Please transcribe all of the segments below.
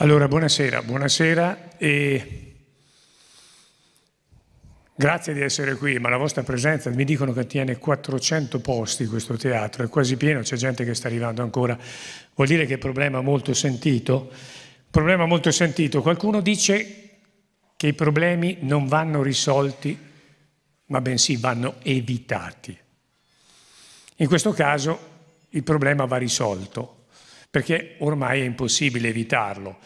Allora, buonasera, buonasera e grazie di essere qui, ma la vostra presenza mi dicono che tiene 400 posti questo teatro, è quasi pieno, c'è gente che sta arrivando ancora, vuol dire che è un problema molto sentito, problema molto sentito, qualcuno dice che i problemi non vanno risolti, ma bensì vanno evitati. In questo caso il problema va risolto, perché ormai è impossibile evitarlo.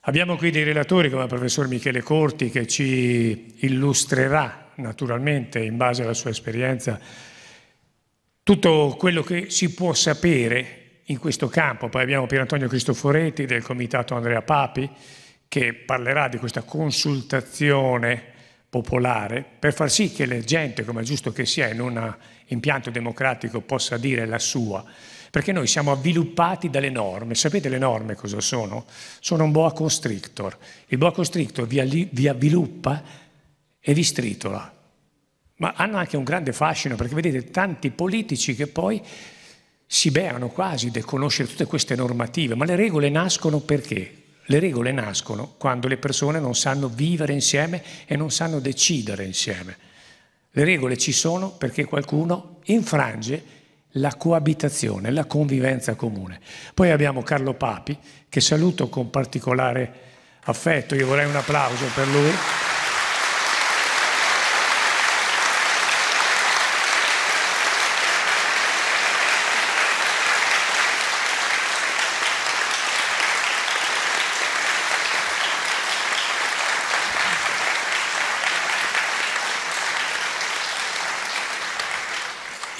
Abbiamo qui dei relatori come il professor Michele Corti che ci illustrerà naturalmente in base alla sua esperienza tutto quello che si può sapere in questo campo. Poi abbiamo Pier Antonio Cristoforetti del comitato Andrea Papi che parlerà di questa consultazione popolare per far sì che la gente, come è giusto che sia in un impianto democratico, possa dire la sua perché noi siamo avviluppati dalle norme. Sapete le norme cosa sono? Sono un boa constrictor. Il boa constrictor vi, vi avviluppa e vi stritola. Ma hanno anche un grande fascino, perché vedete tanti politici che poi si beano quasi di conoscere tutte queste normative, ma le regole nascono perché? Le regole nascono quando le persone non sanno vivere insieme e non sanno decidere insieme. Le regole ci sono perché qualcuno infrange la coabitazione, la convivenza comune. Poi abbiamo Carlo Papi, che saluto con particolare affetto, io vorrei un applauso per lui.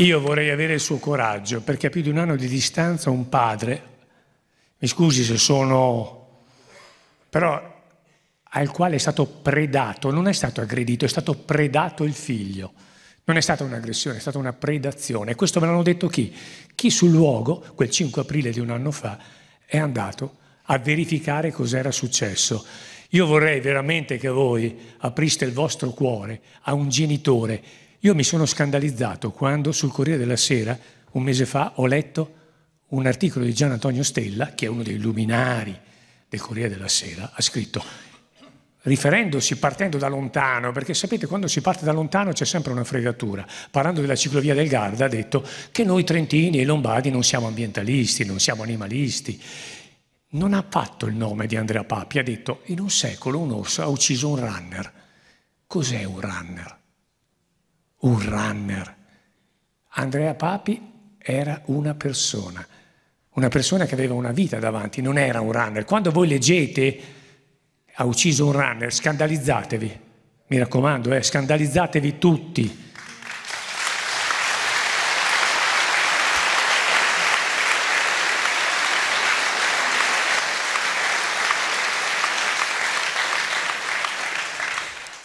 Io vorrei avere il suo coraggio, perché a più di un anno di distanza un padre, mi scusi se sono... però al quale è stato predato, non è stato aggredito, è stato predato il figlio. Non è stata un'aggressione, è stata una predazione. questo me l'hanno detto chi? Chi sul luogo, quel 5 aprile di un anno fa, è andato a verificare cos'era successo. Io vorrei veramente che voi apriste il vostro cuore a un genitore io mi sono scandalizzato quando sul Corriere della Sera, un mese fa, ho letto un articolo di Gian Antonio Stella, che è uno dei luminari del Corriere della Sera, ha scritto, riferendosi, partendo da lontano, perché sapete quando si parte da lontano c'è sempre una fregatura, parlando della ciclovia del Garda ha detto che noi trentini e lombardi non siamo ambientalisti, non siamo animalisti. Non ha fatto il nome di Andrea Papi, ha detto in un secolo un orso ha ucciso un runner. Cos'è un runner? un runner. Andrea Papi era una persona, una persona che aveva una vita davanti, non era un runner. Quando voi leggete ha ucciso un runner, scandalizzatevi, mi raccomando, eh, scandalizzatevi tutti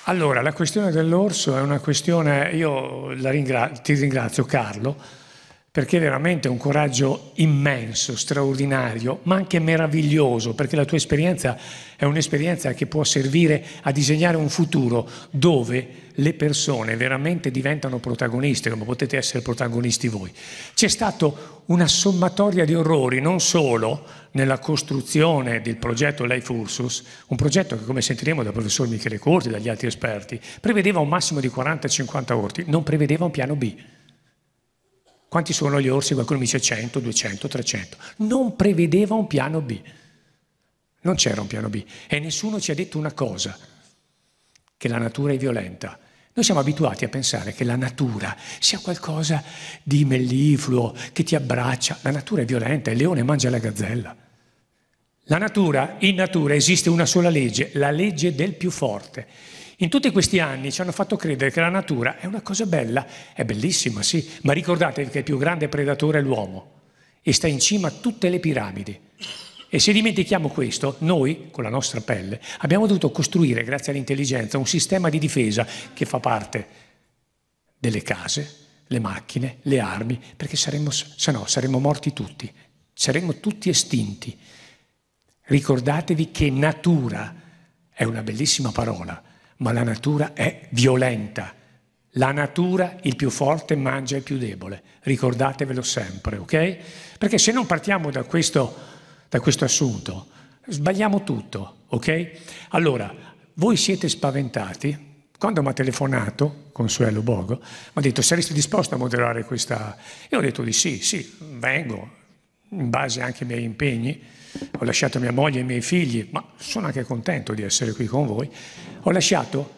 Allora, la questione dell'orso è una questione, io ringra ti ringrazio Carlo, perché veramente è un coraggio immenso, straordinario, ma anche meraviglioso, perché la tua esperienza è un'esperienza che può servire a disegnare un futuro dove le persone veramente diventano protagoniste, come potete essere protagonisti voi. C'è stata una sommatoria di orrori, non solo nella costruzione del progetto Life Ursus, un progetto che, come sentiremo dal professor Michele Corti e dagli altri esperti, prevedeva un massimo di 40-50 orti, non prevedeva un piano B. Quanti sono gli orsi? Qualcuno mi dice 100, 200, 300. Non prevedeva un piano B. Non c'era un piano B. E nessuno ci ha detto una cosa, che la natura è violenta. Noi siamo abituati a pensare che la natura sia qualcosa di mellifluo, che ti abbraccia. La natura è violenta, il leone mangia la gazzella. La natura, in natura esiste una sola legge, la legge del più forte. In tutti questi anni ci hanno fatto credere che la natura è una cosa bella, è bellissima sì, ma ricordatevi che il più grande predatore è l'uomo e sta in cima a tutte le piramidi. E se dimentichiamo questo, noi, con la nostra pelle, abbiamo dovuto costruire, grazie all'intelligenza, un sistema di difesa che fa parte delle case, le macchine, le armi, perché saremmo, se no saremmo morti tutti, saremmo tutti estinti. Ricordatevi che natura è una bellissima parola, ma la natura è violenta. La natura, il più forte, mangia il più debole. Ricordatevelo sempre, ok? Perché se non partiamo da questo, da questo assunto, sbagliamo tutto, ok? Allora, voi siete spaventati? Quando mi ha telefonato, Consuelo Bogo, mi ha detto saresti disposto a moderare questa... Io ho detto di sì, sì, vengo, in base anche ai miei impegni. Ho lasciato mia moglie e i miei figli, ma sono anche contento di essere qui con voi ho lasciato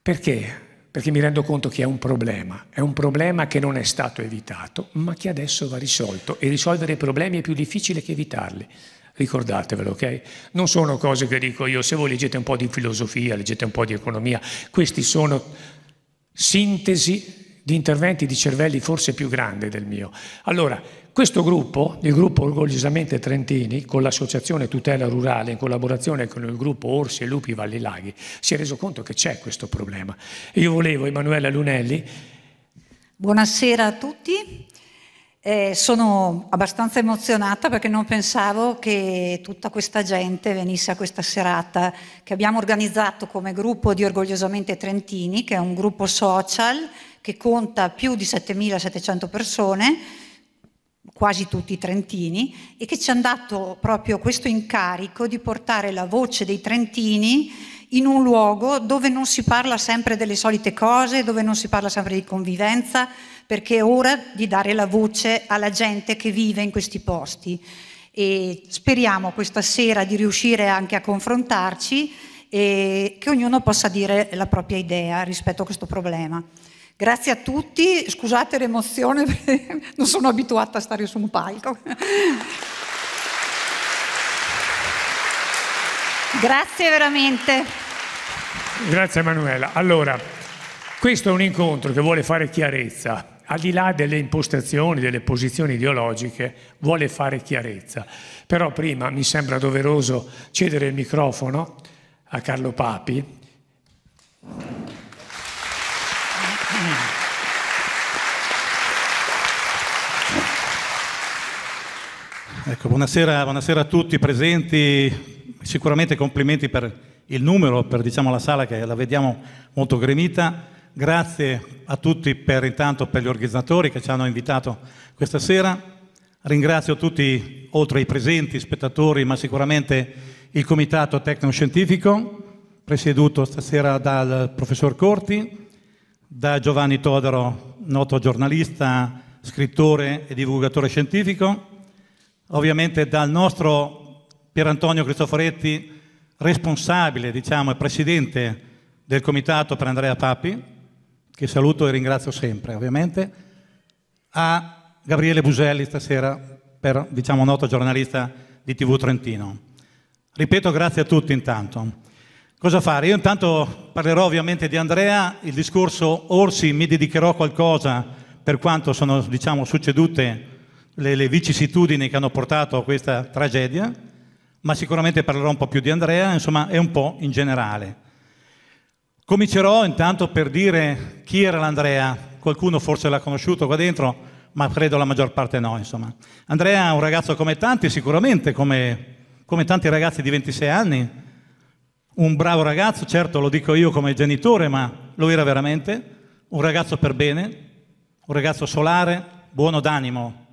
perché? Perché mi rendo conto che è un problema, è un problema che non è stato evitato, ma che adesso va risolto e risolvere problemi è più difficile che evitarli. Ricordatevelo, ok? Non sono cose che dico io, se voi leggete un po' di filosofia, leggete un po' di economia, questi sono sintesi di interventi di cervelli forse più grandi del mio. Allora, questo gruppo, il gruppo Orgogliosamente Trentini, con l'associazione Tutela Rurale, in collaborazione con il gruppo Orsi e Lupi Valli Laghi, si è reso conto che c'è questo problema. Io volevo, Emanuela Lunelli. Buonasera a tutti. Eh, sono abbastanza emozionata perché non pensavo che tutta questa gente venisse a questa serata che abbiamo organizzato come gruppo di Orgogliosamente Trentini, che è un gruppo social che conta più di 7.700 persone quasi tutti i trentini, e che ci hanno dato proprio questo incarico di portare la voce dei trentini in un luogo dove non si parla sempre delle solite cose, dove non si parla sempre di convivenza, perché è ora di dare la voce alla gente che vive in questi posti. E speriamo questa sera di riuscire anche a confrontarci e che ognuno possa dire la propria idea rispetto a questo problema. Grazie a tutti, scusate l'emozione, non sono abituata a stare su un palco. Grazie veramente. Grazie Emanuela. Allora, questo è un incontro che vuole fare chiarezza, al di là delle impostazioni, delle posizioni ideologiche, vuole fare chiarezza. Però prima mi sembra doveroso cedere il microfono a Carlo Papi. Ecco, buonasera, buonasera, a tutti presenti, sicuramente complimenti per il numero, per diciamo, la sala che la vediamo molto gremita, grazie a tutti per intanto per gli organizzatori che ci hanno invitato questa sera, ringrazio tutti oltre ai presenti, spettatori, ma sicuramente il comitato tecnoscientifico presieduto stasera dal professor Corti, da Giovanni Todaro, noto giornalista, scrittore e divulgatore scientifico, ovviamente dal nostro Pier Antonio Cristoforetti, responsabile, diciamo, e presidente del comitato per Andrea Papi, che saluto e ringrazio sempre, ovviamente, a Gabriele Buselli stasera, per, diciamo, noto giornalista di TV Trentino. Ripeto, grazie a tutti intanto. Cosa fare? Io intanto parlerò ovviamente di Andrea, il discorso Orsi mi dedicherò qualcosa per quanto sono diciamo, succedute le, le vicissitudini che hanno portato a questa tragedia, ma sicuramente parlerò un po' più di Andrea, insomma è un po' in generale. Comincerò intanto per dire chi era l'Andrea, qualcuno forse l'ha conosciuto qua dentro, ma credo la maggior parte no, insomma. Andrea è un ragazzo come tanti, sicuramente, come, come tanti ragazzi di 26 anni, un bravo ragazzo, certo lo dico io come genitore, ma lo era veramente, un ragazzo per bene, un ragazzo solare, buono d'animo,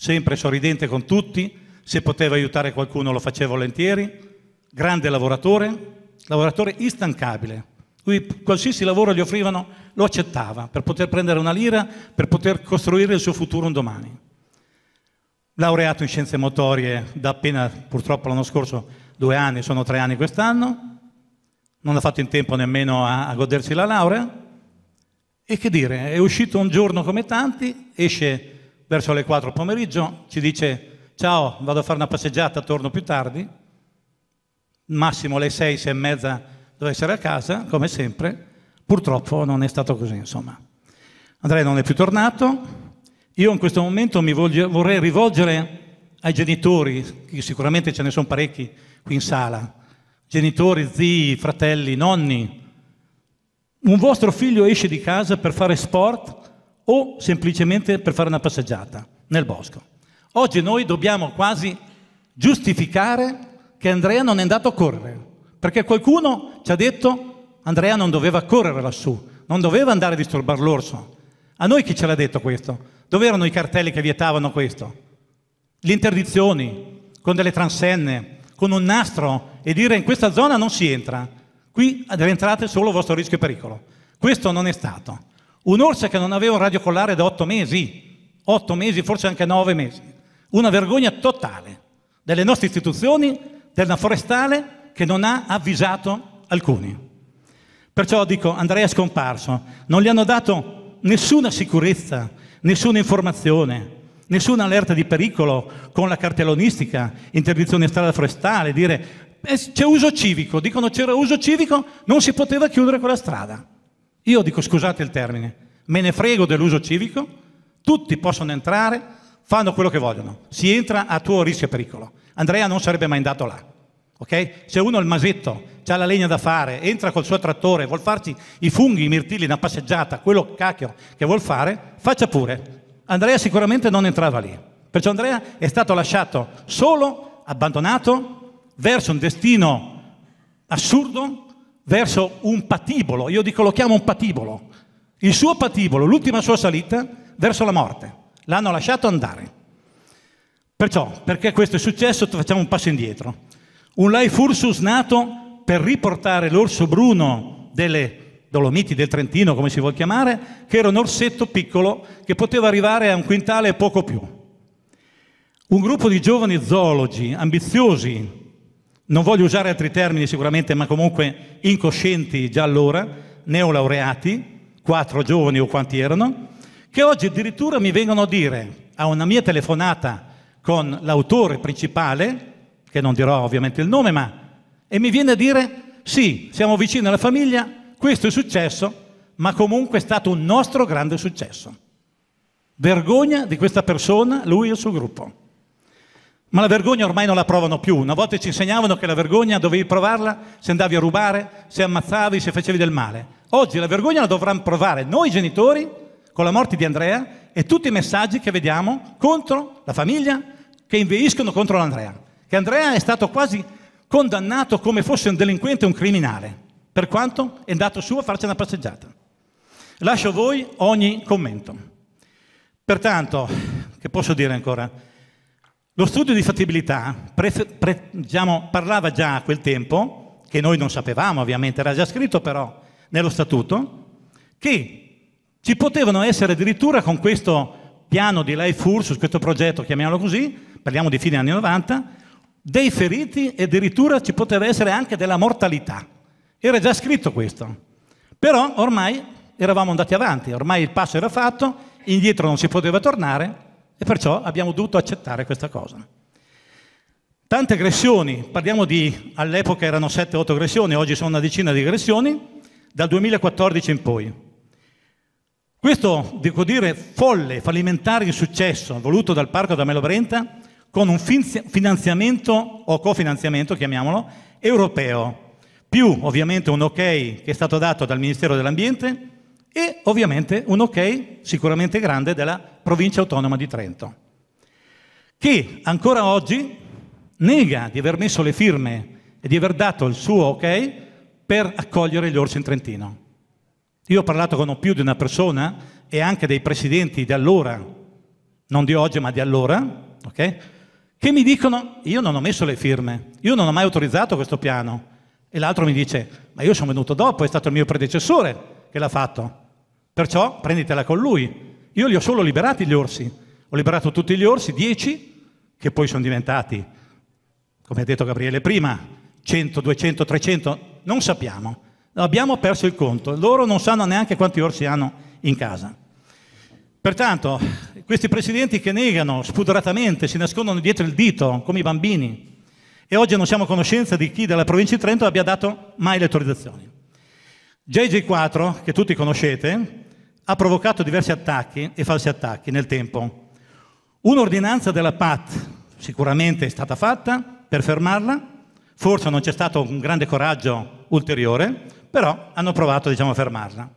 sempre sorridente con tutti, se poteva aiutare qualcuno lo faceva volentieri, grande lavoratore, lavoratore instancabile. Lui qualsiasi lavoro gli offrivano lo accettava per poter prendere una lira, per poter costruire il suo futuro un domani. Laureato in scienze motorie da appena, purtroppo l'anno scorso, due anni, sono tre anni quest'anno, non ha fatto in tempo nemmeno a, a godersi la laurea. E che dire, è uscito un giorno come tanti, esce verso le 4 pomeriggio, ci dice ciao, vado a fare una passeggiata, torno più tardi, massimo alle 6, 6 e mezza devo essere a casa, come sempre, purtroppo non è stato così, insomma. Andrea non è più tornato, io in questo momento mi voglio, vorrei rivolgere ai genitori, che sicuramente ce ne sono parecchi qui in sala, genitori, zii, fratelli, nonni, un vostro figlio esce di casa per fare sport, o semplicemente per fare una passeggiata nel bosco. Oggi noi dobbiamo quasi giustificare che Andrea non è andato a correre, perché qualcuno ci ha detto Andrea non doveva correre lassù, non doveva andare a disturbare l'orso. A noi chi ce l'ha detto questo? Dove erano i cartelli che vietavano questo? Le interdizioni, con delle transenne, con un nastro e dire in questa zona non si entra, qui entrate solo vostro rischio e pericolo. Questo non è stato. Un'orsa che non aveva un radiocollare da otto mesi, otto mesi, forse anche nove mesi. Una vergogna totale delle nostre istituzioni, della forestale, che non ha avvisato alcuni. Perciò dico, Andrea è scomparso, non gli hanno dato nessuna sicurezza, nessuna informazione, nessuna allerta di pericolo con la cartellonistica, interdizione strada forestale, dire eh, c'è uso civico, dicono c'era uso civico, non si poteva chiudere quella strada. Io dico, scusate il termine, me ne frego dell'uso civico, tutti possono entrare, fanno quello che vogliono, si entra a tuo rischio e pericolo. Andrea non sarebbe mai andato là. Okay? Se uno ha il masetto, ha la legna da fare, entra col suo trattore, vuol farci i funghi, i mirtilli, una passeggiata, quello cacchio che vuol fare, faccia pure. Andrea sicuramente non entrava lì. Perciò Andrea è stato lasciato solo, abbandonato, verso un destino assurdo, verso un patibolo, io dico lo chiamo un patibolo, il suo patibolo, l'ultima sua salita verso la morte, l'hanno lasciato andare. Perciò, perché questo è successo, facciamo un passo indietro. Un Laifursus nato per riportare l'orso bruno delle Dolomiti del Trentino, come si vuol chiamare, che era un orsetto piccolo che poteva arrivare a un quintale e poco più. Un gruppo di giovani zoologi ambiziosi non voglio usare altri termini sicuramente, ma comunque incoscienti già allora, neolaureati, quattro giovani o quanti erano, che oggi addirittura mi vengono a dire a una mia telefonata con l'autore principale, che non dirò ovviamente il nome, ma e mi viene a dire sì, siamo vicini alla famiglia, questo è successo, ma comunque è stato un nostro grande successo. Vergogna di questa persona, lui e il suo gruppo. Ma la vergogna ormai non la provano più. Una volta ci insegnavano che la vergogna dovevi provarla se andavi a rubare, se ammazzavi, se facevi del male. Oggi la vergogna la dovranno provare noi genitori con la morte di Andrea e tutti i messaggi che vediamo contro la famiglia che inveiscono contro l'Andrea. Che Andrea è stato quasi condannato come fosse un delinquente, un criminale, per quanto è andato su a farci una passeggiata. Lascio a voi ogni commento. Pertanto, che posso dire ancora? Lo studio di fattibilità pre, pre, diciamo, parlava già a quel tempo, che noi non sapevamo ovviamente, era già scritto però nello statuto, che ci potevano essere addirittura con questo piano di Life force, questo progetto, chiamiamolo così, parliamo di fine anni 90, dei feriti e addirittura ci poteva essere anche della mortalità. Era già scritto questo. Però ormai eravamo andati avanti, ormai il passo era fatto, indietro non si poteva tornare e perciò abbiamo dovuto accettare questa cosa. Tante aggressioni, parliamo di, all'epoca erano 7-8 aggressioni, oggi sono una decina di aggressioni, dal 2014 in poi. Questo, devo dire, folle, fallimentare insuccesso voluto dal Parco da Melo Brenta con un finanziamento o cofinanziamento, chiamiamolo, europeo, più ovviamente un ok che è stato dato dal Ministero dell'Ambiente e ovviamente un ok sicuramente grande della provincia autonoma di Trento, che ancora oggi nega di aver messo le firme e di aver dato il suo ok per accogliere gli orsi in Trentino. Io ho parlato con più di una persona e anche dei presidenti di allora, non di oggi ma di allora, okay, che mi dicono io non ho messo le firme, io non ho mai autorizzato questo piano. E l'altro mi dice ma io sono venuto dopo, è stato il mio predecessore che l'ha fatto. Perciò prenditela con lui. Io li ho solo liberati gli orsi. Ho liberato tutti gli orsi, dieci, che poi sono diventati, come ha detto Gabriele prima, 100, 200, 300, non sappiamo. Abbiamo perso il conto. Loro non sanno neanche quanti orsi hanno in casa. Pertanto, questi presidenti che negano spudoratamente, si nascondono dietro il dito, come i bambini, e oggi non siamo a conoscenza di chi della provincia di Trento abbia dato mai le autorizzazioni. JJ4, che tutti conoscete, ha provocato diversi attacchi e falsi attacchi nel tempo. Un'ordinanza della PAT sicuramente è stata fatta per fermarla, forse non c'è stato un grande coraggio ulteriore, però hanno provato diciamo, a fermarla,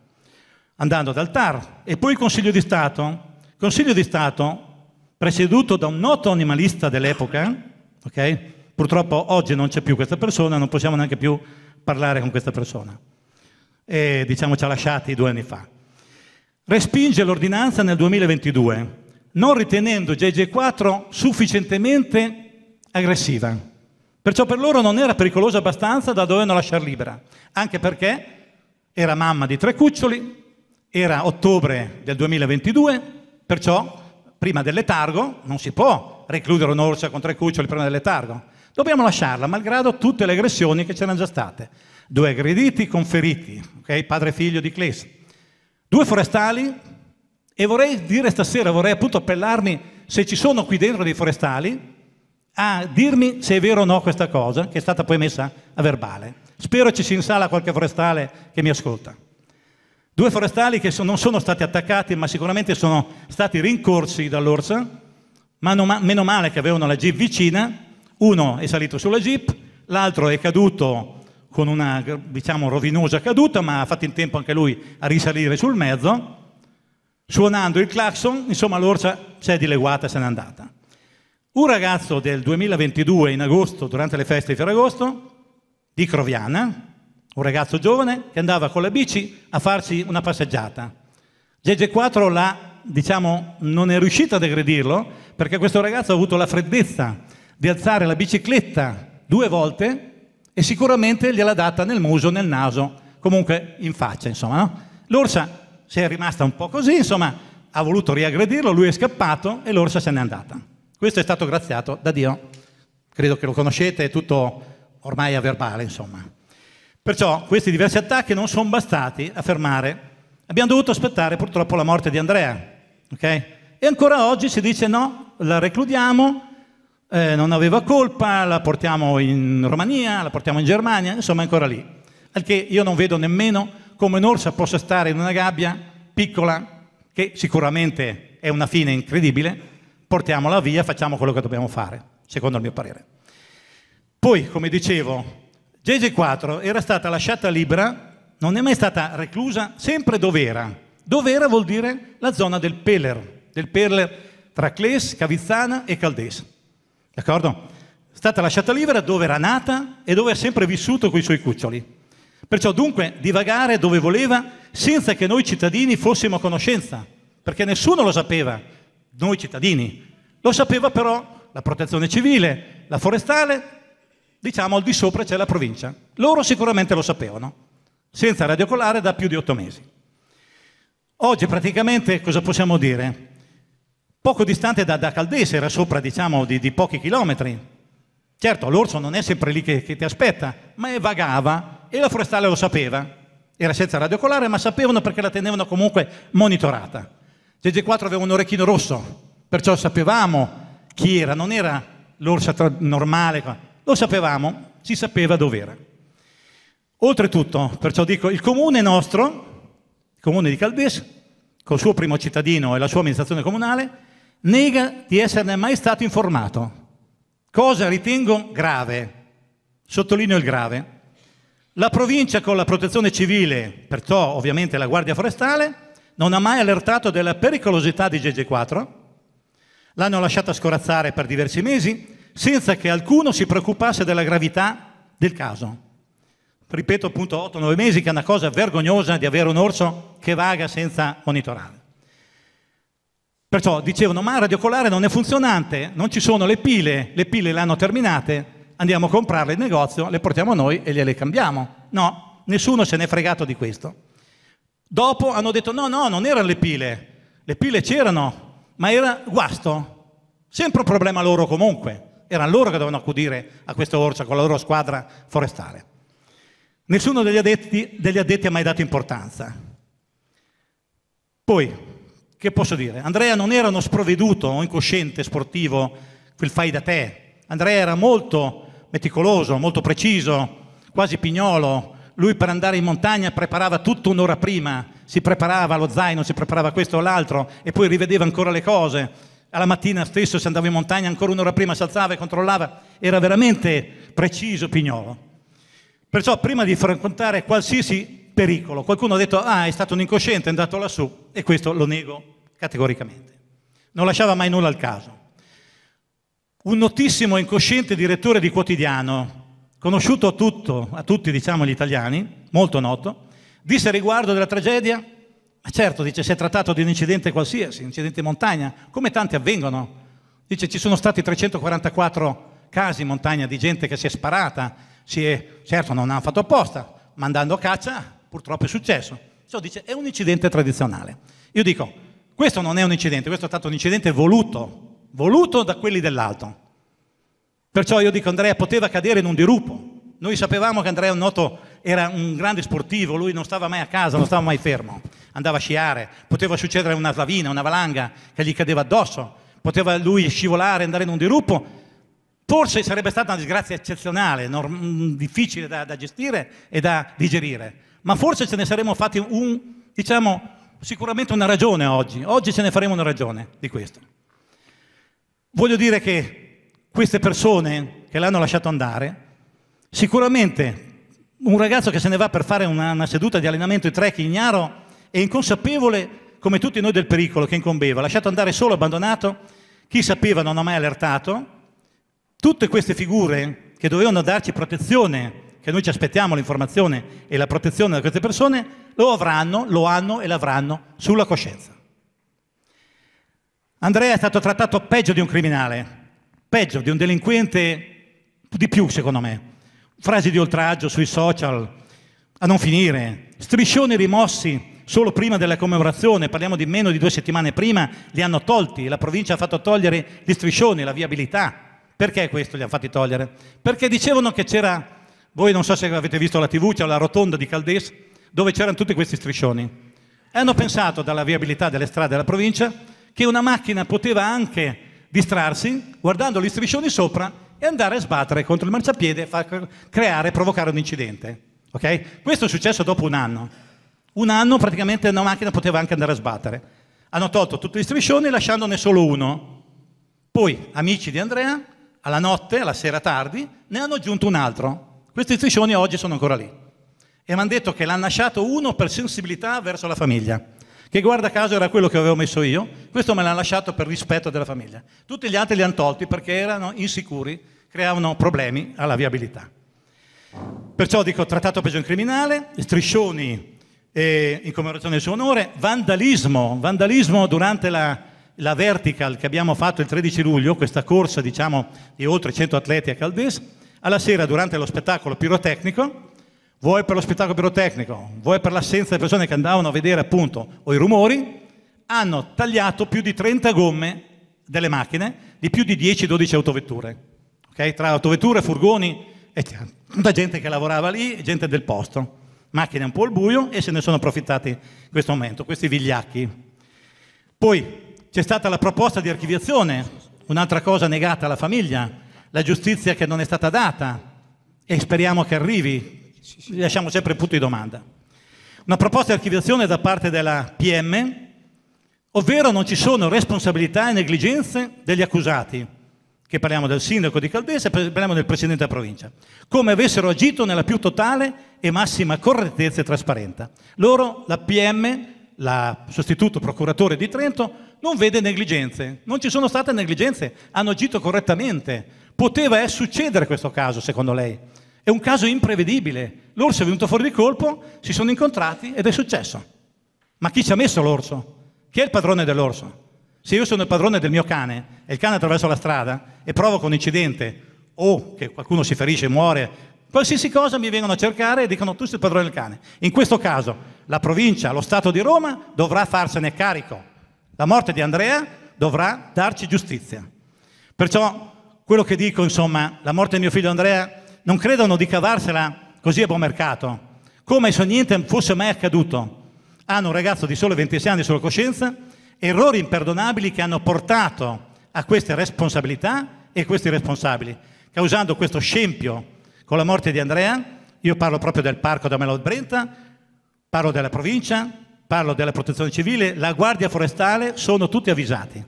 andando dal TAR e poi il Consiglio di Stato. Consiglio di Stato, presieduto da un noto animalista dell'epoca, okay? purtroppo oggi non c'è più questa persona, non possiamo neanche più parlare con questa persona e diciamo ci ha lasciati due anni fa. Respinge l'ordinanza nel 2022, non ritenendo jj 4 sufficientemente aggressiva. Perciò per loro non era pericolosa abbastanza da doverlo lasciare libera, anche perché era mamma di tre cuccioli, era ottobre del 2022, perciò prima del letargo non si può recludere un'orsa con tre cuccioli prima del letargo. Dobbiamo lasciarla, malgrado tutte le aggressioni che c'erano già state due aggrediti conferiti, okay? padre e figlio di Cles, due forestali e vorrei dire stasera, vorrei appunto appellarmi se ci sono qui dentro dei forestali a dirmi se è vero o no questa cosa che è stata poi messa a verbale. Spero ci sia in sala qualche forestale che mi ascolta. Due forestali che non sono stati attaccati ma sicuramente sono stati rincorsi dall'orsa, ma non, meno male che avevano la jeep vicina, uno è salito sulla jeep, l'altro è caduto con una diciamo, rovinosa caduta, ma ha fatto in tempo anche lui a risalire sul mezzo. Suonando il clacson, insomma l'orcia c'è dileguata e se n'è andata. Un ragazzo del 2022, in agosto, durante le feste di Ferragosto, di Croviana, un ragazzo giovane che andava con la bici a farsi una passeggiata. GG4 l'ha, diciamo, non è riuscito ad aggredirlo perché questo ragazzo ha avuto la freddezza di alzare la bicicletta due volte e sicuramente gliela data nel muso, nel naso, comunque in faccia, insomma. No? L'orsa si è rimasta un po' così, insomma, ha voluto riaggredirlo, lui è scappato e l'orsa se n'è andata. Questo è stato graziato da Dio. Credo che lo conoscete, è tutto ormai a verbale, insomma. Perciò questi diversi attacchi non sono bastati a fermare. Abbiamo dovuto aspettare purtroppo la morte di Andrea, ok? E ancora oggi si dice no, la recludiamo eh, non aveva colpa, la portiamo in Romania, la portiamo in Germania, insomma è ancora lì. Al che io non vedo nemmeno come un'orsa possa stare in una gabbia piccola, che sicuramente è una fine incredibile, portiamola via, facciamo quello che dobbiamo fare, secondo il mio parere. Poi, come dicevo, GG4 era stata lasciata libera, non è mai stata reclusa, sempre dov'era. Dov'era vuol dire la zona del Peler, del Peller tra Cles, Cavizzana e Caldes. D'accordo? È stata lasciata libera dove era nata e dove ha sempre vissuto con i suoi cuccioli. Perciò dunque divagare dove voleva senza che noi cittadini fossimo a conoscenza, perché nessuno lo sapeva, noi cittadini. Lo sapeva però la protezione civile, la forestale, diciamo al di sopra c'è la provincia. Loro sicuramente lo sapevano, senza radiocolare da più di otto mesi. Oggi praticamente cosa possiamo dire? poco distante da, da Caldese, era sopra diciamo di, di, pochi chilometri. Certo, l'orso non è sempre lì che, che ti aspetta, ma vagava e la forestale lo sapeva. Era senza radiocolare, ma sapevano perché la tenevano comunque monitorata. GG4 aveva un orecchino rosso, perciò sapevamo chi era, non era l'orsa normale, lo sapevamo, si sapeva dov'era. Oltretutto, perciò dico, il comune nostro, il comune di Caldes, col suo primo cittadino e la sua amministrazione comunale, nega di esserne mai stato informato, cosa ritengo grave, sottolineo il grave. La provincia con la protezione civile, perciò ovviamente la Guardia Forestale, non ha mai allertato della pericolosità di GG4, l'hanno lasciata scorazzare per diversi mesi senza che alcuno si preoccupasse della gravità del caso. Ripeto appunto 8-9 mesi che è una cosa vergognosa di avere un orso che vaga senza monitorare. Perciò dicevano, ma il radiocolare non è funzionante, non ci sono le pile, le pile le hanno terminate, andiamo a comprarle in negozio, le portiamo noi e gliele cambiamo. No, nessuno se n'è fregato di questo. Dopo hanno detto, no, no, non erano le pile, le pile c'erano, ma era guasto, sempre un problema loro comunque. Erano loro che dovevano accudire a questa orsa con la loro squadra forestale. Nessuno degli addetti, degli addetti ha mai dato importanza. Poi, che posso dire? Andrea non era uno sprovveduto o incosciente sportivo, quel fai da te. Andrea era molto meticoloso, molto preciso, quasi pignolo. Lui per andare in montagna preparava tutto un'ora prima, si preparava lo zaino, si preparava questo o l'altro e poi rivedeva ancora le cose. Alla mattina stesso se andava in montagna ancora un'ora prima si alzava e controllava. Era veramente preciso, pignolo. Perciò prima di affrontare qualsiasi pericolo. Qualcuno ha detto, ah, è stato un incosciente, è andato lassù, e questo lo nego categoricamente. Non lasciava mai nulla al caso. Un notissimo incosciente direttore di quotidiano, conosciuto a, tutto, a tutti diciamo, gli italiani, molto noto, disse riguardo della tragedia, ma certo, dice, si è trattato di un incidente qualsiasi, incidente in montagna, come tanti avvengono. Dice, ci sono stati 344 casi in montagna di gente che si è sparata, si è, certo non hanno fatto apposta, ma andando a caccia purtroppo è successo. Ciò dice è un incidente tradizionale. Io dico, questo non è un incidente, questo è stato un incidente voluto, voluto da quelli dell'alto. Perciò io dico, Andrea poteva cadere in un dirupo. Noi sapevamo che Andrea Noto era un grande sportivo, lui non stava mai a casa, non stava mai fermo, andava a sciare, poteva succedere una slavina, una valanga che gli cadeva addosso, poteva lui scivolare, andare in un dirupo, forse sarebbe stata una disgrazia eccezionale, difficile da, da, gestire e da digerire ma forse ce ne saremmo fatti un, diciamo, sicuramente una ragione oggi. Oggi ce ne faremo una ragione di questo. Voglio dire che queste persone che l'hanno lasciato andare, sicuramente un ragazzo che se ne va per fare una, una seduta di allenamento di trek ignaro e inconsapevole come tutti noi del pericolo che incombeva, lasciato andare solo, abbandonato, chi sapeva non ha mai allertato, tutte queste figure che dovevano darci protezione che noi ci aspettiamo l'informazione e la protezione da queste persone, lo avranno, lo hanno e l'avranno sulla coscienza. Andrea è stato trattato peggio di un criminale, peggio di un delinquente di più secondo me. Frasi di oltraggio sui social, a non finire, striscioni rimossi solo prima della commemorazione, parliamo di meno di due settimane prima, li hanno tolti, la provincia ha fatto togliere gli striscioni, la viabilità. Perché questo li hanno fatti togliere? Perché dicevano che c'era voi non so se avete visto la TV, c'è la rotonda di Caldes dove c'erano tutti questi striscioni. E hanno pensato dalla viabilità delle strade della provincia che una macchina poteva anche distrarsi guardando gli striscioni sopra e andare a sbattere contro il marciapiede e far creare, provocare un incidente. Okay? Questo è successo dopo un anno. Un anno praticamente una macchina poteva anche andare a sbattere. Hanno tolto tutti gli striscioni lasciandone solo uno. Poi, amici di Andrea, alla notte, alla sera tardi, ne hanno aggiunto un altro questi striscioni oggi sono ancora lì e mi hanno detto che l'hanno lasciato uno per sensibilità verso la famiglia, che guarda caso era quello che avevo messo io, questo me l'hanno lasciato per rispetto della famiglia. Tutti gli altri li hanno tolti perché erano insicuri, creavano problemi alla viabilità. Perciò dico trattato peggio in criminale, striscioni eh, in commemorazione del suo onore, vandalismo, vandalismo durante la, la vertical che abbiamo fatto il 13 luglio, questa corsa diciamo, di oltre 100 atleti a Caldes, alla sera durante lo spettacolo pirotecnico, vuoi per lo spettacolo pirotecnico, vuoi per l'assenza delle persone che andavano a vedere appunto o i rumori, hanno tagliato più di 30 gomme delle macchine di più di 10-12 autovetture, okay? tra autovetture, furgoni, e tanta gente che lavorava lì, gente del posto, macchine un po' al buio e se ne sono approfittati in questo momento, questi vigliacchi. Poi c'è stata la proposta di archiviazione, un'altra cosa negata alla famiglia, la giustizia che non è stata data e speriamo che arrivi. lasciamo sempre punto di domanda. Una proposta di archiviazione da parte della PM, ovvero non ci sono responsabilità e negligenze degli accusati, che parliamo del sindaco di Calvese, parliamo del presidente della provincia, come avessero agito nella più totale e massima correttezza e trasparenza. Loro, la PM, la sostituto procuratore di Trento, non vede negligenze, non ci sono state negligenze, hanno agito correttamente, poteva eh, succedere questo caso, secondo lei? È un caso imprevedibile. L'orso è venuto fuori di colpo, si sono incontrati ed è successo. Ma chi ci ha messo l'orso? Chi è il padrone dell'orso? Se io sono il padrone del mio cane e il cane attraverso la strada e provoca un incidente o che qualcuno si ferisce, muore, qualsiasi cosa mi vengono a cercare e dicono tu sei il padrone del cane. In questo caso la provincia, lo Stato di Roma dovrà farsene carico. La morte di Andrea dovrà darci giustizia. Perciò quello che dico, insomma, la morte di mio figlio Andrea, non credono di cavarsela così a buon mercato, come se niente fosse mai accaduto. Hanno un ragazzo di solo 26 anni sulla coscienza, errori imperdonabili che hanno portato a queste responsabilità e questi responsabili, causando questo scempio con la morte di Andrea. Io parlo proprio del parco da Melo Brenta, parlo della provincia, parlo della protezione civile, la guardia forestale, sono tutti avvisati.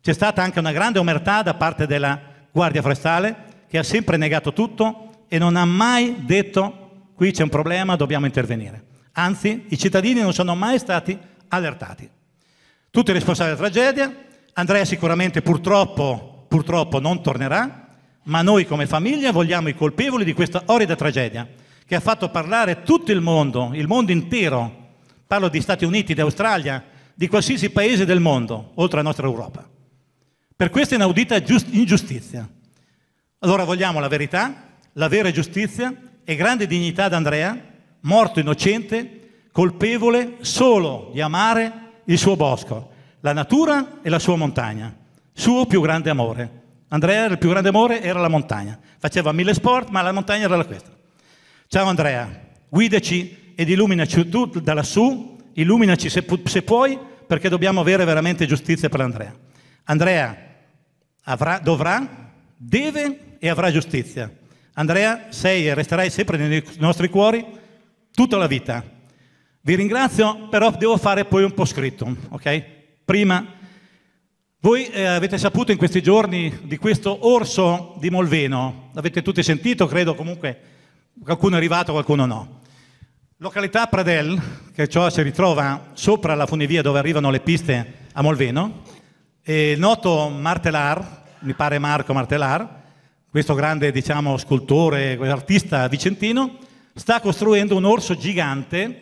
C'è stata anche una grande omertà da parte della guardia forestale che ha sempre negato tutto e non ha mai detto qui c'è un problema, dobbiamo intervenire. Anzi, i cittadini non sono mai stati allertati. Tutti i responsabili della tragedia, Andrea sicuramente purtroppo, purtroppo non tornerà, ma noi come famiglia vogliamo i colpevoli di questa orrida tragedia che ha fatto parlare tutto il mondo, il mondo intero, parlo di Stati Uniti, di Australia, di qualsiasi paese del mondo, oltre alla nostra Europa per questa inaudita ingiustizia. Allora vogliamo la verità, la vera giustizia e grande dignità Andrea, morto innocente, colpevole solo di amare il suo bosco, la natura e la sua montagna, suo più grande amore. Andrea, il più grande amore era la montagna. Faceva mille sport, ma la montagna era questa. Ciao Andrea, guidaci ed illuminaci tu da lassù, illuminaci se, pu se puoi, perché dobbiamo avere veramente giustizia per Andrea. Andrea avrà, dovrà, deve e avrà giustizia. Andrea, sei e resterai sempre nei nostri cuori tutta la vita. Vi ringrazio, però devo fare poi un po' scritto, ok? Prima, voi eh, avete saputo in questi giorni di questo orso di Molveno, l'avete tutti sentito, credo comunque qualcuno è arrivato, qualcuno no. Località Pradel, che ciò si ritrova sopra la funivia dove arrivano le piste a Molveno, il noto Martelar, mi pare Marco Martelar, questo grande diciamo, scultore, artista vicentino, sta costruendo un orso gigante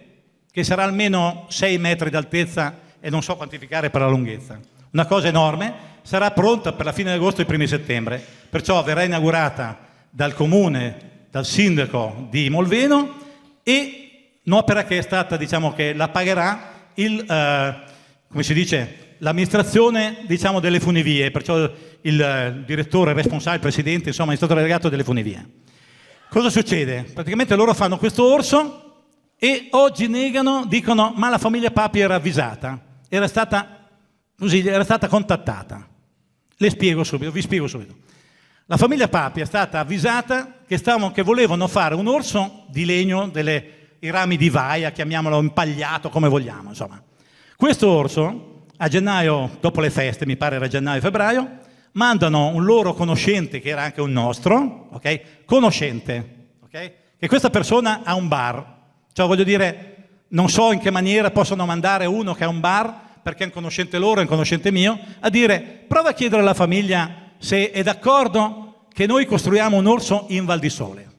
che sarà almeno 6 metri d'altezza e non so quantificare per la lunghezza. Una cosa enorme, sarà pronta per la fine di agosto e i primi settembre, perciò verrà inaugurata dal comune, dal sindaco di Molveno e un'opera che è stata, diciamo che la pagherà il, eh, come si dice, l'amministrazione diciamo, delle funivie, perciò il eh, direttore responsabile, il presidente, insomma, è stato delegato delle funivie. Cosa succede? Praticamente loro fanno questo orso e oggi negano, dicono ma la famiglia Papi era avvisata, era stata, così, era stata contattata. Le spiego subito, vi spiego subito. La famiglia Papi è stata avvisata che, stavano, che volevano fare un orso di legno, delle, i rami di vaia, chiamiamolo impagliato come vogliamo, insomma. Questo orso a gennaio, dopo le feste, mi pare era gennaio-febbraio, e mandano un loro conoscente, che era anche un nostro, ok? Conoscente, ok? Che questa persona ha un bar. Cioè, voglio dire, non so in che maniera possono mandare uno che ha un bar, perché è un conoscente loro, è un conoscente mio, a dire, prova a chiedere alla famiglia se è d'accordo che noi costruiamo un orso in Val di Sole.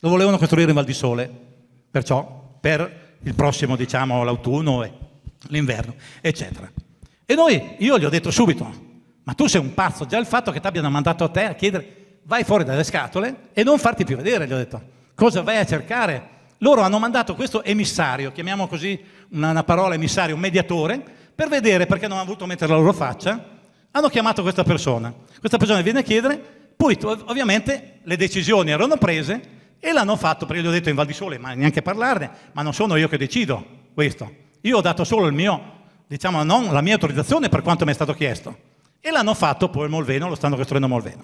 Lo volevano costruire in Val di Sole, perciò, per il prossimo, diciamo, l'autunno e l'inverno, eccetera. E noi, io gli ho detto subito, ma tu sei un pazzo, già il fatto che ti abbiano mandato a te a chiedere, vai fuori dalle scatole e non farti più vedere, gli ho detto, cosa vai a cercare? Loro hanno mandato questo emissario, chiamiamo così una, una parola emissario, un mediatore, per vedere perché non hanno voluto mettere la loro faccia, hanno chiamato questa persona. Questa persona viene a chiedere, poi ovviamente le decisioni erano prese e l'hanno fatto, perché gli ho detto in Val di Sole, ma neanche parlarne, ma non sono io che decido questo. Io ho dato solo il mio diciamo non la mia autorizzazione per quanto mi è stato chiesto. E l'hanno fatto poi il Molveno, lo stanno costruendo Molveno.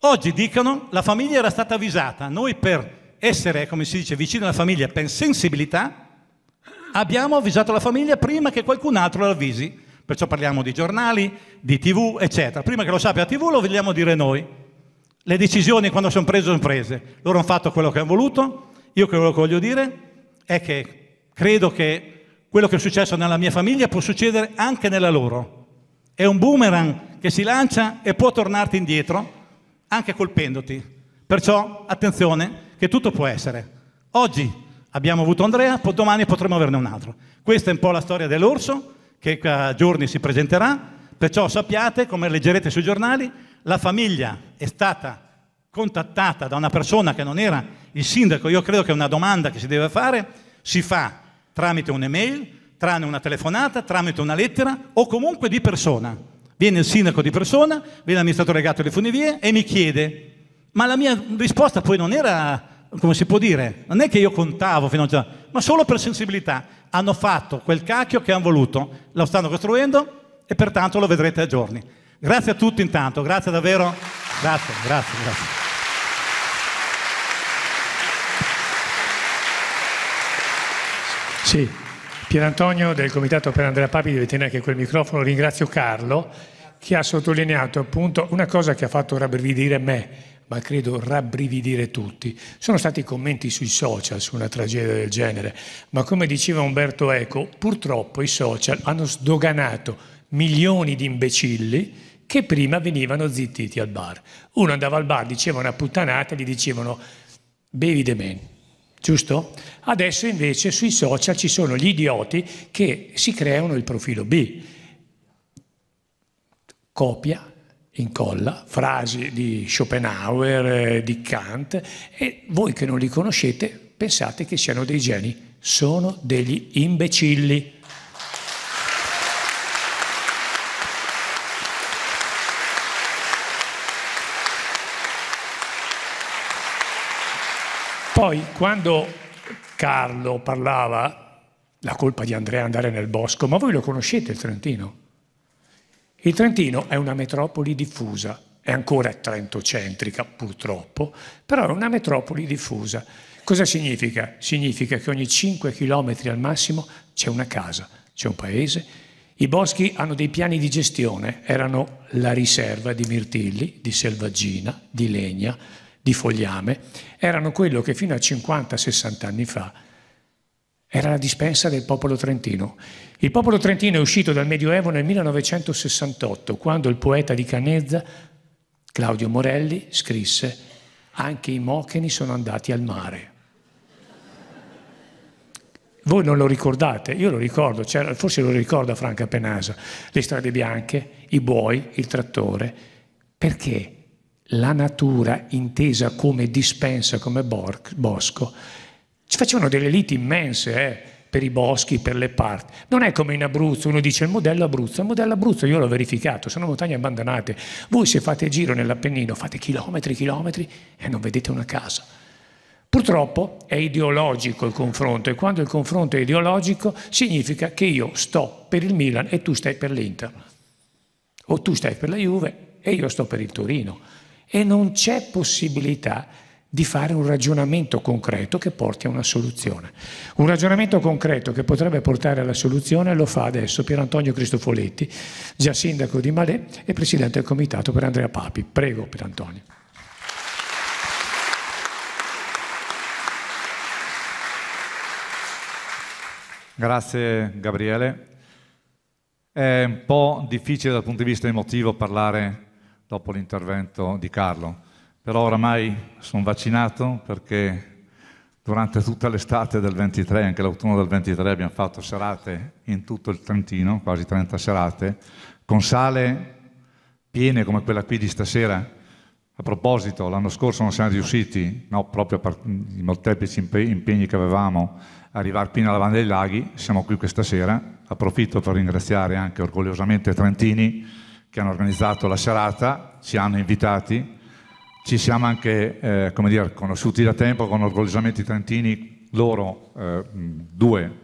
Oggi dicono la famiglia era stata avvisata, noi per essere, come si dice, vicino alla famiglia per sensibilità, abbiamo avvisato la famiglia prima che qualcun altro avvisi, Perciò parliamo di giornali, di tv, eccetera. Prima che lo sappia la tv lo vogliamo dire noi. Le decisioni quando sono prese sono prese. Loro hanno fatto quello che hanno voluto. Io quello che voglio dire è che credo che quello che è successo nella mia famiglia può succedere anche nella loro. È un boomerang che si lancia e può tornarti indietro anche colpendoti. Perciò attenzione che tutto può essere. Oggi abbiamo avuto Andrea, domani potremo averne un altro. Questa è un po' la storia dell'orso che a giorni si presenterà, perciò sappiate, come leggerete sui giornali, la famiglia è stata contattata da una persona che non era il sindaco, io credo che è una domanda che si deve fare, si fa tramite un'email, tramite una telefonata, tramite una lettera o comunque di persona. Viene il sindaco di persona, viene l'amministratore legato alle funivie e mi chiede, ma la mia risposta poi non era, come si può dire, non è che io contavo fino a già, ma solo per sensibilità. Hanno fatto quel cacchio che hanno voluto, lo stanno costruendo e pertanto lo vedrete a giorni. Grazie a tutti intanto, grazie davvero, grazie, grazie, grazie. Sì, Pierantonio del Comitato per Andrea Papi deve tenere anche quel microfono, ringrazio Carlo che ha sottolineato appunto una cosa che ha fatto rabbrividire me, ma credo rabbrividire tutti. Sono stati commenti sui social su una tragedia del genere, ma come diceva Umberto Eco, purtroppo i social hanno sdoganato milioni di imbecilli che prima venivano zittiti al bar. Uno andava al bar, diceva una puttanata e gli dicevano bevi de men giusto? Adesso invece sui social ci sono gli idioti che si creano il profilo B, copia, incolla frasi di Schopenhauer, eh, di Kant e voi che non li conoscete pensate che siano dei geni, sono degli imbecilli. Poi quando Carlo parlava la colpa di Andrea andare nel bosco, ma voi lo conoscete il Trentino? Il Trentino è una metropoli diffusa, è ancora trentocentrica purtroppo, però è una metropoli diffusa. Cosa significa? Significa che ogni 5 km al massimo c'è una casa, c'è un paese. I boschi hanno dei piani di gestione, erano la riserva di mirtilli, di selvaggina, di legna, di fogliame erano quello che fino a 50-60 anni fa era la dispensa del popolo trentino. Il popolo trentino è uscito dal Medioevo nel 1968, quando il poeta di Canezza, Claudio Morelli, scrisse «Anche i mocheni sono andati al mare». Voi non lo ricordate, io lo ricordo, forse lo ricorda Franca Penasa, le strade bianche, i buoi, il trattore. Perché? la natura intesa come dispensa, come bosco, ci facevano delle liti immense eh, per i boschi, per le parti. Non è come in Abruzzo, uno dice il modello Abruzzo, il modello Abruzzo io l'ho verificato, sono montagne abbandonate. Voi se fate giro nell'Appennino fate chilometri, e chilometri e non vedete una casa. Purtroppo è ideologico il confronto e quando il confronto è ideologico significa che io sto per il Milan e tu stai per l'Inter. O tu stai per la Juve e io sto per il Torino e non c'è possibilità di fare un ragionamento concreto che porti a una soluzione. Un ragionamento concreto che potrebbe portare alla soluzione lo fa adesso Pier Antonio Cristofoletti, già sindaco di Malè e presidente del comitato per Andrea Papi. Prego Pier Antonio. Grazie Gabriele. È un po' difficile dal punto di vista emotivo parlare dopo l'intervento di Carlo. Però oramai sono vaccinato perché durante tutta l'estate del 23, anche l'autunno del 23, abbiamo fatto serate in tutto il Trentino, quasi 30 serate, con sale piene come quella qui di stasera. A proposito, l'anno scorso non siamo riusciti, no, proprio per i molteplici impegni che avevamo, a arrivare fino alla Vanna dei Laghi, siamo qui questa sera. Approfitto per ringraziare anche orgogliosamente Trentini, che hanno organizzato la serata, ci hanno invitati, ci siamo anche eh, dire, conosciuti da tempo con orgogliosamente i trentini, loro eh, due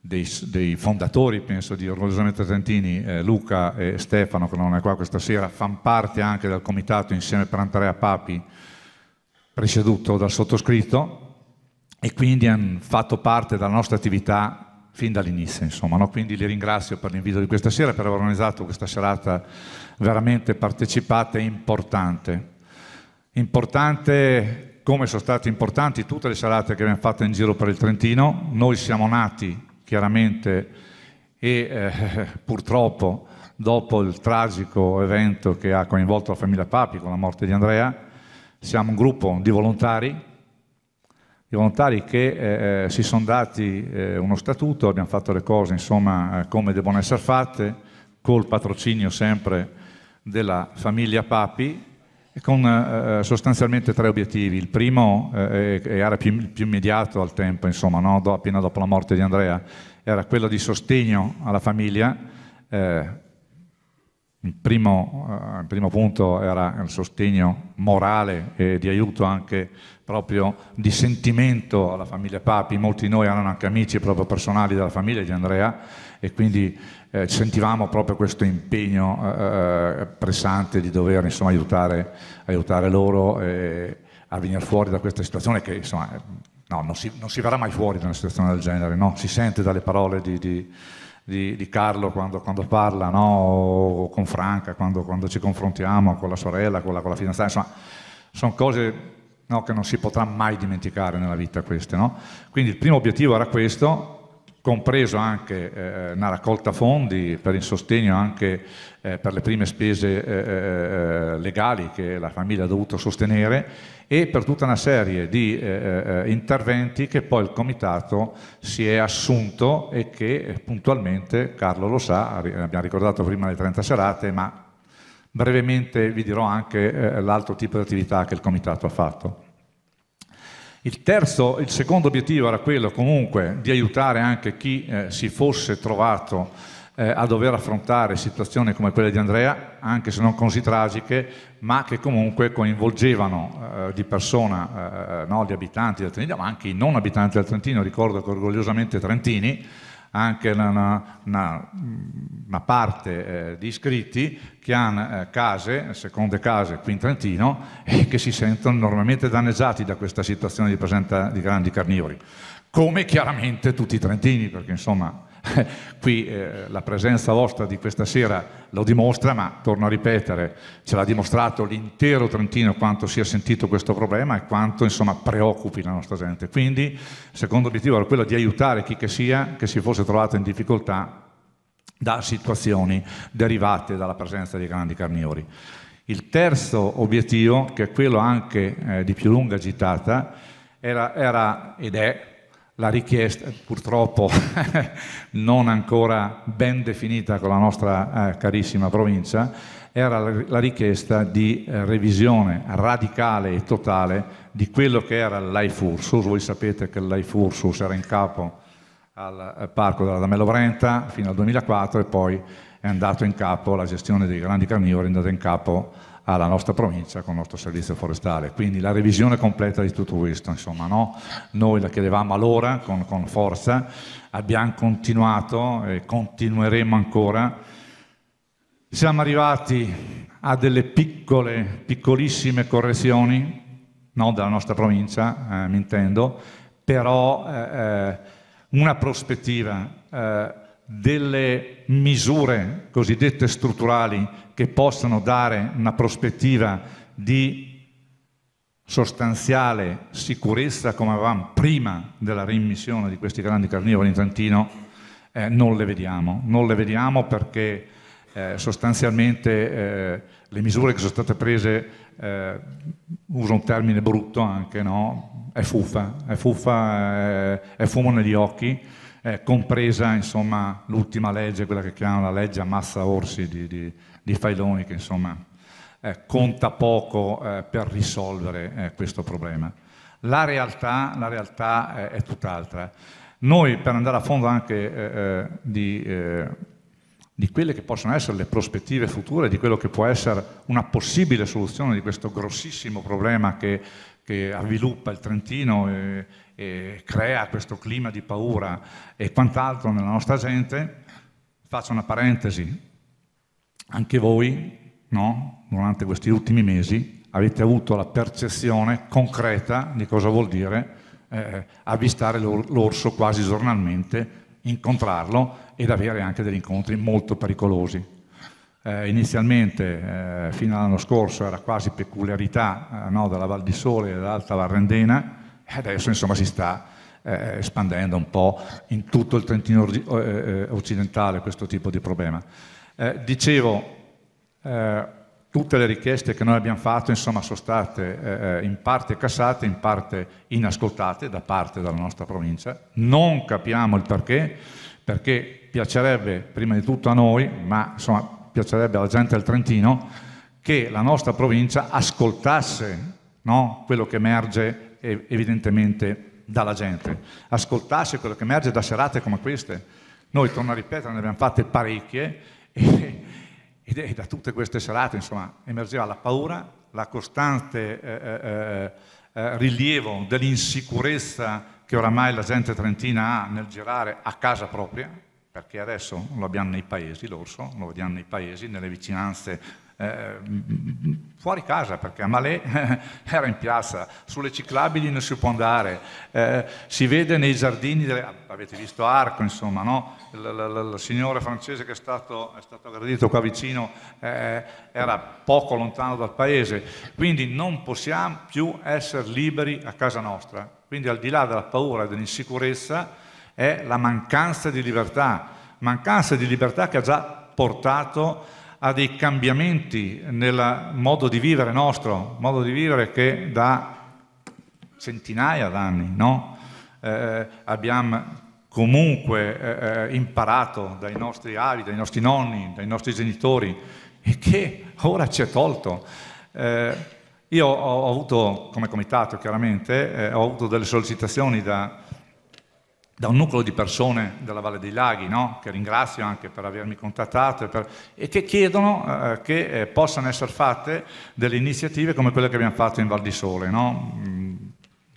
dei, dei, fondatori, penso, di Orgogliosamente Trentini, eh, Luca e Stefano, che non è qua questa sera, fanno parte anche del comitato insieme per Andrea Papi, presieduto dal sottoscritto, e quindi hanno fatto parte della nostra attività fin dall'inizio, insomma. No? Quindi li ringrazio per l'invito di questa sera, per aver organizzato questa serata veramente partecipata e importante. Importante come sono state importanti tutte le serate che abbiamo fatto in giro per il Trentino. Noi siamo nati chiaramente e eh, purtroppo dopo il tragico evento che ha coinvolto la famiglia Papi con la morte di Andrea, siamo un gruppo di volontari i volontari che eh, eh si sono dati eh, uno statuto, abbiamo fatto le cose insomma eh, come devono essere fatte, col patrocinio sempre della famiglia Papi, con eh, eh, sostanzialmente tre obiettivi. Il primo era più, più, immediato al tempo, insomma, no? Do, appena dopo la morte di Andrea, era quello di sostegno alla famiglia. il primo, il primo punto era il sostegno morale e di aiuto anche proprio di sentimento alla famiglia Papi, molti di noi hanno anche amici proprio personali della famiglia di Andrea e quindi eh, sentivamo proprio questo impegno eh, eh, pressante di dover insomma, aiutare, aiutare, loro eh, a venire fuori da questa situazione che insomma, eh, no, non, si, non, si, verrà mai fuori da una situazione del genere, no? si sente dalle parole di, di di, di, Carlo quando, quando parla, no? o con Franca quando, quando, ci confrontiamo, con la sorella, con la, con la fidanzata, insomma, sono cose no? che non si potrà mai dimenticare nella vita queste. No? Quindi il primo obiettivo era questo, compreso anche eh, una raccolta fondi per il sostegno anche eh, per le prime spese eh, eh, eh legali che la famiglia ha dovuto sostenere e per tutta una serie di eh, interventi che poi il comitato si è assunto e che puntualmente, Carlo lo sa, abbiamo ricordato prima le 30 serate, ma Brevemente vi dirò anche eh, l'altro tipo di attività che il comitato ha fatto. Il, terzo, il secondo obiettivo era quello comunque di aiutare anche chi eh, si fosse trovato eh, a dover affrontare situazioni come quelle di Andrea, anche se non così tragiche, ma che comunque coinvolgevano eh, di persona eh, no, gli abitanti del Trentino, ma anche i non abitanti del Trentino, ricordo che orgogliosamente trentini, anche una, una, una parte eh, di iscritti che hanno eh, case, seconde case qui in Trentino e che si sentono normalmente danneggiati da questa situazione di presenza di grandi carnivori, come chiaramente tutti i trentini, perché insomma Qui eh, la presenza vostra di questa sera lo dimostra, ma torno a ripetere, ce l'ha dimostrato l'intero Trentino quanto sia sentito questo problema e quanto insomma, preoccupi la nostra gente. Quindi il secondo obiettivo era quello di aiutare chi che sia che si fosse trovato in difficoltà da situazioni derivate dalla presenza dei grandi carnivori. Il terzo obiettivo, che è quello anche eh, di più lunga gittata, era, era ed è la richiesta, purtroppo non ancora ben definita con la nostra eh, carissima provincia, era la richiesta di eh, revisione radicale e totale di quello che era l'Aifursus. Voi sapete che l'Aifursus era in capo al eh, parco della Damello Brenta fino al 2004 e poi è andato in capo la gestione dei grandi carnivori, è andata in capo alla nostra provincia con il nostro servizio forestale. Quindi la revisione completa di tutto questo, insomma, no? noi la chiedevamo allora con, con forza, abbiamo continuato e continueremo ancora. Siamo arrivati a delle piccole, piccolissime correzioni, non dalla nostra provincia, eh, mi intendo, però eh, eh una prospettiva. Eh, delle misure cosiddette strutturali che possano dare una prospettiva di sostanziale sicurezza come avevamo prima della reimmissione di questi grandi carnivori in Trentino, eh, non le vediamo. Non le vediamo perché eh, sostanzialmente eh, le misure che sono state prese, eh, uso un termine brutto anche, no? è fuffa, è, fuffa, eh, è fumo negli occhi, eh, compresa insomma, l'ultima legge, quella che chiamano la legge ammazza orsi di, di, di Failoni, che insomma, eh, conta poco eh, per risolvere eh, questo problema. La realtà, la realtà eh, è tutt'altra. Noi per andare a fondo anche eh, di, di quelle che possono essere le prospettive future, di quello che può essere una possibile soluzione di questo grossissimo problema che, che avviluppa il Trentino eh, crea questo clima di paura e quant'altro nella nostra gente, faccio una parentesi, anche voi, no? durante questi ultimi mesi, avete avuto la percezione concreta di cosa vuol dire eh, avvistare l'orso quasi giornalmente, incontrarlo ed avere anche degli incontri molto pericolosi. Eh, inizialmente, eh, fino all'anno scorso, era quasi peculiarità eh, no, della Val di Sole e dell'Alta Varrendena, eh, adesso insomma si sta eh, espandendo un po' in tutto il Trentino eh, eh, occidentale questo tipo di problema. Eh, dicevo, eh, tutte le richieste che noi abbiamo fatto insomma, sono state eh, in parte cassate, in parte inascoltate da parte della nostra provincia. Non capiamo il perché, perché piacerebbe prima di tutto a noi, ma insomma, piacerebbe alla gente del Trentino, che la nostra provincia ascoltasse no, quello che emerge evidentemente dalla gente, ascoltarsi quello che emerge da serate come queste. Noi, torno a ripetere, ne abbiamo fatte parecchie e, e da tutte queste serate insomma, emergeva la paura, la costante eh eh, eh, eh, rilievo dell'insicurezza che oramai la gente trentina ha nel girare a casa propria, perché adesso lo abbiamo nei paesi l'orso, lo vediamo nei paesi, nelle vicinanze eh, fuori casa, perché a Malé era in piazza, sulle ciclabili non si può andare, eh, si vede nei giardini, delle, avete visto Arco, insomma, no? il, il, il, signore francese che è stato, è stato aggredito qua vicino eh, era poco lontano dal paese, quindi non possiamo più essere liberi a casa nostra, quindi al di là della paura e dell'insicurezza è la mancanza di libertà, mancanza di libertà che ha già portato a dei cambiamenti nel modo di vivere nostro, modo di vivere che da centinaia d'anni no? eh, abbiamo comunque eh, eh, imparato dai nostri avi, dai nostri nonni, dai nostri genitori e che ora ci è tolto. Eh, io ho, avuto, come comitato chiaramente, eh, ho avuto delle sollecitazioni da da un nucleo di persone della Valle dei Laghi, no? che ringrazio anche per avermi contattato, e, per, e che chiedono eh, che eh, possano essere fatte delle iniziative come quelle che abbiamo fatto in Val di Sole. No? Mm,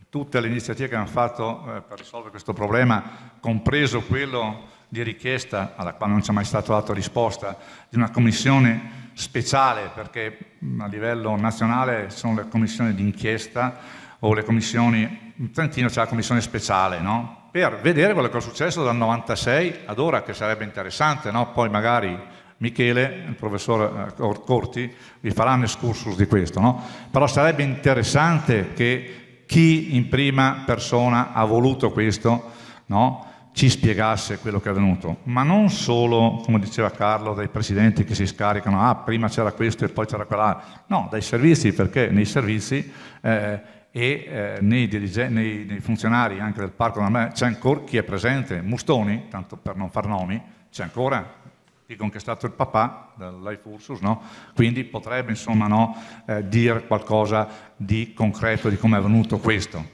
tutte le iniziative che abbiamo fatto eh, per risolvere questo problema, compreso quello di richiesta, alla quale non c'è mai stata data risposta, di una commissione speciale, perché mm, a livello nazionale sono le commissioni d'inchiesta o le commissioni, in Trentino c'è la commissione speciale, no? per vedere quello che è successo dal 96 ad ora, che sarebbe interessante, no? poi magari Michele, il professor eh, Corti, vi farà un excursus di questo, no? però sarebbe interessante che chi in prima persona ha voluto questo no? ci spiegasse quello che è avvenuto, ma non solo, come diceva Carlo, dai presidenti che si scaricano, ah prima c'era questo e poi c'era quell'altro, no, dai servizi, perché nei servizi... Eh, e eh, nei, nei, nei, funzionari anche del parco c'è ancora chi è presente, Mustoni, tanto per non far nomi, c'è ancora dicono che è stato il papà dell'Life Ursus, no? quindi potrebbe insomma, no, eh, dire qualcosa di concreto di come è avvenuto questo.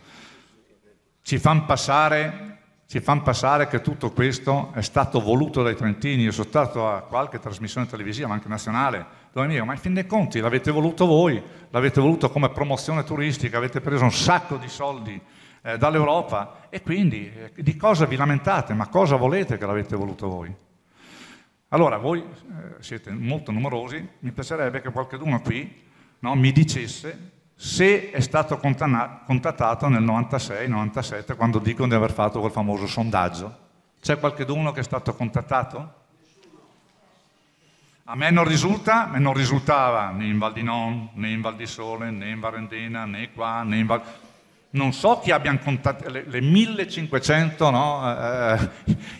Ci fanno passare, fan passare, che tutto questo è stato voluto dai Trentini, io sono stato a qualche trasmissione televisiva, ma anche nazionale, dove mi dico, ma in fin dei conti l'avete voluto voi, l'avete voluto come promozione turistica, avete preso un sacco di soldi eh, dall'Europa e quindi eh, di cosa vi lamentate, ma cosa volete che l'avete voluto voi? Allora, voi eh, siete molto numerosi, mi piacerebbe che qualcuno qui no, mi dicesse se è stato contattato nel 96-97 quando dicono di aver fatto quel famoso sondaggio. C'è qualcuno che è stato contattato? A me non risulta, me non risultava né in Val di Non, né in Val di Sole, né in Varendena, né qua, né in Val... Non so chi abbiano contattato le, le, 1500 no, eh,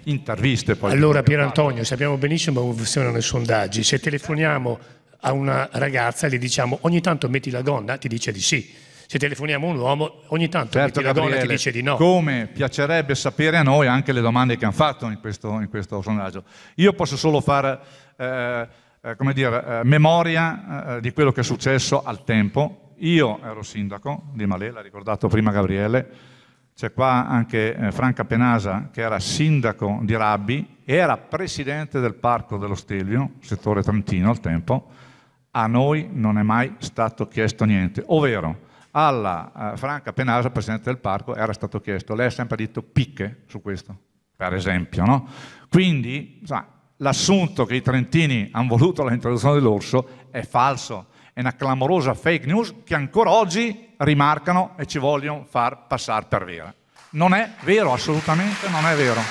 interviste. Poi allora Pier Antonio, sappiamo benissimo come funzionano i sondaggi. Se telefoniamo a una ragazza e le diciamo ogni tanto metti la gonna, ti dice di sì. Se telefoniamo a un uomo, ogni tanto certo, metti la Gabriele, gonna ti dice di no. Come piacerebbe sapere a noi anche le domande che hanno fatto in questo, in questo sondaggio. Io posso solo fare eh, eh, come dire, eh, memoria di quello che è successo al tempo. Io ero sindaco di Malè, l'ha ricordato prima Gabriele, c'è qua anche Franca Penasa che era sindaco di Rabbi, e era presidente del Parco dello Stelvio, settore trentino al tempo, a noi non è mai stato chiesto niente, ovvero alla Franca Penasa, presidente del parco, era stato chiesto, lei ha sempre detto picche su questo, per esempio. No? Quindi, sa, l'assunto che i trentini hanno voluto l'introduzione dell'orso è falso, è una clamorosa fake news che ancora oggi rimarcano e ci vogliono far passare per vera. Non è vero, assolutamente non è vero.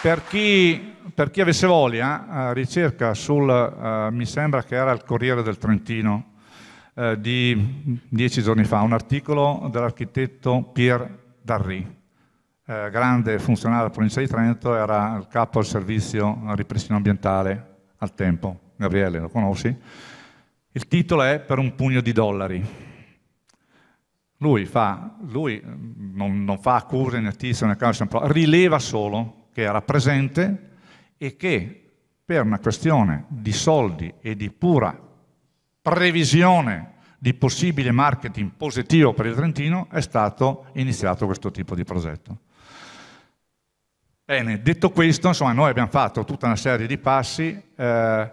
Per chi, per chi avesse voglia, eh, ricerca sul, uh, mi sembra che era il Corriere del Trentino, eh, di dieci giorni fa, un articolo dell'architetto Pierre Darry, eh, grande funzionario della provincia di Trento, era il capo del servizio ripristino ambientale al tempo. Gabriele, lo conosci? Il titolo è Per un pugno di dollari. Lui, fa, lui eh, non, non, fa accuse né tizio né caso, rileva solo che era presente e che per una questione di soldi e di pura previsione di possibile marketing positivo per il Trentino è stato iniziato questo tipo di progetto. Bene, detto questo, insomma, noi abbiamo fatto tutta una serie di passi eh,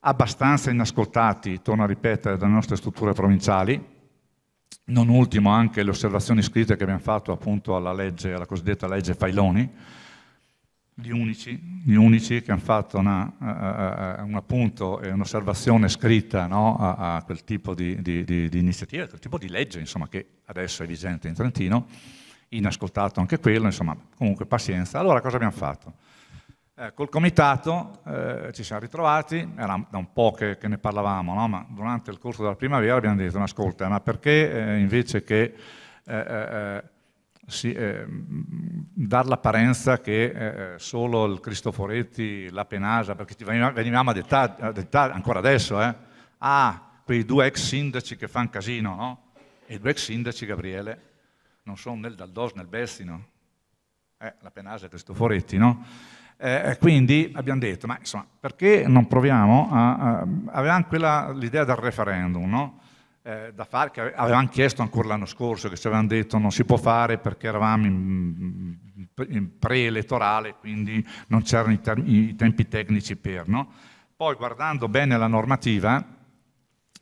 abbastanza inascoltati, torno a ripetere, dalle nostre strutture provinciali, non ultimo anche le osservazioni scritte che abbiamo fatto appunto alla, legge, alla cosiddetta legge Failoni, gli unici, gli unici che hanno fatto una, uh, un appunto e un'osservazione scritta no, a, a, quel tipo di, di, di, di, iniziativa, a quel tipo di legge insomma, che adesso è vigente in Trentino, inascoltato anche quello, insomma, comunque pazienza. Allora cosa abbiamo fatto? Eh, col comitato eh, ci siamo ritrovati, era da un po' che, che ne parlavamo, no? ma durante il corso della primavera abbiamo detto, ascolta, ma perché eh, invece che sì, eh, dar l'apparenza che eh, solo il Cristoforetti, la Penasa, perché ci venivamo a dettare, a ancora adesso, eh, ah, quei due ex sindaci che fanno casino, no? E i due ex sindaci, Gabriele, non sono né il Daldos né il Bestino, eh, la Penasa e Cristoforetti, no? Eh, eh quindi abbiamo detto, ma insomma, perché non proviamo a... a avevamo l'idea del referendum, no? eh, da fare, che avevamo chiesto ancora l'anno scorso, che ci avevano detto non si può fare perché eravamo in, in pre quindi non c'erano i, ter- i tempi tecnici per. No? Poi guardando bene la normativa,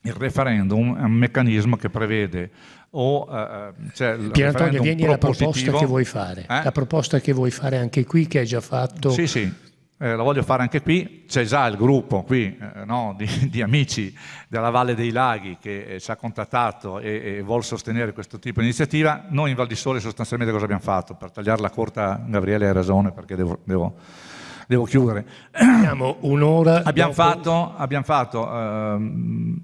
il referendum è un meccanismo che prevede o eh, eh cioè Pier Antonio vieni alla proposta che vuoi fare eh? la proposta che vuoi fare anche qui che hai già fatto sì, sì eh, lo voglio fare anche qui, c'è già il gruppo qui eh, no, di, di, amici della Valle dei Laghi che eh, ci ha contattato e, e vuole sostenere questo tipo di iniziativa, noi in Val di Sole sostanzialmente cosa abbiamo fatto? Per tagliare la corta Gabriele hai ragione perché devo, devo, devo chiudere. Abbiamo un'ora. Abbiamo dopo... fatto, abbiamo, fatto ehm,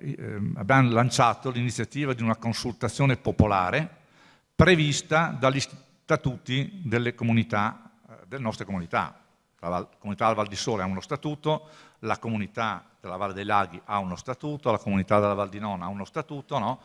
eh, ehm, abbiamo lanciato l'iniziativa di una consultazione popolare prevista dagli statuti delle comunità, eh, delle nostre comunità, la comunità della Val di Sole ha uno statuto, la comunità della Valle dei Laghi ha uno statuto, la comunità della Val di Nona ha uno statuto, no?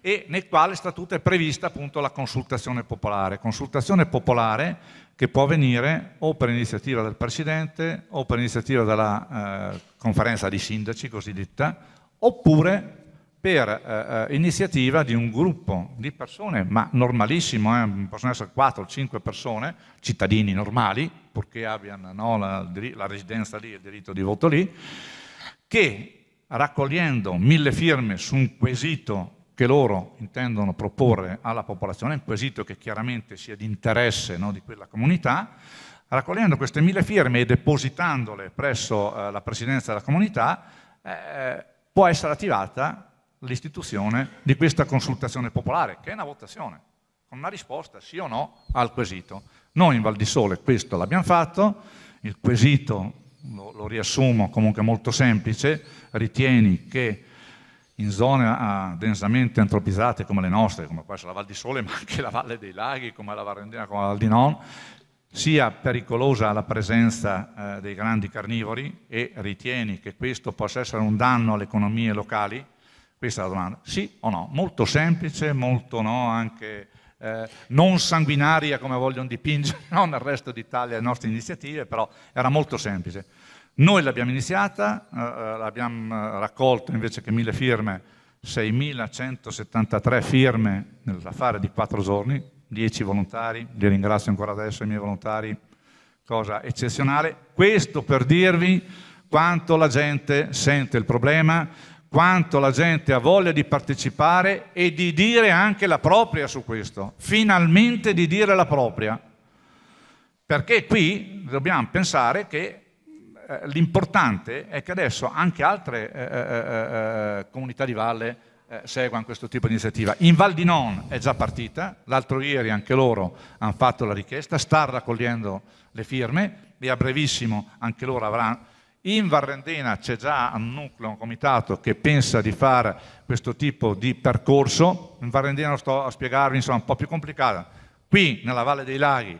e nel quale statuto è prevista appunto la consultazione popolare. Consultazione popolare che può avvenire o per iniziativa del Presidente o per iniziativa della eh, conferenza di sindaci cosiddetta, oppure per eh, eh iniziativa di un gruppo di persone, ma normalissimo, eh, possono essere 4 o 5 persone, cittadini normali, purché abbiano no, la, la residenza lì e il diritto di voto lì, che raccogliendo mille firme su un quesito che loro intendono proporre alla popolazione, un quesito che chiaramente sia di interesse no, di quella comunità, raccogliendo queste mille firme e depositandole presso eh, la presidenza della comunità, eh, può essere attivata l'istituzione di questa consultazione popolare, che è una votazione, con una risposta sì o no al quesito. Noi in Val di Sole questo l'abbiamo fatto, il quesito lo, lo riassumo comunque molto semplice, ritieni che in zone ah, densamente antropizzate come le nostre, come può la Val di Sole, ma anche la Valle dei Laghi, come la Varendina, come la Val di Non, sia pericolosa la presenza eh, dei grandi carnivori e ritieni che questo possa essere un danno alle economie locali? Questa è la domanda. Sì o no? Molto semplice, molto no, anche eh, non sanguinaria come vogliono dipingere non nel resto d'Italia le nostre iniziative, però era molto semplice. Noi l'abbiamo iniziata, eh, eh l'abbiamo eh, raccolto invece che mille firme, 6.173 firme nell'affare di quattro giorni, 10 volontari, li ringrazio ancora adesso i miei volontari, cosa eccezionale. Questo per dirvi quanto la gente sente il problema, quanto la gente ha voglia di partecipare e di dire anche la propria su questo, finalmente di dire la propria. Perché qui dobbiamo pensare che eh, l'importante è che adesso anche altre eh, eh, eh, eh comunità di valle seguano questo tipo di iniziativa. In Val di Non è già partita, l'altro ieri anche loro hanno fatto la richiesta, sta raccogliendo le firme e a brevissimo anche loro avranno in Varrentina c'è già un nucleo, un comitato che pensa di fare questo tipo di percorso. In Varrentina lo sto a spiegarvi, insomma, un po' più complicata. Qui, nella Valle dei Laghi,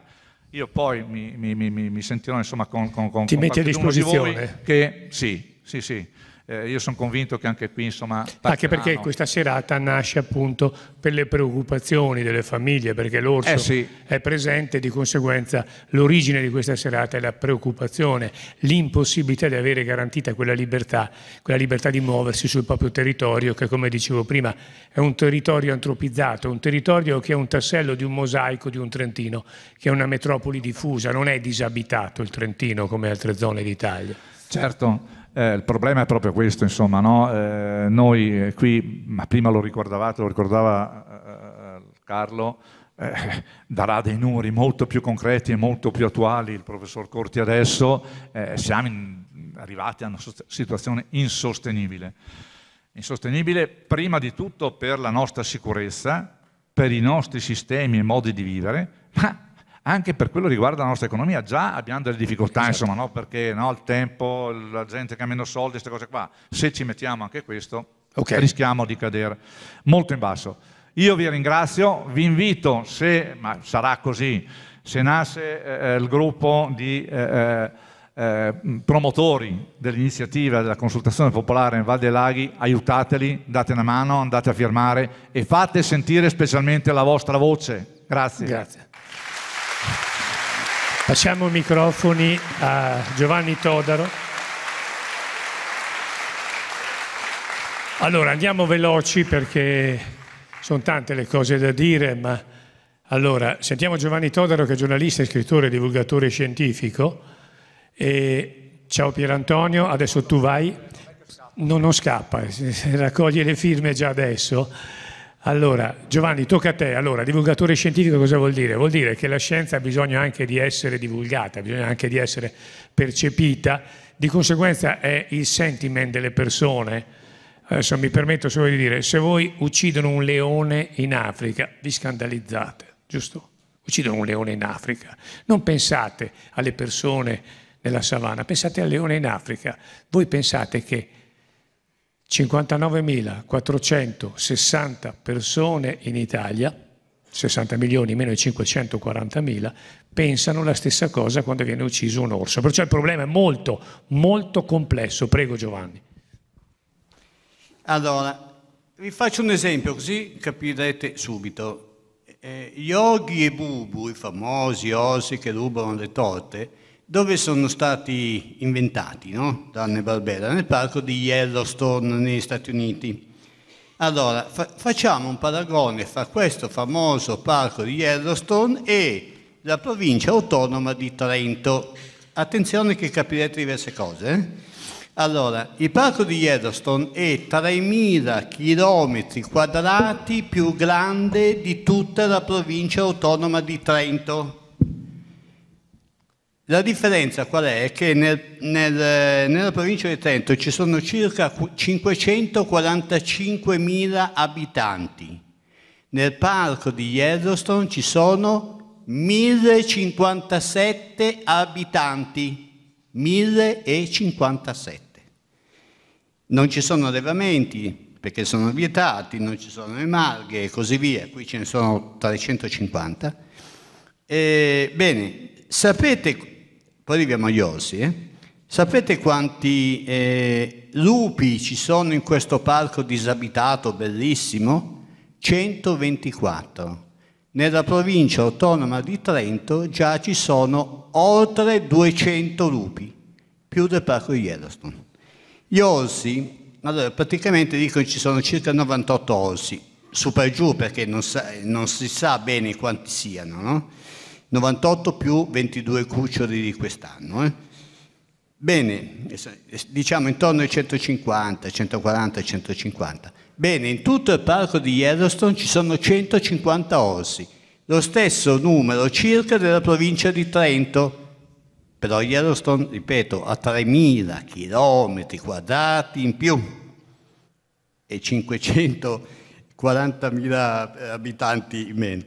io poi mi, mi, mi, mi sentirò insomma con, con, con Ti metti a disposizione? Di che, sì, sì, sì eh, io sono convinto che anche qui insomma... Partiranno. Anche perché questa serata nasce appunto per le preoccupazioni delle famiglie, perché l'orso eh sì. è presente, di conseguenza l'origine di questa serata è la preoccupazione, l'impossibilità di avere garantita quella libertà, quella libertà di muoversi sul proprio territorio che come dicevo prima è un territorio antropizzato, un territorio che è un tassello di un mosaico di un Trentino, che è una metropoli diffusa, non è disabitato il Trentino come altre zone d'Italia. Certo, eh, il problema è proprio questo, insomma, no? eh, noi eh, qui, ma prima lo ricordavate, lo ricordava eh, eh, Carlo, eh, darà dei numeri molto più concreti e molto più attuali il professor Corti adesso, eh, siamo in, arrivati a una situazione insostenibile. Insostenibile prima di tutto per la nostra sicurezza, per i nostri sistemi e modi di vivere, ma anche per quello che riguarda la nostra economia. Già abbiamo delle difficoltà, esatto. insomma, no? perché no? il tempo, la gente che ha meno soldi, queste cose qua. Se ci mettiamo anche questo, okay. rischiamo di cadere molto in basso. Io vi ringrazio, vi invito, se ma sarà così, se nasce eh, eh il gruppo di eh, eh, eh, promotori dell'iniziativa della consultazione popolare in Val dei Laghi, aiutateli, date una mano, andate a firmare e fate sentire specialmente la vostra voce. Grazie. Grazie. Lasciamo i microfoni a Giovanni Todaro. Allora andiamo veloci perché sono tante le cose da dire, ma allora sentiamo Giovanni Todaro che è giornalista, scrittore, divulgatore scientifico. E... Ciao Pierantonio, adesso tu vai, non, non scappa, raccoglie le firme già adesso. Allora, Giovanni, tocca a te. Allora, divulgatore scientifico cosa vuol dire? Vuol dire che la scienza ha bisogno anche di essere divulgata, bisogna anche di essere percepita, di conseguenza è il sentiment delle persone. Adesso mi permetto solo di dire, se voi uccidono un leone in Africa, vi scandalizzate, giusto? Uccidono un leone in Africa. Non pensate alle persone nella savana, pensate al leone in Africa. Voi pensate che 59.460 persone in Italia, 60 milioni meno di 540.000, pensano la stessa cosa quando viene ucciso un orso. Perciò il problema è molto, molto complesso. Prego Giovanni. Allora, vi faccio un esempio così capirete subito. Eh, Yogi e Bubu, i famosi orsi che rubano le torte, dove sono stati inventati no? da Anne Barbera, nel parco di Yellowstone negli Stati Uniti. Allora, fa- facciamo un paragone fra questo famoso parco di Yellowstone e la provincia autonoma di Trento. Attenzione che capirete diverse cose. Eh? Allora, il parco di Yellowstone è 3.000 km quadrati più grande di tutta la provincia autonoma di Trento. La differenza qual è? che nel, nel, eh, nella provincia di Trento ci sono circa 545.000 abitanti, nel parco di Yellowstone ci sono 1057 abitanti, 1057. Non ci sono allevamenti perché sono vietati, non ci sono le marghe e così via, qui ce ne sono 350. E, eh, bene, sapete poi arriviamo agli orsi. Eh? Sapete quanti eh, lupi ci sono in questo parco disabitato bellissimo? 124. Nella provincia autonoma di Trento già ci sono oltre 200 lupi, più del parco di Yellowstone. Gli orsi, allora praticamente dicono ci sono circa 98 orsi, su per giù perché non, sa, non si sa bene quanti siano, no? 98 più 22 cuccioli di quest'anno. Eh? Bene, diciamo intorno ai 150, 140, 150. Bene, in tutto il parco di Yellowstone ci sono 150 orsi, lo stesso numero circa della provincia di Trento. Però Yellowstone, ripeto, ha 3.000 km quadrati in più e 540.000 abitanti in meno.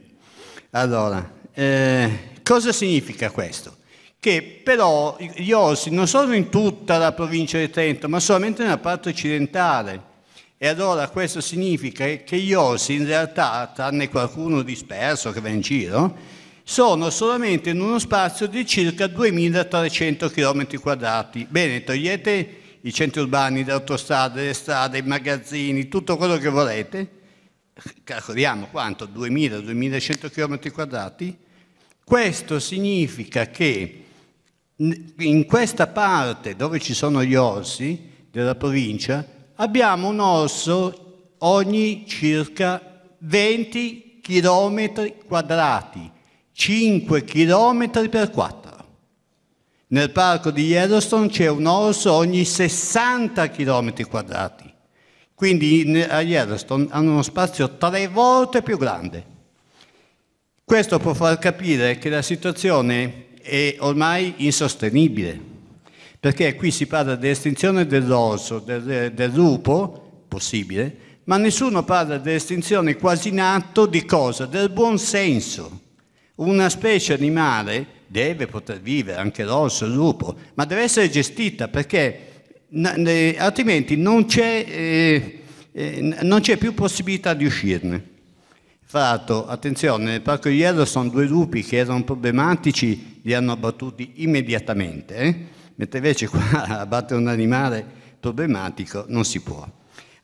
Allora, eh, cosa significa questo? Che però gli orsi non sono in tutta la provincia di Trento, ma solamente nella parte occidentale. E allora questo significa che gli orsi in realtà, tranne qualcuno disperso che va in giro, sono solamente in uno spazio di circa 2.300 km quadrati. Bene, togliete i centri urbani, le autostrade, le strade, i magazzini, tutto quello che volete, calcoliamo quanto, 2.000-2.100 km quadrati, questo significa che in questa parte dove ci sono gli orsi della provincia abbiamo un orso ogni circa 20 km quadrati, 5 km per 4. Nel parco di Yellowstone c'è un orso ogni 60 km quadrati, quindi a Yellowstone hanno uno spazio tre volte più grande. Questo può far capire che la situazione è ormai insostenibile, perché qui si parla dell'estinzione dell'orso, del, del lupo, possibile, ma nessuno parla dell'estinzione quasi in atto di cosa? Del buon senso. Una specie animale deve poter vivere, anche l'orso, il lupo, ma deve essere gestita perché altrimenti non c'è, eh, eh non c'è più possibilità di uscirne. Fra attenzione, nel parco di Hierro due lupi che erano problematici, li hanno abbattuti immediatamente, eh? mentre invece qua abbattere un animale problematico non si può.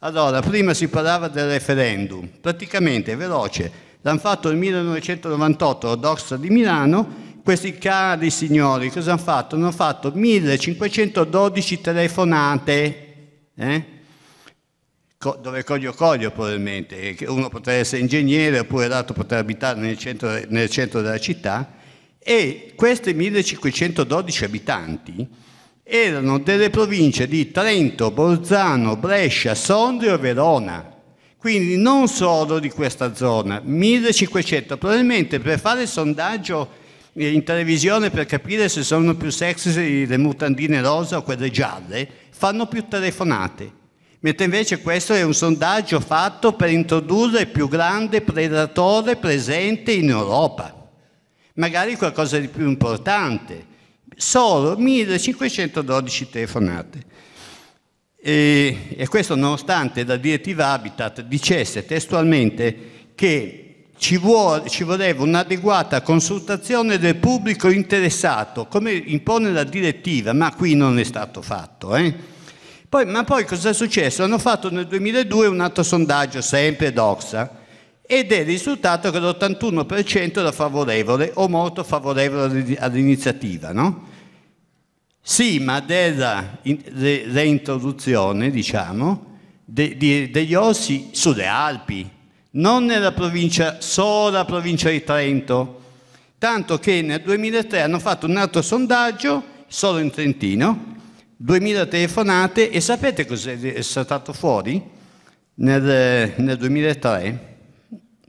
Allora, prima si parlava del referendum, praticamente veloce, l'hanno fatto nel 1998 ad Oxford di Milano, questi cari signori cosa hanno fatto? Hanno fatto 1512 telefonate, eh? dove coglio coglio probabilmente, eh, uno potrebbe essere ingegnere oppure l'altro potrebbe abitare nel centro, nel centro della città, e queste 1512 abitanti erano delle province di Trento, Bolzano, Brescia, Sondrio e Verona. Quindi non solo di questa zona, 1500. Probabilmente per fare il sondaggio eh, in televisione per capire se sono più sexy le mutandine rosa o quelle gialle, fanno più telefonate Mentre invece questo è un sondaggio fatto per introdurre il più grande predatore presente in Europa, magari qualcosa di più importante. Solo 1512 telefonate. E, e questo nonostante la direttiva Habitat dicesse testualmente che ci, vuole, ci, vorrebbe un'adeguata consultazione del pubblico interessato, come impone la direttiva, ma qui non è stato fatto. Eh? Poi, ma poi cosa è successo? Hanno fatto nel 2002 un altro sondaggio, sempre d'Oxa, ed è risultato che l'81% era favorevole o molto favorevole all'iniziativa, no? Sì, ma della reintroduzione, diciamo, de, de, degli orsi sulle Alpi, non nella provincia, sola provincia di Trento, tanto che nel 2003 hanno fatto un altro sondaggio solo in Trentino 2000 telefonate e sapete cosa è stato fuori? Nel, nel 2003,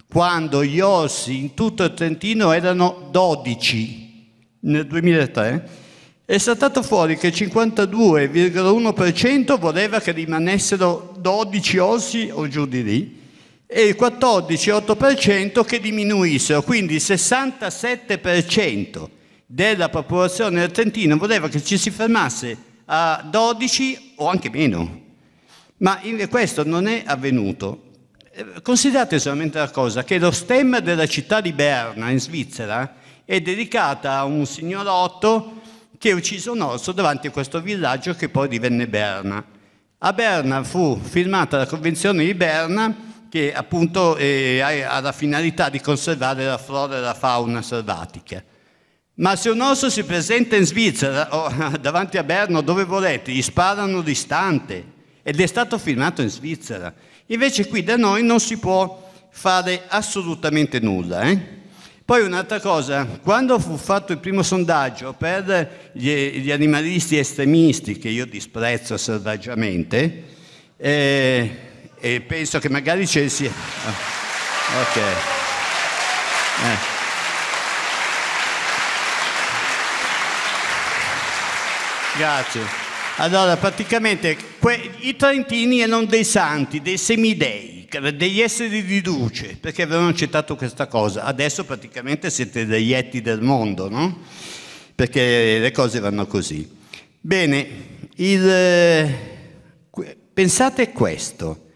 quando gli orsi in tutto il Trentino erano 12, nel 2003, è saltato fuori che il 52,1% voleva che rimanessero 12 orsi o giù di lì, e il 14,8% che diminuissero, quindi il 67% della popolazione del Trentino voleva che ci si fermasse a eh, 12 o anche meno. Ma questo non è avvenuto. Eh, considerate solamente la cosa che lo stemma della città di Berna in Svizzera è dedicata a un signorotto che uccise un orso davanti a questo villaggio che poi divenne Berna. A Berna fu firmata la Convenzione di Berna che appunto eh, ha la finalità di conservare la flora e la fauna selvatica. Ma se un osso si presenta in Svizzera o davanti a Berno, dove volete, gli sparano distante ed è stato filmato in Svizzera. Invece qui da noi non si può fare assolutamente nulla. Eh? Poi un'altra cosa, quando fu fatto il primo sondaggio per gli, gli animalisti estremisti, che io disprezzo selvaggiamente, eh, e penso che magari ci sia... Ah, ok. Eh. Grazie. Allora, praticamente que- i trentini erano dei santi, dei semidei, degli esseri di luce, perché avevano accettato questa cosa. Adesso praticamente siete degli etti del mondo, no? Perché le cose vanno così. Bene, il, eh, pensate questo.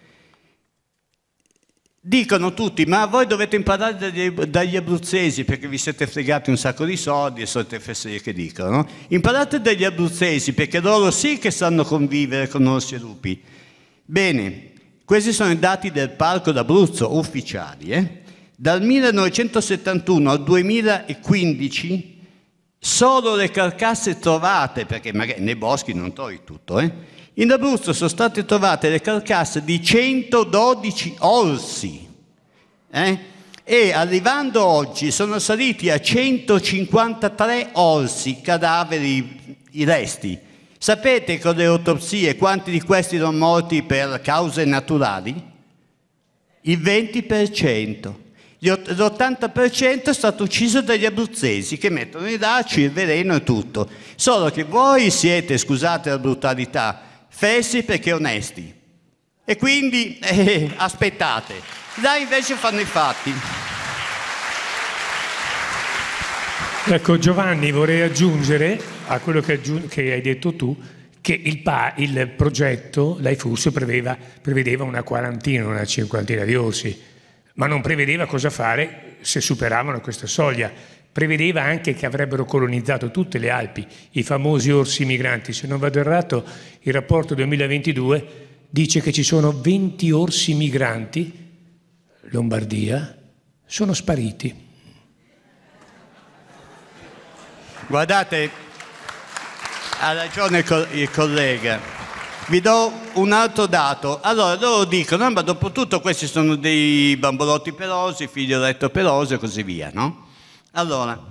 Dicono tutti, ma voi dovete imparare dagli, abruzzesi perché vi siete fregati un sacco di soldi e solite fesserie che dicono. Imparate dagli abruzzesi perché loro sì che sanno convivere con orsi e lupi. Bene, questi sono i dati del Parco d'Abruzzo ufficiali. Eh? Dal 1971 al 2015 solo le carcasse trovate, perché magari nei boschi non trovi tutto, eh? In Abruzzo sono state trovate le carcasse di 112 orsi eh? e arrivando oggi sono saliti a 153 orsi, cadaveri, i resti. Sapete con le autopsie quanti di questi sono morti per cause naturali? Il 20%. L'80% è stato ucciso dagli abruzzesi che mettono i lacci, il veleno e tutto. Solo che voi siete, scusate la brutalità, fessi perché onesti. E quindi eh, aspettate, là invece fanno i fatti. Ecco Giovanni, vorrei aggiungere a quello che, aggiung- che hai detto tu che il, pa- il progetto Laifusso prevedeva, prevedeva una quarantina, una cinquantina di orsi, ma non prevedeva cosa fare se superavano questa soglia prevedeva anche che avrebbero colonizzato tutte le Alpi, i famosi orsi migranti. Se non vado errato, il rapporto 2022 dice che ci sono 20 orsi migranti, Lombardia, sono spariti. Guardate, ha ragione il, collega. Vi do un altro dato. Allora, loro dicono, ah, ma dopo tutto questi sono dei bambolotti pelosi, figli eletto pelosi e così via, no? Allora,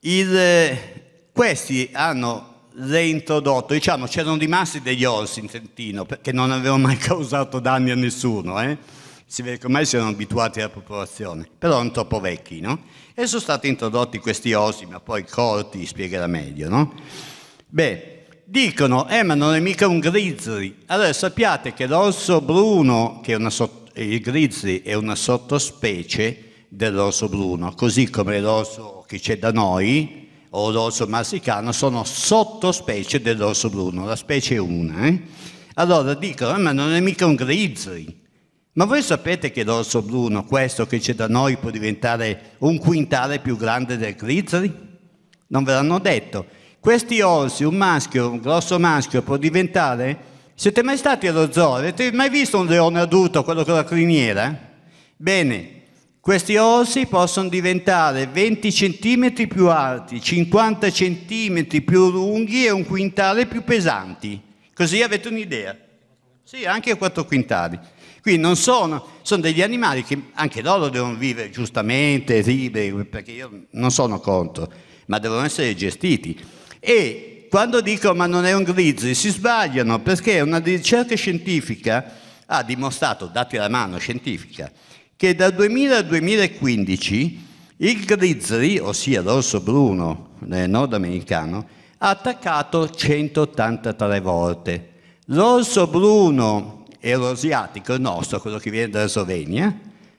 il, eh, questi hanno reintrodotto, diciamo c'erano rimasti degli orsi in Trentino perché non avevano mai causato danni a nessuno, eh? si vede che ormai si erano abituati alla popolazione, però non troppo vecchi, no? E sono stati introdotti questi orsi, ma poi Corti spiegherà meglio, no? Beh, dicono, eh ma non è mica un grizzly, allora sappiate che l'orso bruno, che è una il grizzly è una sottospecie, dell'orso bruno, così come l'orso che c'è da noi o l'orso marsicano sono sottospecie dell'orso bruno, la specie è una. Eh? Allora dicono, eh, ma non è mica un grizzly. Ma voi sapete che l'orso bruno, questo che c'è da noi, può diventare un quintale più grande del grizzly? Non ve l'hanno detto. Questi orsi, un maschio, un grosso maschio, può diventare... Siete mai stati allo zoo? Avete mai visto un leone adulto, quello con la criniera? Bene, questi orsi possono diventare 20 cm più alti, 50 cm più lunghi e un quintale più pesanti. Così avete un'idea. Sì, anche 4 quintali. Quindi non sono, sono degli animali che anche loro devono vivere giustamente, liberi, perché io non sono contro, ma devono essere gestiti. E quando dico ma non è un grizzly, si sbagliano perché una ricerca scientifica ha dimostrato, dati la mano scientifica, che dal 2000 al 2015 il grizzly, ossia l'orso bruno eh, nordamericano, ha attaccato 183 volte. L'orso bruno eurasiatico, il nostro, quello che viene dalla Slovenia,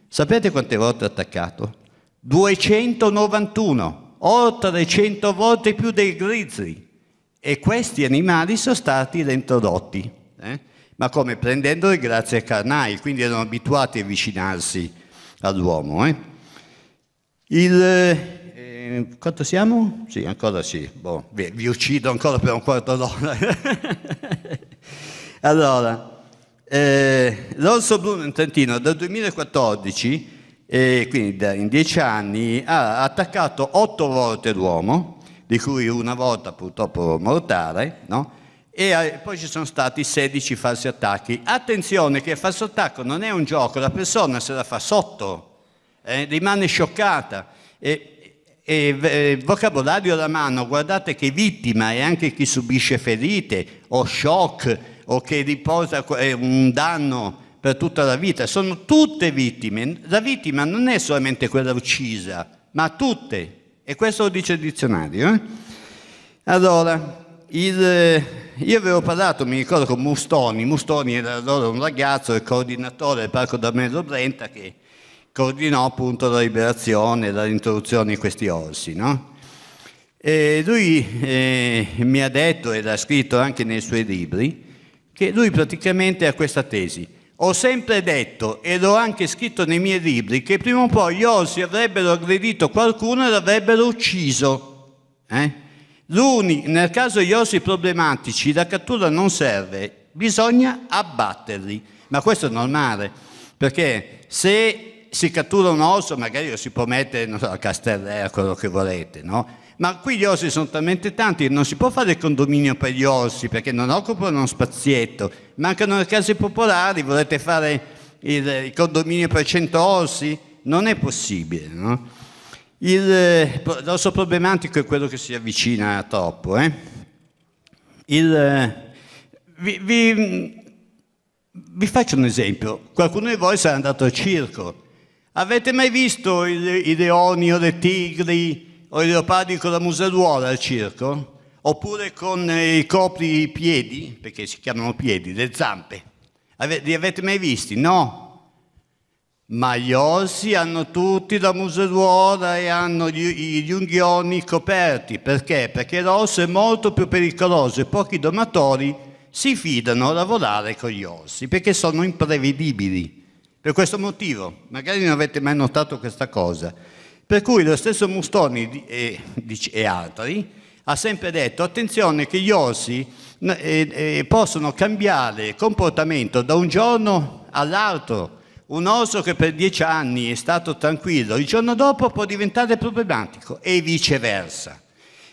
sapete quante volte ha attaccato? 291, oltre 100 volte più dei grizzly. E questi animali sono stati reintrodotti. Eh? ma come prendendole grazie ai Carnai, quindi erano abituati a avvicinarsi all'uomo. Eh? Il, eh, quanto siamo? Sì, ancora sì, boh, vi, vi, uccido ancora per un quarto d'ora. allora, eh, l'orso bruno in Trentino dal 2014, eh, quindi da, in dieci anni, ha attaccato otto volte l'uomo, di cui una volta purtroppo mortale, no? e eh, poi ci sono stati 16 falsi attacchi. Attenzione che il falso attacco non è un gioco, la persona se la fa sotto, eh, rimane scioccata. E, e, e, eh, vocabolario alla mano, guardate che vittima è anche chi subisce ferite o shock o che riposa eh, un danno per tutta la vita, sono tutte vittime. La vittima non è solamente quella uccisa, ma tutte. E questo lo dice il dizionario. Eh? Allora, il, eh, io avevo parlato, mi ricordo, con Mustoni. Mustoni era allora un ragazzo, il coordinatore del Parco d'Amello Brenta, che coordinò appunto la liberazione, la rintroduzione di questi orsi. No? E lui eh, mi ha detto, ed ha scritto anche nei suoi libri, che lui praticamente ha questa tesi. Ho sempre detto, ed ho anche scritto nei miei libri, che prima o poi gli orsi avrebbero aggredito qualcuno e l'avrebbero ucciso. Eh? nel caso di osi problematici la cattura non serve, bisogna abbatterli, ma questo è normale, perché se si cattura un osso magari lo si può mettere so, a Castellera, quello che volete, no? Ma qui gli osi sono talmente tanti che non si può fare il condominio per gli orsi perché non occupano uno spazietto, mancano le case popolari, volete fare il, condominio per 100 orsi? Non è possibile, no? Il nostro eh, problematico è quello che si avvicina troppo. Eh? Il, eh, vi, vi, vi, faccio un esempio. Qualcuno di voi sarà andato al circo. Avete mai visto i leoni o le tigri o i leopardi con la museruola al circo? Oppure con eh, i copri piedi, perché si chiamano piedi, le zampe? Ave, li avete mai visti? No ma gli orsi hanno tutti la museruola e hanno gli, gli unghioni coperti. Perché? Perché l'orso è molto più pericoloso e pochi domatori si fidano a lavorare con gli orsi perché sono imprevedibili. Per questo motivo, magari non avete mai notato questa cosa. Per cui lo stesso Mustoni e, e altri ha sempre detto attenzione che gli orsi eh, eh, possono cambiare comportamento da un giorno all'altro un orso che per dieci anni è stato tranquillo, il giorno dopo può diventare problematico e viceversa.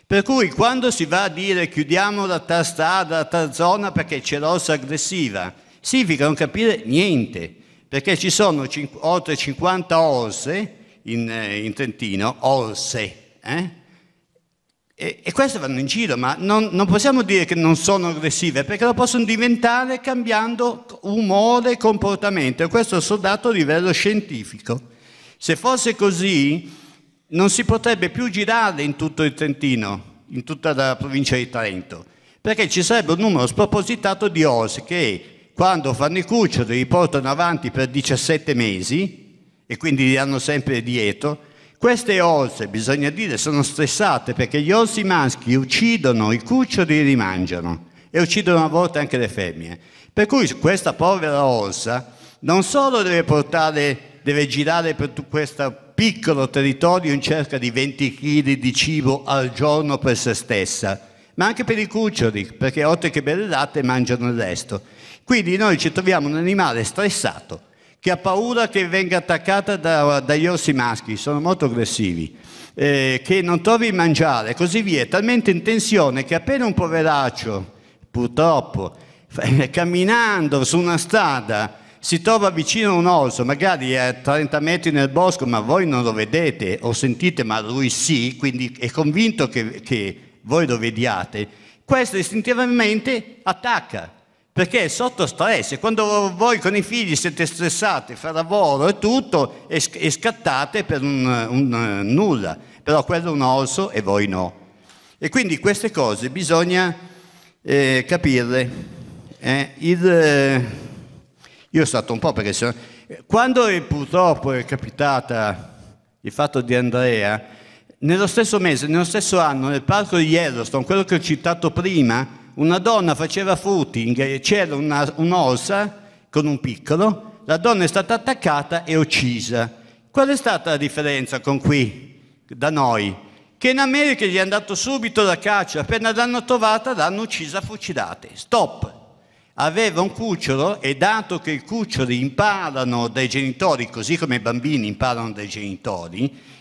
Per cui quando si va a dire chiudiamo la tal strada, la tal zona perché c'è l'ossa aggressiva, significa non capire niente, perché ci sono oltre 50 orse in, eh, in Trentino, orse, eh? E, e queste vanno in giro, ma non, non, possiamo dire che non sono aggressive, perché lo possono diventare cambiando umore e comportamento. E questo è dato a livello scientifico. Se fosse così, non si potrebbe più girare in tutto il Trentino, in tutta la provincia di Trento, perché ci sarebbe un numero spropositato di osi che quando fanno i cuccioli li portano avanti per 17 mesi e quindi li hanno sempre dietro queste orse, bisogna dire, sono stressate perché gli orsi maschi uccidono i cuccioli e li mangiano e uccidono a volte anche le femmine. Per cui questa povera orsa non solo deve portare, deve girare per questo piccolo territorio in cerca di 20 kg di cibo al giorno per se stessa, ma anche per i cuccioli, perché oltre che bere latte mangiano il resto. Quindi noi ci troviamo un animale stressato che ha paura che venga attaccata da, dagli orsi maschi, sono molto aggressivi, eh, che non trovi mangiare e così via, è talmente in tensione che appena un poveraccio, purtroppo, camminando su una strada si trova vicino a un orso, magari a 30 metri nel bosco, ma voi non lo vedete o sentite, ma lui sì, quindi è convinto che, che voi lo vediate, questo istintivamente attacca perché è sotto stress e quando voi con i figli siete stressati fra lavoro e tutto e, scattate per un, un nulla, però quello è un orso e voi no. E quindi queste cose bisogna eh, capirle. Eh, il, eh, io stato un po' perché sono, quando è, purtroppo è capitata il fatto di Andrea, nello stesso mese, nello stesso anno, nel parco di Yellowstone, quello che ho citato prima, una donna faceva footing e c'era una, un'osa con un piccolo, la donna è stata attaccata e uccisa. Qual è stata la differenza con qui, da noi? Che in America gli è andato subito la caccia, appena l'hanno trovata l'hanno uccisa a fucilate. Stop! Aveva un cucciolo e dato che i cuccioli imparano dai genitori, così come i bambini imparano dai genitori,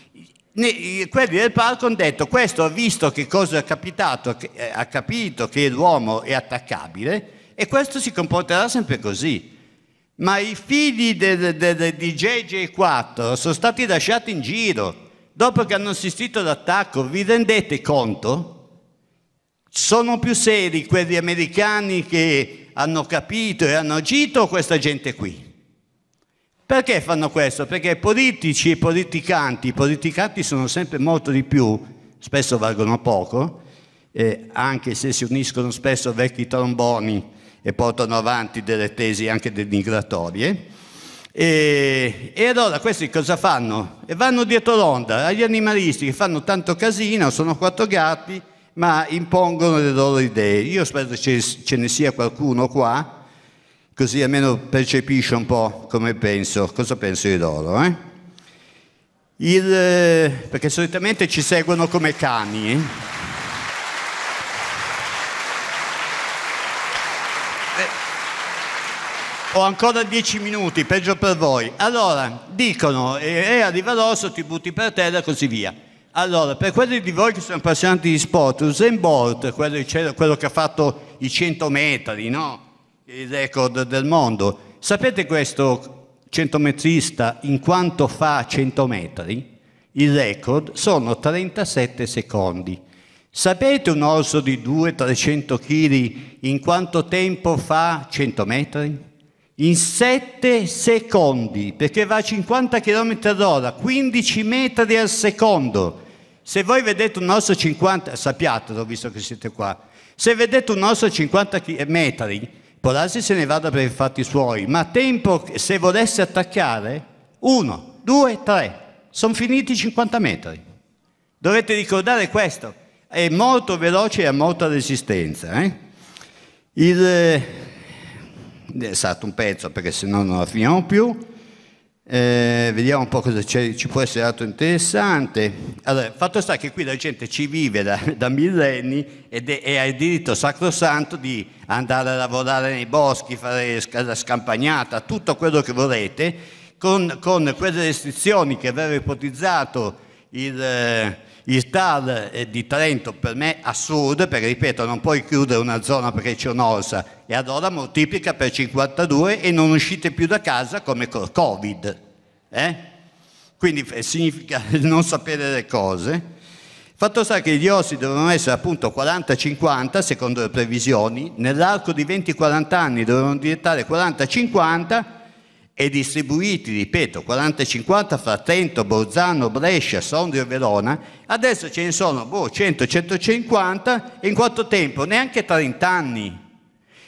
quelli del palco hanno detto questo ha visto che cosa è capitato, eh, ha capito che l'uomo è attaccabile e questo si comporterà sempre così. Ma i figli de, de, de, di JJ4 sono stati lasciati in giro dopo che hanno assistito all'attacco. Vi rendete conto? Sono più seri quelli americani che hanno capito e hanno agito o questa gente qui? Perché fanno questo? Perché politici e politicanti, i politicanti sono sempre molto di più, spesso valgono poco, eh, anche se si uniscono spesso vecchi tromboni e portano avanti delle tesi anche denigratorie. E, e allora questi cosa fanno? E vanno dietro l'onda agli animalisti che fanno tanto casino, sono quattro gatti, ma impongono le loro idee. Io spero ce, ce ne sia qualcuno qua così almeno percepisce un po' come penso, cosa penso di loro. Eh? Il, eh, perché solitamente ci seguono come cani. Eh? Eh, ho ancora dieci minuti, peggio per voi. Allora, dicono, e, e arriva l'osso, ti butti per terra e così via. Allora, per quelli di voi che sono appassionati di sport, Usain Bolt, quello, quello che ha fatto i 100 metri, no? i record del mondo. Sapete questo centometrista in quanto fa 100 metri? I record sono 37 secondi. Sapete un orso di 2 300 kg in quanto tempo fa 100 metri? In 7 secondi, perché va a 50 km all'ora, 15 metri al secondo. Se voi vedete un orso 50, sappiatelo visto che siete qua, se vedete un orso 50 metri, Può darsi se ne vada per i fatti suoi, ma tempo se volesse attaccare, uno, due, tre, sono finiti 50 metri. Dovete ricordare questo, è molto veloce e ha molta resistenza. Eh? Il, eh, è stato un pezzo perché se no non la finiamo più. Eh, vediamo un po' cosa ci può essere altro interessante. Allora, fatto sta che qui la gente ci vive da, da millenni ed è, è, ha il diritto sacrosanto di andare a lavorare nei boschi, fare la scampagnata, tutto quello che volete, con, con quelle restrizioni che aveva ipotizzato il eh, il TAR di Trento per me è assurdo perché ripeto non puoi chiudere una zona perché c'è un'orsa e allora moltiplica per 52 e non uscite più da casa come col Covid. Eh? Quindi eh, significa non sapere le cose. Fatto sta che gli orsi dovevano essere appunto 40-50 secondo le previsioni, nell'arco di 20-40 anni dovevano diventare 40-50 e distribuiti, ripeto, 40-50 fra Trento, Borzano, Brescia, Sondrio e Verona, adesso ce ne sono boh, 100-150 in quanto tempo? Neanche 30 anni.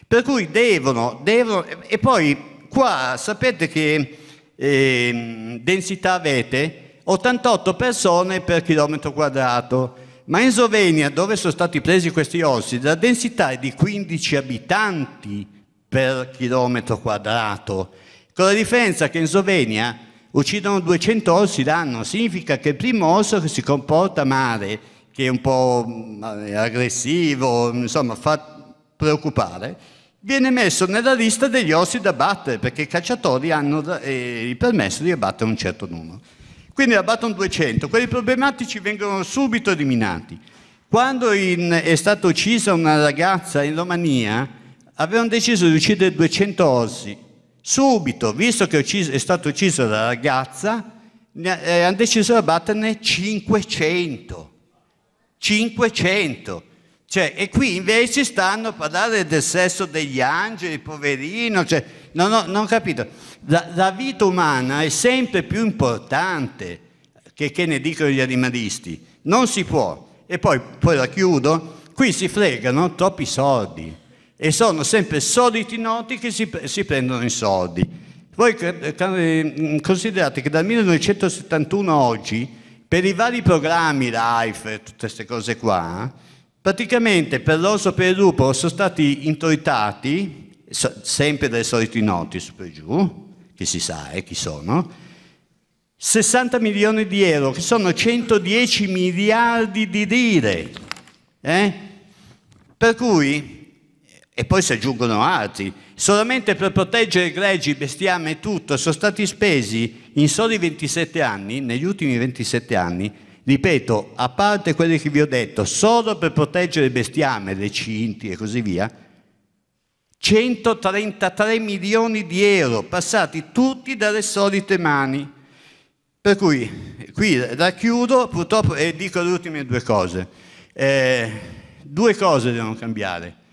Per cui devono, devono e poi qua sapete che eh, densità avete? 88 persone per chilometro quadrato, ma in Slovenia dove sono stati presi questi orsi la densità è di 15 abitanti per chilometro quadrato con la differenza che in Slovenia uccidono 200 orsi l'anno, significa che il primo orso che si comporta male, che è un po' aggressivo, insomma fa preoccupare, viene messo nella lista degli orsi da battere, perché i cacciatori hanno eh, il permesso di abbattere un certo numero. Quindi abbattono 200, quelli problematici vengono subito eliminati. Quando in, è stata uccisa una ragazza in Romania, avevano deciso di uccidere 200 orsi, Subito, visto che è stato ucciso dalla ragazza, eh, hanno deciso di abbatterne 500. 500. Cioè, e qui invece stanno a parlare del sesso degli angeli, poverino, cioè, non ho non capito. La, la, vita umana è sempre più importante che, che ne dicono gli animalisti. Non si può. E poi, poi la chiudo, qui si fregano troppi soldi e sono sempre soliti noti che si, si prendono i soldi. Voi mm, considerate che dal 1971 a oggi, per i vari programmi, LIFE e tutte queste cose qua, praticamente per l'orso e per il lupo sono stati introitati, sempre dai soliti noti su per giù, che si sa eh, chi sono, 60 milioni di euro, che sono 110 miliardi di lire. Eh? Per cui e poi si aggiungono altri. Solamente per proteggere greggi, bestiame e tutto sono stati spesi in soli 27 anni, negli ultimi 27 anni, ripeto, a parte quelli che vi ho detto, solo per proteggere bestiame, le cinti e così via, 133 milioni di euro passati tutti dalle solite mani. Per cui qui la chiudo purtroppo e dico le ultime due cose. Eh, due cose devono cambiare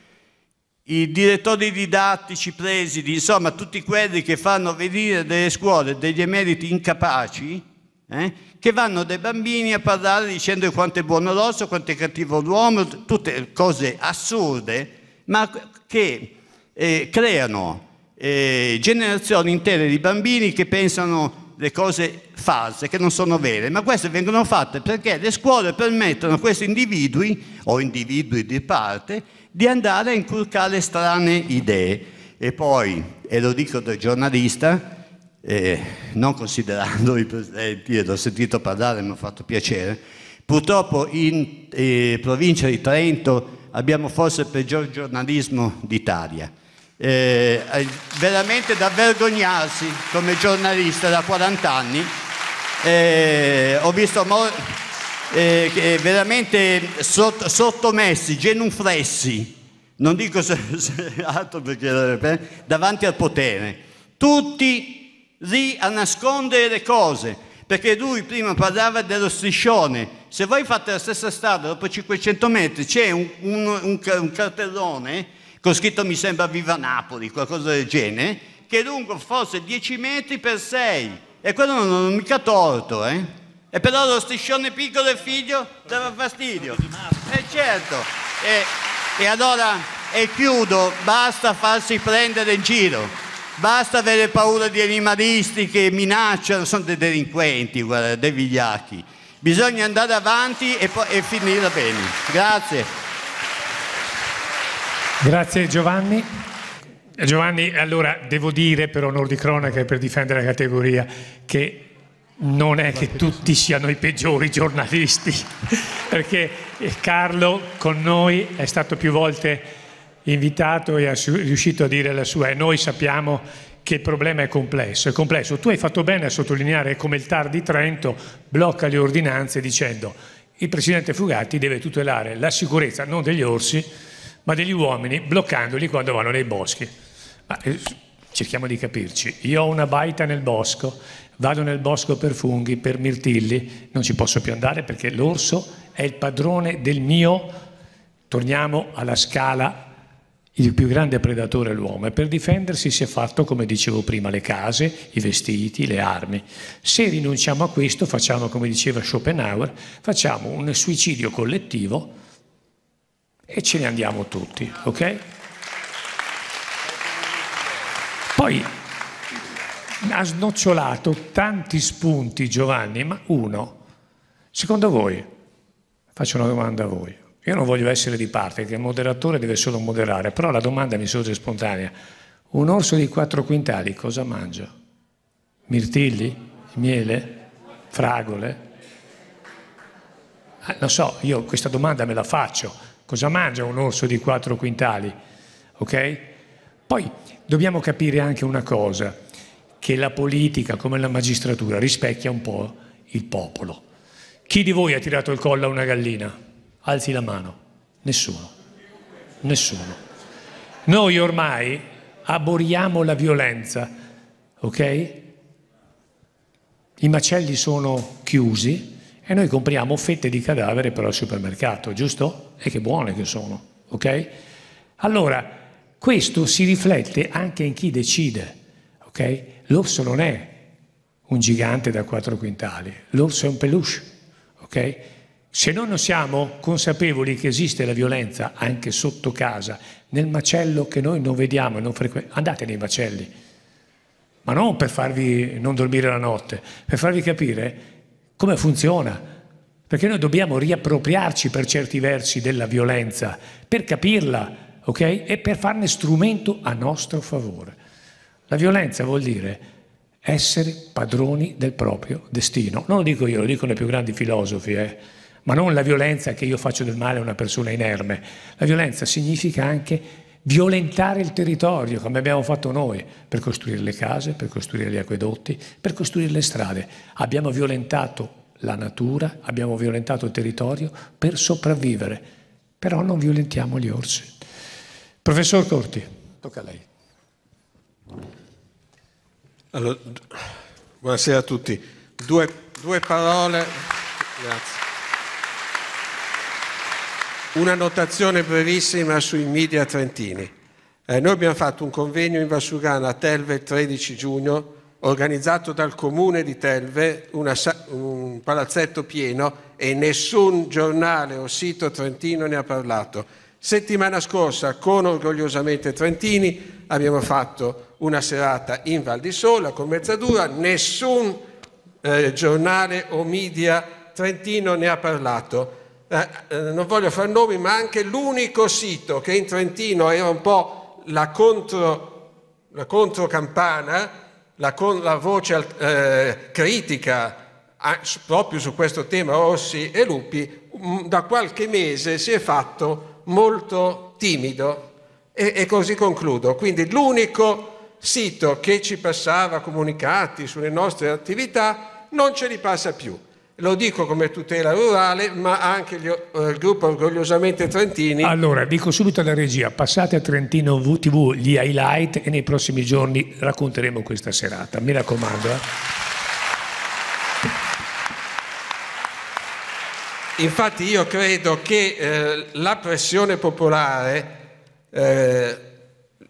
i direttori didattici presidi, insomma tutti quelli che fanno venire delle scuole degli emeriti incapaci, eh, che vanno dai bambini a parlare dicendo quanto è buono l'osso, quanto è cattivo l'uomo, tutte cose assurde, ma che eh, creano eh, generazioni intere di bambini che pensano le cose false che non sono vere, ma queste vengono fatte perché le scuole permettono a questi individui o individui di parte di andare a inculcare strane idee. E poi, e lo dico da giornalista, eh, non considerando i presenti, l'ho sentito parlare, mi ha fatto piacere, purtroppo in eh, provincia di Trento abbiamo forse il peggior giornalismo d'Italia eh, eh, veramente da vergognarsi come giornalista da 40 anni. Eh, ho visto mo- eh, veramente sott- sottomessi, genuflessi, non dico se, se altro perché eh, davanti al potere, tutti lì a nascondere le cose perché lui prima parlava dello striscione. Se voi fate la stessa strada, dopo 500 metri c'è un, un, un, un cartellone con scritto mi sembra Viva Napoli, qualcosa del genere, che è lungo forse 10 metri per 6. E quello non, non mica torto, eh? E però lo striscione piccolo e figlio dava fastidio. E eh, certo. E, e allora, e chiudo, basta farsi prendere in giro. Basta avere paura di animalisti che minacciano, sono dei delinquenti, guarda, dei vigliacchi. Bisogna andare avanti e, e finirla bene. Grazie. Grazie Giovanni. Giovanni, allora devo dire per onor di cronaca e per difendere la categoria che non è che tutti siano i peggiori giornalisti, perché eh, Carlo con noi è stato più volte invitato e è riuscito a dire la sua e noi sappiamo che il problema è complesso, è complesso. Tu hai fatto bene a sottolineare come il TAR di Trento blocca le ordinanze dicendo il Presidente Fugatti deve tutelare la sicurezza non degli orsi, ma degli uomini bloccandoli quando vanno nei boschi. Ma, eh, cerchiamo di capirci, io ho una baita nel bosco, vado nel bosco per funghi, per mirtilli, non ci posso più andare perché l'orso è il padrone del mio, torniamo alla scala il più grande predatore è l'uomo e per difendersi si è fatto, come dicevo prima, le case, i vestiti, le armi. Se rinunciamo a questo, facciamo come diceva Schopenhauer, facciamo un suicidio collettivo e ce ne andiamo tutti, ok? Poi ha snocciolato tanti spunti Giovanni, ma uno, secondo voi, faccio una domanda a voi, io non voglio essere di parte, perché il moderatore deve solo moderare, però la domanda mi sorge spontanea, un orso di quattro quintali cosa mangia? Mirtilli? Miele? Fragole? Non eh, so, io questa domanda me la faccio Cosa mangia un orso di 4 quintali? ok? Poi dobbiamo capire anche una cosa, che la politica, come la magistratura, rispecchia un po' il popolo. Chi di voi ha tirato il collo a una gallina? Alzi la mano. Nessuno. Nessuno. Noi ormai aboriamo la violenza, ok? I macelli sono chiusi, e noi compriamo fette di cadavere però al supermercato, giusto? E che buone che sono, ok? Allora, questo si riflette anche in chi decide, ok? L'orso non è un gigante da quattro quintali, l'orso è un peluche, ok? Se noi non siamo consapevoli che esiste la violenza anche sotto casa, nel macello che noi non vediamo e non frequentiamo, andate nei macelli, ma non per farvi non dormire la notte, per farvi capire come funziona, perché noi dobbiamo riappropriarci per certi versi della violenza, per capirla, ok? E per farne strumento a nostro favore. La violenza vuol dire essere padroni del proprio destino. Non lo dico io, lo dicono i più grandi filosofi, eh? ma non la violenza che io faccio del male a una persona inerme. La violenza significa anche violentare il territorio come abbiamo fatto noi per costruire le case, per costruire gli acquedotti, per costruire le strade. Abbiamo violentato la natura, abbiamo violentato il territorio per sopravvivere, però non violentiamo gli orsi. Professor Corti, tocca a lei. Allora, buonasera a tutti. Due, due parole. Grazie. Una notazione brevissima sui media trentini. Eh, noi abbiamo fatto un convegno in Vassugana a Telve il 13 giugno, organizzato dal comune di Telve, una, un palazzetto pieno e nessun giornale o sito trentino ne ha parlato. Settimana scorsa con Orgogliosamente Trentini abbiamo fatto una serata in Val di Sola con Mezzadura, nessun eh, giornale o media trentino ne ha parlato. Eh, eh, non voglio fare nomi, ma anche l'unico sito che in Trentino era un po' la, contro, la controcampana, la, con, la voce eh, critica a, proprio su questo tema Rossi e Lupi, mm, da qualche mese si è fatto molto timido e, e così concludo. Quindi l'unico sito che ci passava comunicati sulle nostre attività non ce li passa più. Lo dico come tutela rurale, ma anche eh, il gruppo orgogliosamente Trentini. Allora, dico subito alla regia, passate a Trentino VTV gli highlight e nei prossimi giorni racconteremo questa serata. Mi raccomando. Eh. Infatti io credo che eh, la pressione popolare eh,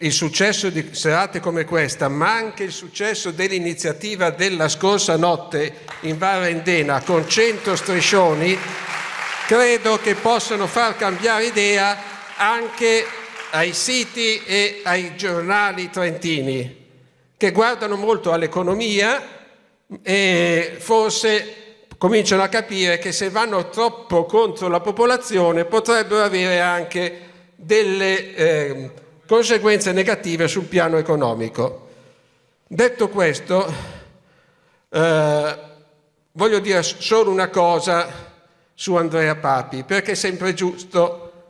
il successo di serate come questa, ma anche il successo dell'iniziativa della scorsa notte in Varendena con 100 striscioni, credo che possano far cambiare idea anche ai siti e ai giornali trentini, che guardano molto all'economia e forse cominciano a capire che se vanno troppo contro la popolazione potrebbero avere anche delle... Eh, conseguenze negative sul piano economico. Detto questo, eh, voglio dire solo una cosa su Andrea Papi, perché è sempre giusto,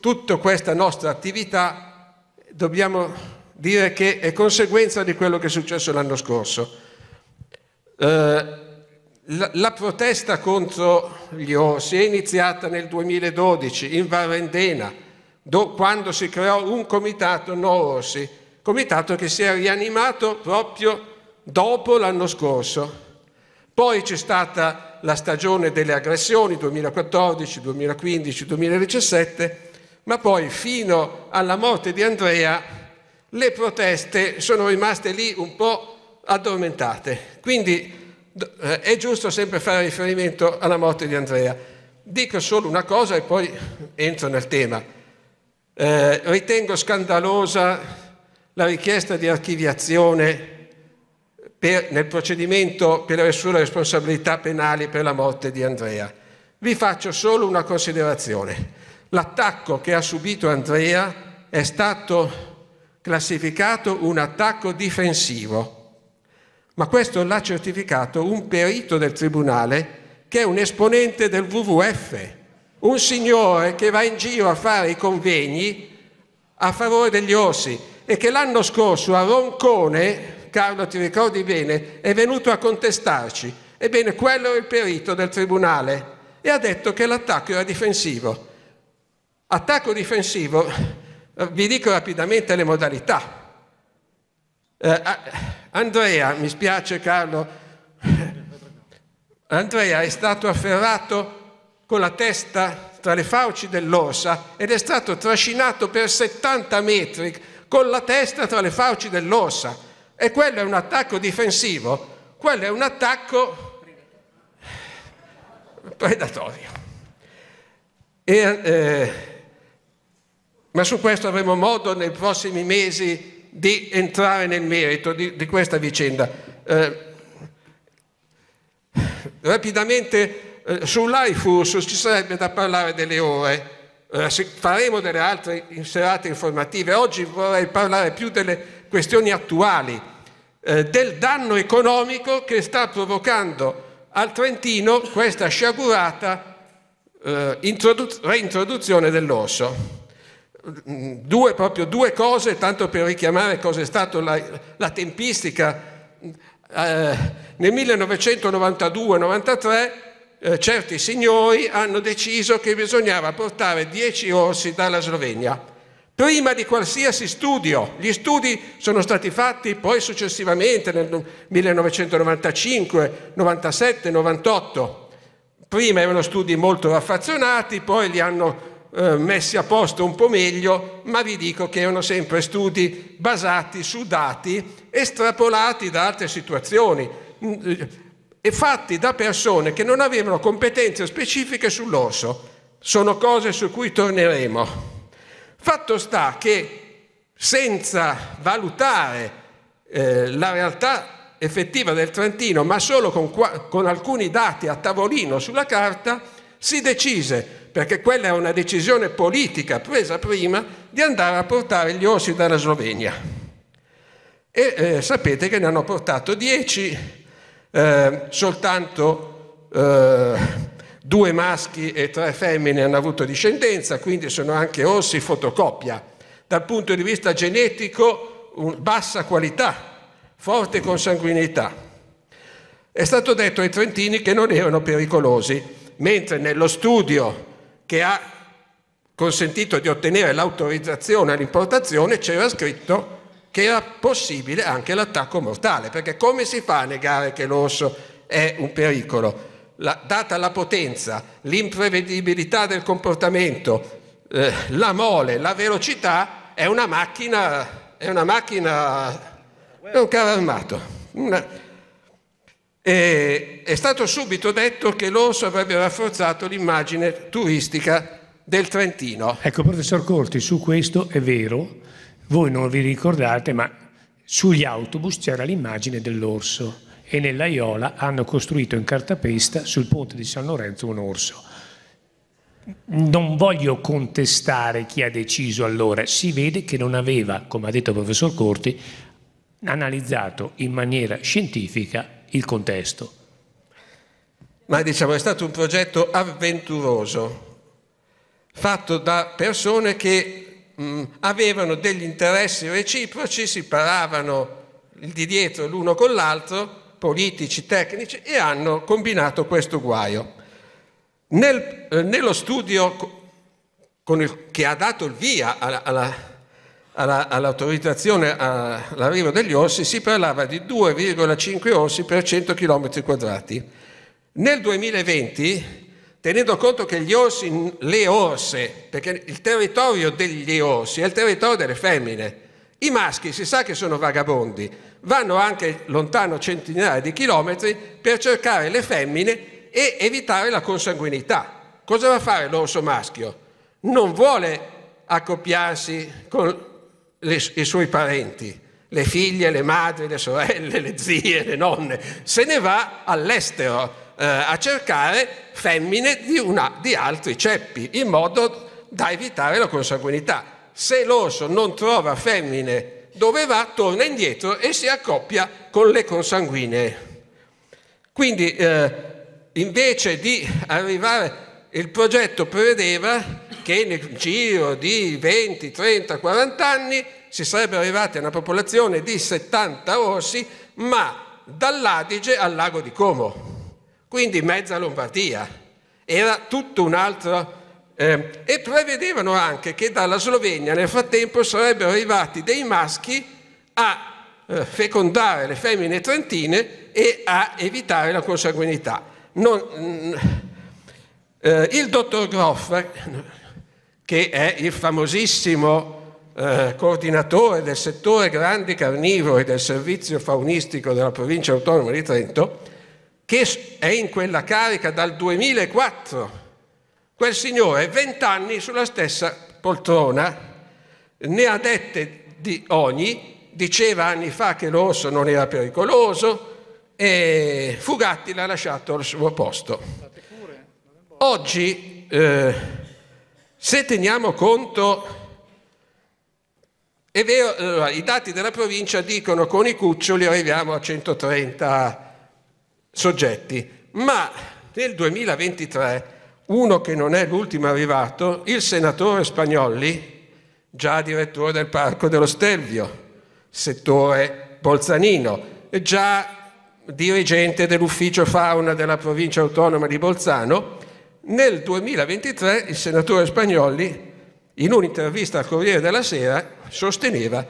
tutta questa nostra attività dobbiamo dire che è conseguenza di quello che è successo l'anno scorso. Eh, la, la, protesta contro gli orsi è iniziata nel 2012 in Varendena, do, quando si creò un comitato No Orsi, comitato che si è rianimato proprio dopo l'anno scorso. Poi c'è stata la stagione delle aggressioni 2014, 2015, 2017, ma poi fino alla morte di Andrea le proteste sono rimaste lì un po' addormentate. Quindi eh, è giusto sempre fare riferimento alla morte di Andrea. Dico solo una cosa e poi entro nel tema. Eh, ritengo scandalosa la richiesta di archiviazione per, nel procedimento per le sue responsabilità penali per la morte di Andrea. Vi faccio solo una considerazione. L'attacco che ha subito Andrea è stato classificato un attacco difensivo, ma questo l'ha certificato un perito del Tribunale che è un esponente del WWF, un signore che va in giro a fare i convegni a favore degli orsi e che l'anno scorso a Roncone, Carlo ti ricordi bene, è venuto a contestarci. Ebbene, quello è il perito del tribunale e ha detto che l'attacco era difensivo. Attacco difensivo, eh, vi dico rapidamente le modalità. Eh, Andrea, mi spiace Carlo, Andrea è stato afferrato con la testa tra le fauci dell'ossa ed è stato trascinato per 70 metri con la testa tra le fauci dell'ossa. E quello è un attacco difensivo, quello è un attacco predatorio. E, eh, ma su questo avremo modo nei prossimi mesi di entrare nel merito di, di questa vicenda. Eh, rapidamente eh, ci sarebbe da parlare delle ore, eh, faremo delle altre serate informative. Oggi vorrei parlare più delle questioni attuali, eh, del danno economico che sta provocando al Trentino questa sciagurata eh, reintroduzione dell'orso. Mm, due, proprio due cose, tanto per richiamare cosa è stata la, la tempistica. Mm, eh, nel 1992-93 eh, certi signori hanno deciso che bisognava portare 10 orsi dalla Slovenia, prima di qualsiasi studio. Gli studi sono stati fatti poi successivamente nel 1995, 97, 98. Prima erano studi molto raffazzonati, poi li hanno eh, messi a posto un po' meglio, ma vi dico che erano sempre studi basati su dati estrapolati da altre situazioni mm, eh, e fatti da persone che non avevano competenze specifiche sull'orso. Sono cose su cui torneremo. Fatto sta che senza valutare eh, la realtà effettiva del Trentino, ma solo con, con alcuni dati a tavolino sulla carta, si decise perché quella è una decisione politica presa prima, di andare a portare gli orsi dalla Slovenia. E eh, sapete che ne hanno portato 10 eh, soltanto eh, due maschi e tre femmine hanno avuto discendenza, quindi sono anche orsi fotocopia. Dal punto di vista genetico, bassa qualità, forte consanguinità. È stato detto ai trentini che non erano pericolosi, mentre nello studio che ha consentito di ottenere l'autorizzazione all'importazione c'era scritto che era possibile anche l'attacco mortale, perché come si fa a negare che l'orso è un pericolo? La, data la potenza, l'imprevedibilità del comportamento, eh, la mole, la velocità, è una macchina, è una macchina, è un carro armato. Una, e, è stato subito detto che l'orso avrebbe rafforzato l'immagine turistica del Trentino. Ecco, professor Corti, su questo è vero, voi non vi ricordate, ma sugli autobus c'era l'immagine dell'orso e nell'Aiola hanno costruito in cartapesta sul ponte di San Lorenzo un orso. Non voglio contestare chi ha deciso allora, si vede che non aveva, come ha detto il professor Corti, analizzato in maniera scientifica il contesto. Ma diciamo è stato un progetto avventuroso, fatto da persone che mh, mm, avevano degli interessi reciproci, si paravano di dietro l'uno con l'altro, politici, tecnici, e hanno combinato questo guaio. Nel, eh, nello studio il, che ha dato il via alla, alla, alla, all'autorizzazione all'arrivo degli orsi si parlava di 2,5 orsi per 100 km quadrati. Nel 2020 tenendo conto che gli orsi, le orse, perché il territorio degli orsi è il territorio delle femmine, i maschi si sa che sono vagabondi, vanno anche lontano centinaia di chilometri per cercare le femmine e evitare la consanguinità. Cosa va a fare l'orso maschio? Non vuole accoppiarsi con le, i suoi parenti, le figlie, le madri, le sorelle, le zie, le nonne, se ne va all'estero eh, a cercare femmine di, una, di altri ceppi, in modo da evitare la consanguinità. Se l'orso non trova femmine dove va torna indietro e si accoppia con le consanguinee. Quindi eh, invece di arrivare, il progetto prevedeva che nel giro di 20, 30, 40 anni si sarebbe arrivati a una popolazione di 70 orsi, ma dall'Adige al lago di Como quindi mezza Lombardia. Era tutto un altro... Eh, e prevedevano anche che dalla Slovenia nel frattempo sarebbero arrivati dei maschi a eh, fecondare le femmine trentine e a evitare la consanguinità. Non, mm, eh, il dottor Groff, che è il famosissimo eh, coordinatore del settore grandi carnivori del servizio faunistico della provincia autonoma di Trento, che è in quella carica dal 2004. Quel signore, vent'anni sulla stessa poltrona, ne ha dette di ogni, diceva anni fa che l'orso non era pericoloso e Fugatti l'ha lasciato al suo posto. Oggi, eh, se teniamo conto, è vero, i dati della provincia dicono che con i cuccioli arriviamo a 130 soggetti, ma nel 2023 uno che non è l'ultimo arrivato, il senatore Spagnolli, già direttore del Parco dello Stelvio, settore bolzanino, già dirigente dell'ufficio fauna della provincia autonoma di Bolzano, nel 2023 il senatore Spagnolli in un'intervista al Corriere della Sera sosteneva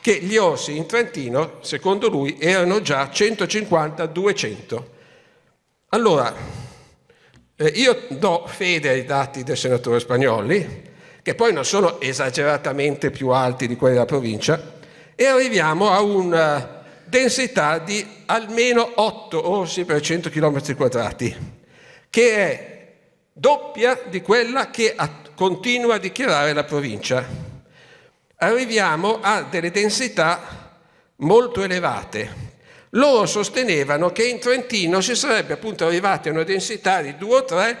che gli orsi in Trentino, secondo lui, erano già 150-200. Allora, eh, io do fede ai dati del senatore Spagnoli, che poi non sono esageratamente più alti di quelli della provincia, e arriviamo a una densità di almeno 8 orsi per 100 km quadrati, che è doppia di quella che continua a dichiarare la provincia arriviamo a delle densità molto elevate. Loro sostenevano che in Trentino si sarebbe appunto arrivati a una densità di 2 o 3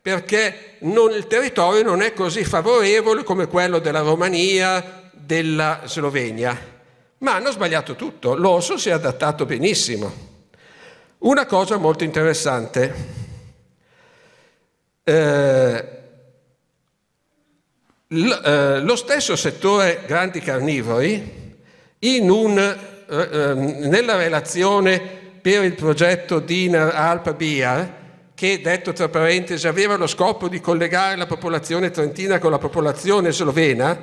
perché non, il territorio non è così favorevole come quello della Romania, della Slovenia. Ma hanno sbagliato tutto, l'osso si è adattato benissimo. Una cosa molto interessante. Eh, eh, lo stesso settore grandi carnivori un, eh, ehm, nella relazione per il progetto DINAR Alp Bia, che detto tra parentesi aveva lo scopo di collegare la popolazione trentina con la popolazione slovena,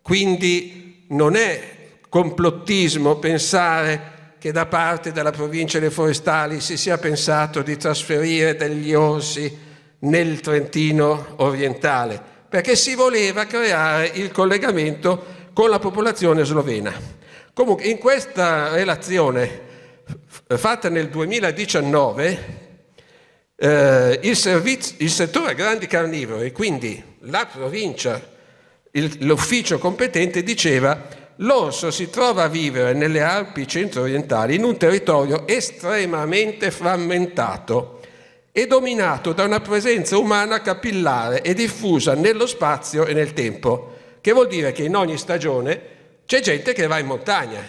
quindi non è complottismo pensare che da parte della provincia dei forestali si sia pensato di trasferire degli orsi nel Trentino orientale perché si voleva creare il collegamento con la popolazione slovena. Comunque in questa relazione fatta nel 2019 eh, il, servizio, il, settore grandi carnivori, quindi la provincia, il, l'ufficio competente diceva l'orso si trova a vivere nelle Alpi centro-orientali in un territorio estremamente frammentato è dominato da una presenza umana capillare e diffusa nello spazio e nel tempo, che vuol dire che in ogni stagione c'è gente che va in montagna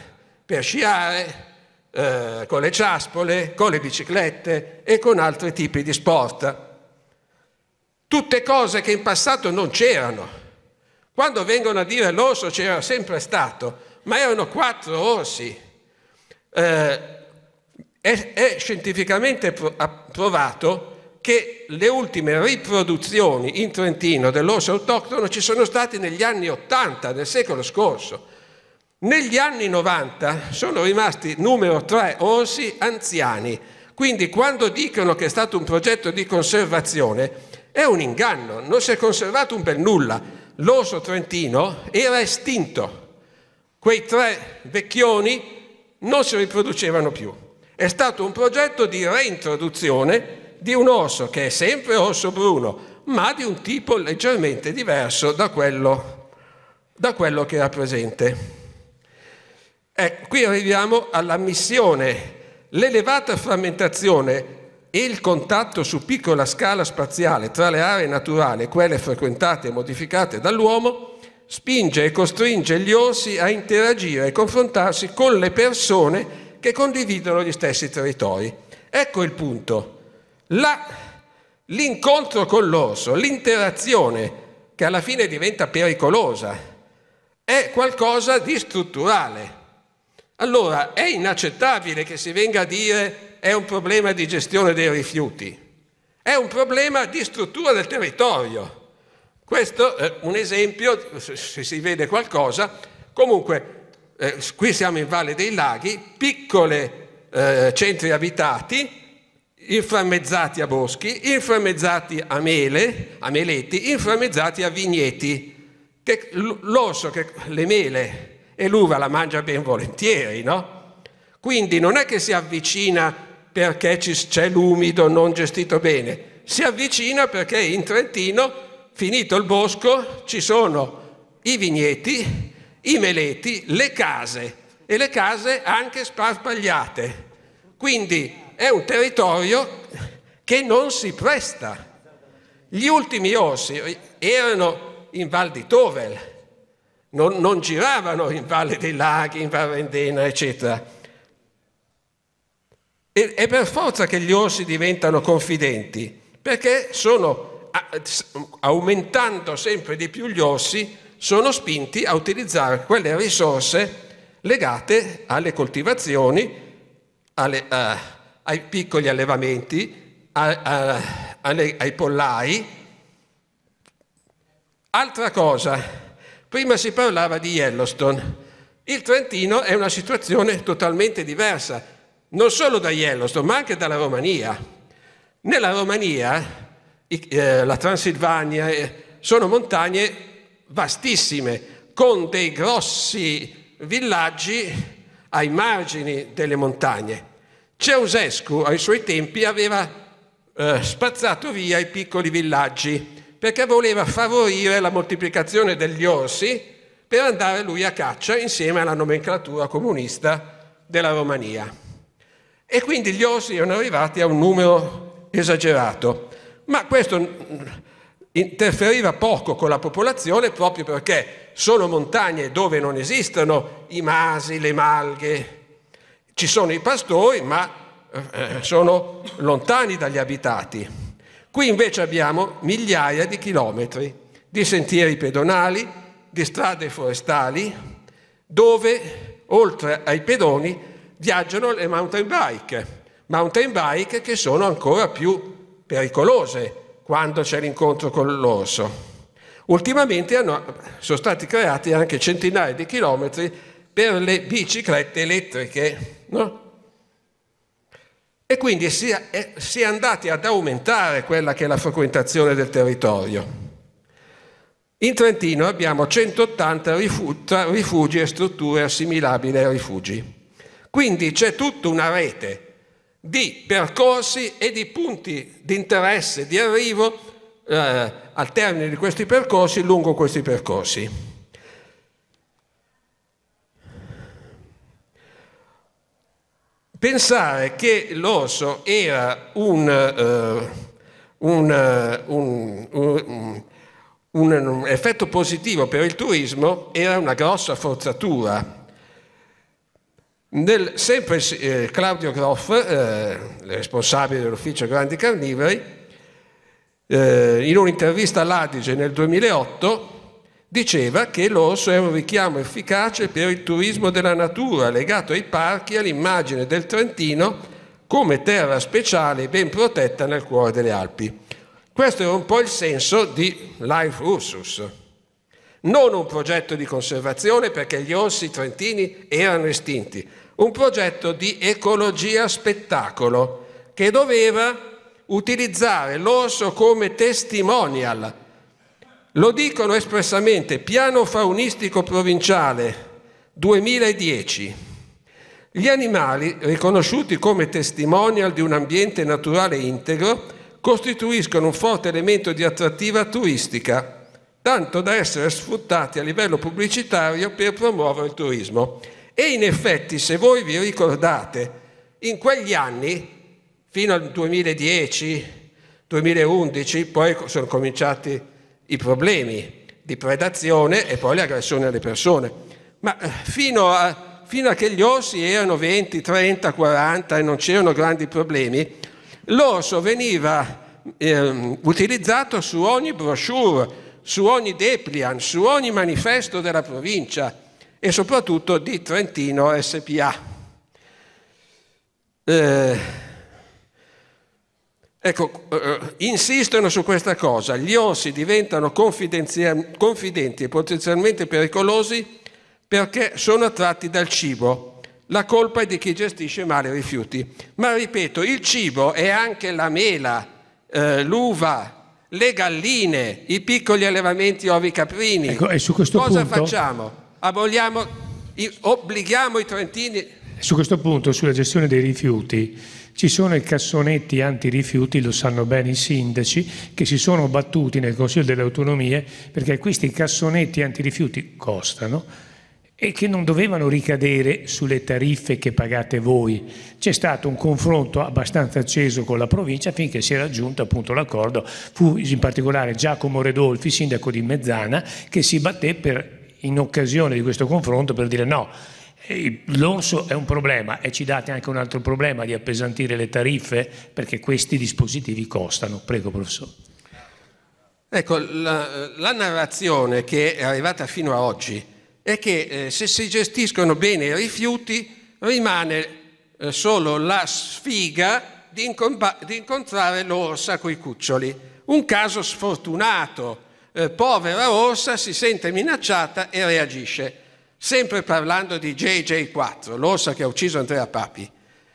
per sciare, eh, con le ciaspole, con le biciclette e con altri tipi di sport. Tutte cose che in passato non c'erano. Quando vengono a dire l'orso c'era sempre stato, ma erano quattro orsi. Eh, è, è scientificamente provato che le ultime riproduzioni in Trentino dell'orso autoctono ci sono state negli anni 80 del secolo scorso. Negli anni 90 sono rimasti numero 3 orsi anziani, quindi quando dicono che è stato un progetto di conservazione è un inganno, non si è conservato un bel nulla. L'orso trentino era estinto, quei tre vecchioni non si riproducevano più. È stato un progetto di reintroduzione di un orso che è sempre orso bruno, ma di un tipo leggermente diverso da quello, da quello che era presente. E eh, qui arriviamo alla missione. L'elevata frammentazione e il contatto su piccola scala spaziale tra le aree naturali e quelle frequentate e modificate dall'uomo spinge e costringe gli orsi a interagire e confrontarsi con le persone che condividono gli stessi territori. Ecco il punto. l'incontro con l'orso, l'interazione che alla fine diventa pericolosa, è qualcosa di strutturale. Allora è inaccettabile che si venga a dire è un problema di gestione dei rifiuti, è un problema di struttura del territorio. Questo è un esempio, se si vede qualcosa, comunque eh, qui siamo in Valle dei Laghi, piccoli eh, centri abitati, inframmezzati a boschi, inframmezzati a mele, a meleti, inframmezzati a vigneti. Che l'orso che le mele e l'uva la mangia ben volentieri, no? Quindi non è che si avvicina perché c'è l'umido non gestito bene, si avvicina perché in Trentino, finito il bosco, ci sono i vigneti i meleti, le case e le case anche sparpagliate. Quindi è un territorio che non si presta. Gli ultimi orsi erano in Val di Tovel, non, non giravano in Valle dei Laghi, in Val Varrendena, eccetera. E, è per forza che gli orsi diventano confidenti, perché sono, aumentando sempre di più gli orsi, sono spinti a utilizzare quelle risorse legate alle coltivazioni, alle, uh, ai piccoli allevamenti, a, a, alle, ai pollai. Altra cosa, prima si parlava di Yellowstone. Il Trentino è una situazione totalmente diversa, non solo da Yellowstone, ma anche dalla Romania. Nella Romania, eh, la Transilvania, eh, sono montagne vastissime con dei grossi villaggi ai margini delle montagne. Ceausescu ai suoi tempi aveva eh, spazzato via i piccoli villaggi perché voleva favorire la moltiplicazione degli orsi per andare lui a caccia insieme alla nomenclatura comunista della Romania. E quindi gli orsi erano arrivati a un numero esagerato. Ma questo interferiva poco con la popolazione proprio perché sono montagne dove non esistono i masi, le malghe, ci sono i pastori ma eh, eh, sono lontani dagli abitati. Qui invece abbiamo migliaia di chilometri di sentieri pedonali, di strade forestali, dove oltre ai pedoni viaggiano le mountain bike, mountain bike che sono ancora più pericolose quando c'è l'incontro con l'orso. Ultimamente hanno, sono stati creati anche centinaia di chilometri per le biciclette elettriche, no? E quindi si è, eh, si è andati ad aumentare quella che è la frequentazione del territorio. In Trentino abbiamo 180 rifugi e strutture assimilabili ai rifugi. Quindi c'è tutta una rete di percorsi e di punti di interesse, di arrivo eh, al termine di questi percorsi, lungo questi percorsi. Pensare che l'orso era un, uh, un, un, un effetto positivo per il turismo era una grossa forzatura nel, sempre eh, Claudio Groff, eh, responsabile dell'ufficio Grandi Carnivori, eh, in un'intervista all'Adige nel 2008 diceva che l'orso è un richiamo efficace per il turismo della natura legato ai parchi e all'immagine del Trentino come terra speciale ben protetta nel cuore delle Alpi. Questo era un po' il senso di Life Ursus. Non un progetto di conservazione perché gli orsi trentini erano estinti, un progetto di ecologia spettacolo che doveva utilizzare l'orso come testimonial. Lo dicono espressamente, piano faunistico provinciale 2010. Gli animali, riconosciuti come testimonial di un ambiente naturale integro, costituiscono un forte elemento di attrattiva turistica, tanto da essere sfruttati a livello pubblicitario per promuovere il turismo. E in effetti, se voi vi ricordate, in quegli anni, fino al 2010, 2011, poi sono cominciati i problemi di predazione e poi l'aggressione alle persone. Ma eh, fino a, fino a che gli orsi erano 20, 30, 40 e non c'erano grandi problemi, l'orso veniva eh, utilizzato su ogni brochure, su ogni depliant, su ogni manifesto della provincia e soprattutto di Trentino SPA. Eh, ecco, eh, insistono su questa cosa, gli orsi diventano confidenti e potenzialmente pericolosi perché sono attratti dal cibo. La colpa è di chi gestisce male i rifiuti. Ma ripeto, il cibo è anche la mela, eh, l'uva, le galline, i piccoli allevamenti ovi caprini. Ecco, e su questo cosa punto, facciamo? aboliamo, obblighiamo i trentini. Su questo punto, sulla gestione dei rifiuti, ci sono i cassonetti antirifiuti, lo sanno bene i sindaci, che si sono battuti nel Consiglio delle Autonomie perché questi cassonetti antirifiuti costano e che non dovevano ricadere sulle tariffe che pagate voi. C'è stato un confronto abbastanza acceso con la provincia finché si è raggiunto appunto l'accordo. Fu in particolare Giacomo Redolfi, sindaco di Mezzana, che si batté per in occasione di questo confronto per dire no, eh, l'orso è un problema e ci date anche un altro problema di appesantire le tariffe perché questi dispositivi costano. Prego professore. Ecco, la, la narrazione che è arrivata fino a oggi è che eh, se si gestiscono bene i rifiuti rimane eh, solo la sfiga di, di incontrare l'orsa coi cuccioli. Un caso sfortunato, eh, povera orsa si sente minacciata e reagisce. Sempre parlando di JJ4, l'orsa che ha ucciso Andrea Papi.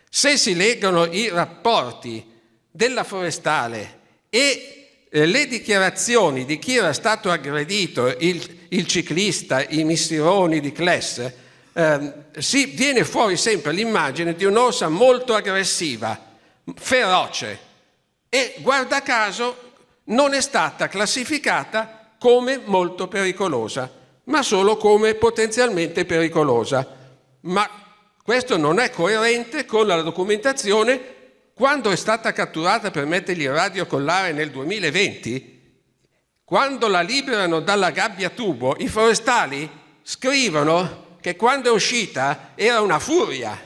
Se si leggono i rapporti della forestale e eh, le dichiarazioni di chi era stato aggredito, il, il ciclista, i missironi di Kless, eh, si viene fuori sempre l'immagine di un'orsa molto aggressiva, feroce e guarda caso non è stata classificata come molto pericolosa, ma solo come potenzialmente pericolosa. Ma questo non è coerente con la documentazione quando è stata catturata per mettergli il radiocollare nel 2020, quando la liberano dalla gabbia tubo, i forestali scrivono che quando è uscita era una furia,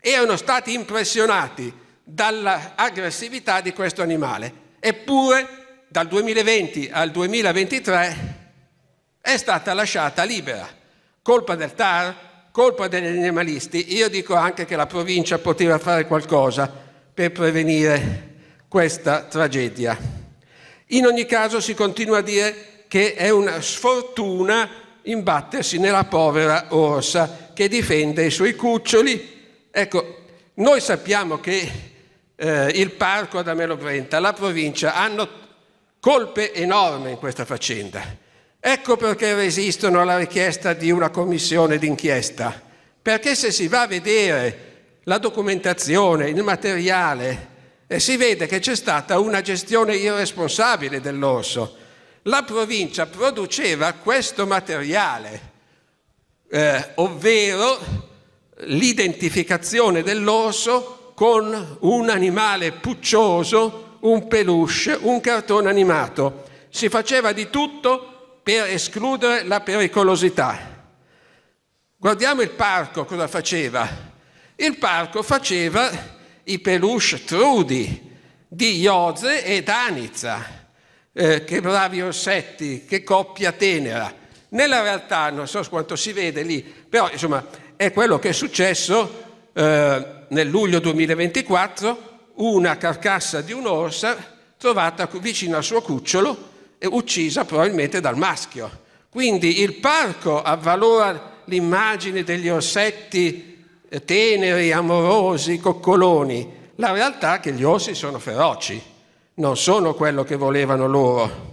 erano stati impressionati dall'aggressività di questo animale. Eppure dal 2020 al 2023 è stata lasciata libera. Colpa del TAR, colpa degli animalisti. Io dico anche che la provincia poteva fare qualcosa per prevenire questa tragedia. In ogni caso si continua a dire che è una sfortuna imbattersi nella povera orsa che difende i suoi cuccioli. Ecco, noi sappiamo che eh, il parco ad Amelo Brenta, la provincia, hanno colpe enorme in questa faccenda. Ecco perché resistono alla richiesta di una commissione d'inchiesta, perché se si va a vedere la documentazione, il materiale, e eh, si vede che c'è stata una gestione irresponsabile dell'orso. La provincia produceva questo materiale, eh, ovvero l'identificazione dell'orso con un animale puccioso un peluche, un cartone animato. Si faceva di tutto per escludere la pericolosità. Guardiamo il parco cosa faceva. Il parco faceva i peluche trudi di Ioze e Danizza. Eh, che bravi orsetti, che coppia tenera. Nella realtà non so quanto si vede lì, però insomma è quello che è successo eh, nel luglio 2024 una carcassa di un'orsa trovata vicino al suo cucciolo e uccisa probabilmente dal maschio. Quindi il parco avvalora l'immagine degli orsetti eh, teneri, amorosi, coccoloni. La realtà è che gli orsi sono feroci, non sono quello che volevano loro.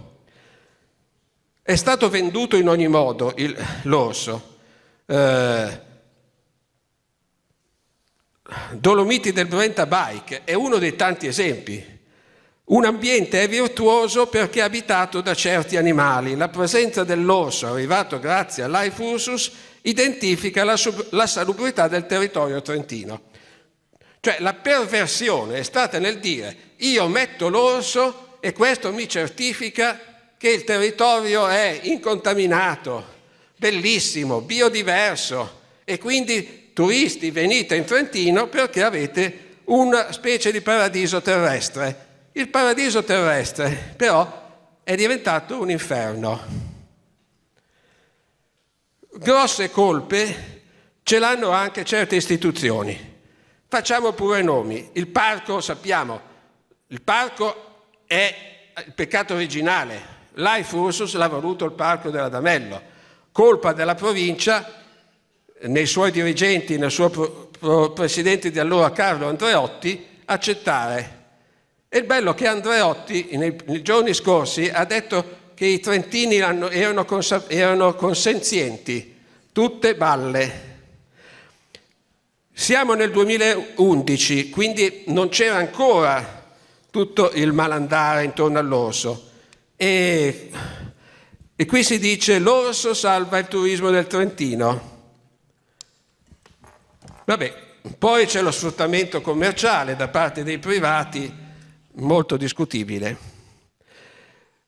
È stato venduto in ogni modo il, l'orso. Eh, Dolomiti del Brenta Bike è uno dei tanti esempi. Un ambiente è virtuoso perché è abitato da certi animali. La presenza dell'orso, arrivato grazie all'Aif Ursus, identifica la, sub- la salubrità del territorio trentino. Cioè la perversione è stata nel dire io metto l'orso e questo mi certifica che il territorio è incontaminato, bellissimo, biodiverso e quindi turisti venite in Trentino perché avete una specie di paradiso terrestre. Il paradiso terrestre però è diventato un inferno. Grosse colpe ce l'hanno anche certe istituzioni. Facciamo pure nomi. Il parco, sappiamo, il parco è il peccato originale. Life Ursus l'ha voluto il parco dell'Adamello. Colpa della provincia nei suoi dirigenti, nel suo pro, pro presidente di allora Carlo Andreotti, accettare. E il bello che Andreotti nei, nei giorni scorsi ha detto che i trentini erano, consa- erano consenzienti, tutte balle. Siamo nel 2011, quindi non c'era ancora tutto il malandare intorno all'orso. E, e qui si dice l'orso salva il turismo del Trentino. Vabbè, poi c'è lo sfruttamento commerciale da parte dei privati, molto discutibile.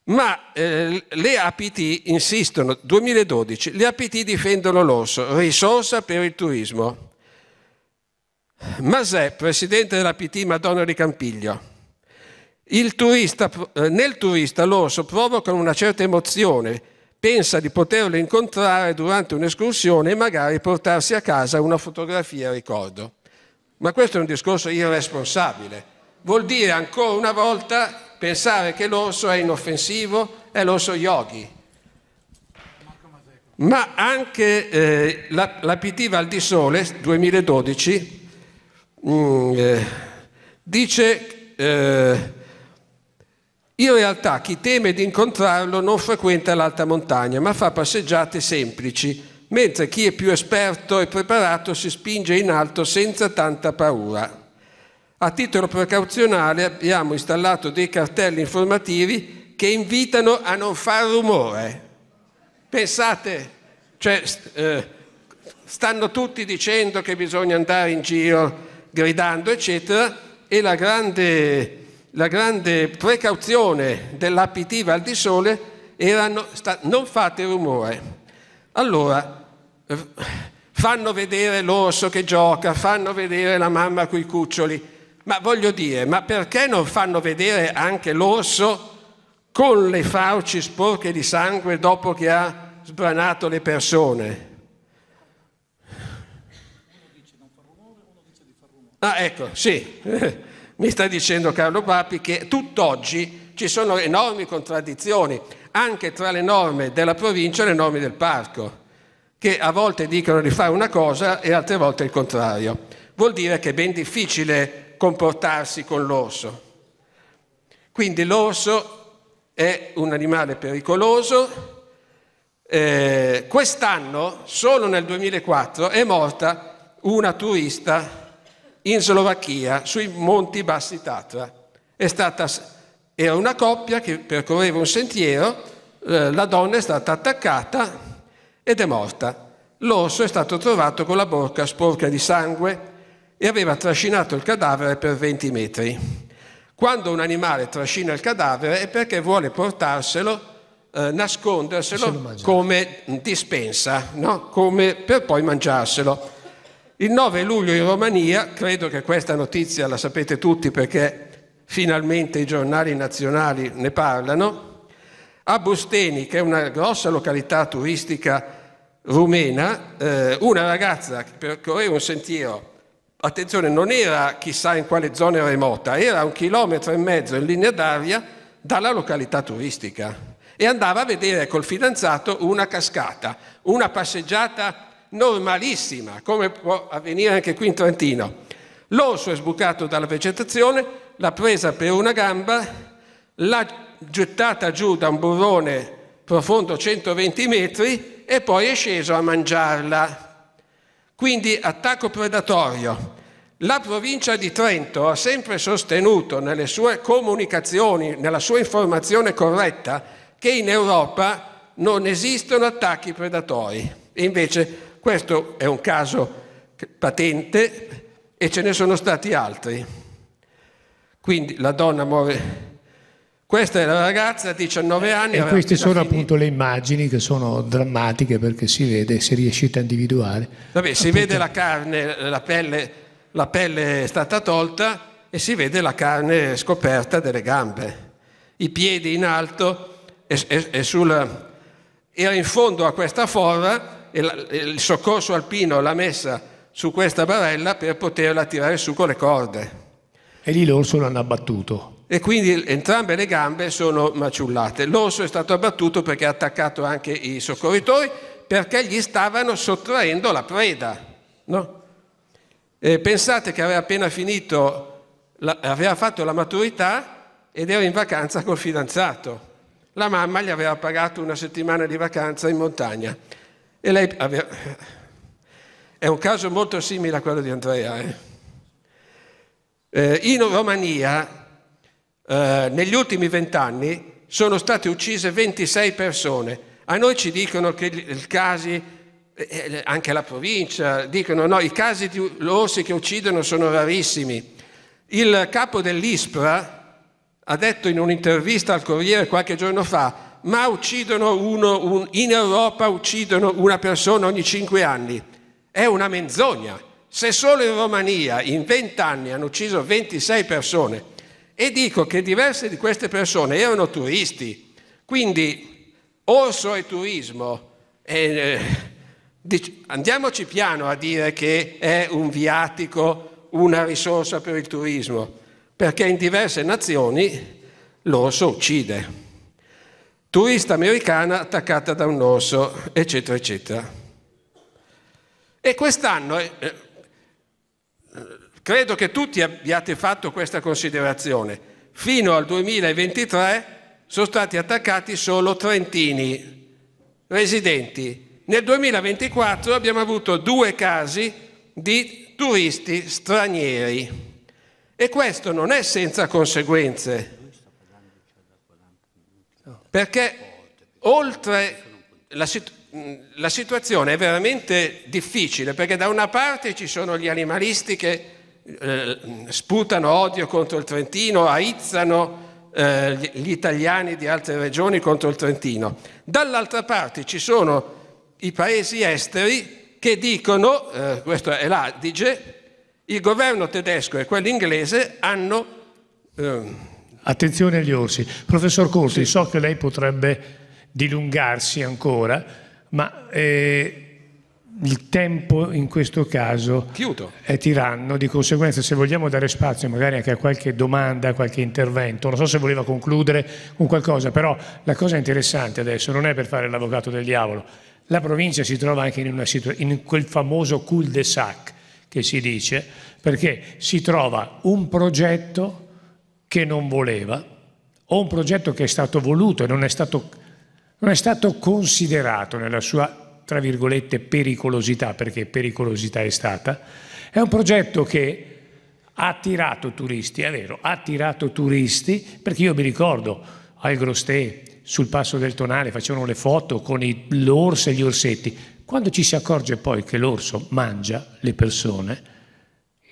Ma eh, le APT insistono, 2012, le APT difendono l'orso, risorsa per il turismo. Masè, presidente dell'APT Madonna di Campiglio, turista, eh, nel turista l'orso provoca una certa emozione, pensa di poterlo incontrare durante un'escursione e magari portarsi a casa una fotografia a ricordo. Ma questo è un discorso irresponsabile. Vuol dire ancora una volta pensare che l'orso è inoffensivo, è l'orso yogi. Ma anche eh, la, la PT Val di Sole 2012 mh, mm, eh, dice eh, in realtà chi teme di incontrarlo non frequenta l'alta montagna, ma fa passeggiate semplici, mentre chi è più esperto e preparato si spinge in alto senza tanta paura. A titolo precauzionale abbiamo installato dei cartelli informativi che invitano a non far rumore. Pensate, cioè, eh, stanno tutti dicendo che bisogna andare in giro gridando, eccetera, e la grande la grande precauzione dell'apitiva al di sole era no, sta, non fate rumore. Allora, eh, fanno vedere l'orso che gioca, fanno vedere la mamma coi cuccioli, ma voglio dire, ma perché non fanno vedere anche l'orso con le fauci sporche di sangue dopo che ha sbranato le persone? Ah, ecco, sì. Mi sta dicendo Carlo Papi che tutt'oggi ci sono enormi contraddizioni anche tra le norme della provincia e le norme del parco, che a volte dicono di fare una cosa e altre volte il contrario. Vuol dire che è ben difficile comportarsi con l'orso. Quindi l'orso è un animale pericoloso. Eh, quest'anno, solo nel 2004, è morta una turista in Slovacchia, sui monti bassi Tatra. È stata, era una coppia che percorreva un sentiero, eh, la donna è stata attaccata ed è morta. L'orso è stato trovato con la bocca sporca di sangue e aveva trascinato il cadavere per 20 metri. Quando un animale trascina il cadavere è perché vuole portarselo, eh, nasconderselo come dispensa, no? come per poi mangiarselo. Il 9 luglio in Romania, credo che questa notizia la sapete tutti perché finalmente i giornali nazionali ne parlano, a Busteni, che è una grossa località turistica rumena, eh, una ragazza che percorreva un sentiero attenzione, non era chissà in quale zona remota, era un chilometro e mezzo in linea d'aria dalla località turistica e andava a vedere col fidanzato una cascata, una passeggiata normalissima, come può avvenire anche qui in Trentino. L'orso è sbucato dalla vegetazione, l'ha presa per una gamba, l'ha gettata giù da un burrone profondo 120 metri e poi è sceso a mangiarla. Quindi attacco predatorio. La provincia di Trento ha sempre sostenuto nelle sue comunicazioni, nella sua informazione corretta, che in Europa non esistono attacchi predatori. E invece questo è un caso patente e ce ne sono stati altri. Quindi la donna muore. Questa è la ragazza, 19 anni. E queste sono finito. appunto le immagini che sono drammatiche perché si vede, se riuscite a individuare. Vabbè, si vede la carne, la pelle, la pelle è stata tolta e si vede la carne scoperta delle gambe. I piedi in alto e, e, e sulla, era in fondo a questa forra il soccorso alpino l'ha messa su questa barella per poterla tirare su con le corde. E lì l'orso l'hanno abbattuto. E quindi entrambe le gambe sono maciullate. L'orso è stato abbattuto perché ha attaccato anche i soccorritori perché gli stavano sottraendo la preda. No? pensate che aveva appena finito, la, aveva fatto la maturità ed era in vacanza col fidanzato. La mamma gli aveva pagato una settimana di vacanza in montagna. E lei aveva... È un caso molto simile a quello di Andrea. Eh? Eh, in Romania, eh, negli ultimi vent'anni, sono state uccise 26 persone. A noi ci dicono che i casi, eh, anche la provincia, dicono no, i casi di orsi che uccidono sono rarissimi. Il capo dell'ISPRA ha detto in un'intervista al Corriere qualche giorno fa ma uccidono uno, un, in Europa uccidono una persona ogni cinque anni. È una menzogna. Se solo in Romania in vent'anni hanno ucciso 26 persone e dico che diverse di queste persone erano turisti, quindi orso e turismo, eh, andiamoci piano a dire che è un viatico, una risorsa per il turismo, perché in diverse nazioni l'orso uccide turista americana attaccata da un orso, eccetera, eccetera. E quest'anno, eh, eh credo che tutti abbiate fatto questa considerazione, fino al 2023 sono stati attaccati solo trentini residenti. Nel 2024 abbiamo avuto due casi di turisti stranieri e questo non è senza conseguenze perché oltre la, la situazione è veramente difficile, perché da una parte ci sono gli animalisti che eh, sputano odio contro il Trentino, aizzano eh, gli italiani di altre regioni contro il Trentino, dall'altra parte ci sono i paesi esteri che dicono, eh, questo è l'Adige, il governo tedesco e quello inglese hanno ehm, Attenzione agli orsi. Professor Corsi, sì. so che lei potrebbe dilungarsi ancora, ma eh, il tempo in questo caso Chiudo. è tiranno, di conseguenza se vogliamo dare spazio magari anche a qualche domanda, a qualche intervento, non so se voleva concludere con qualcosa, però la cosa interessante adesso non è per fare l'avvocato del diavolo, la provincia si trova anche in, in quel famoso cul de sac che si dice, perché si trova un progetto che non voleva o un progetto che è stato voluto e non è stato, non è stato considerato nella sua, tra virgolette, pericolosità, perché pericolosità è stata, è un progetto che ha attirato turisti, è vero, ha attirato turisti, perché io mi ricordo al Grosté, sul passo del Tonale, facevano le foto con l'orso e gli orsetti. Quando ci si accorge poi che l'orso mangia le persone,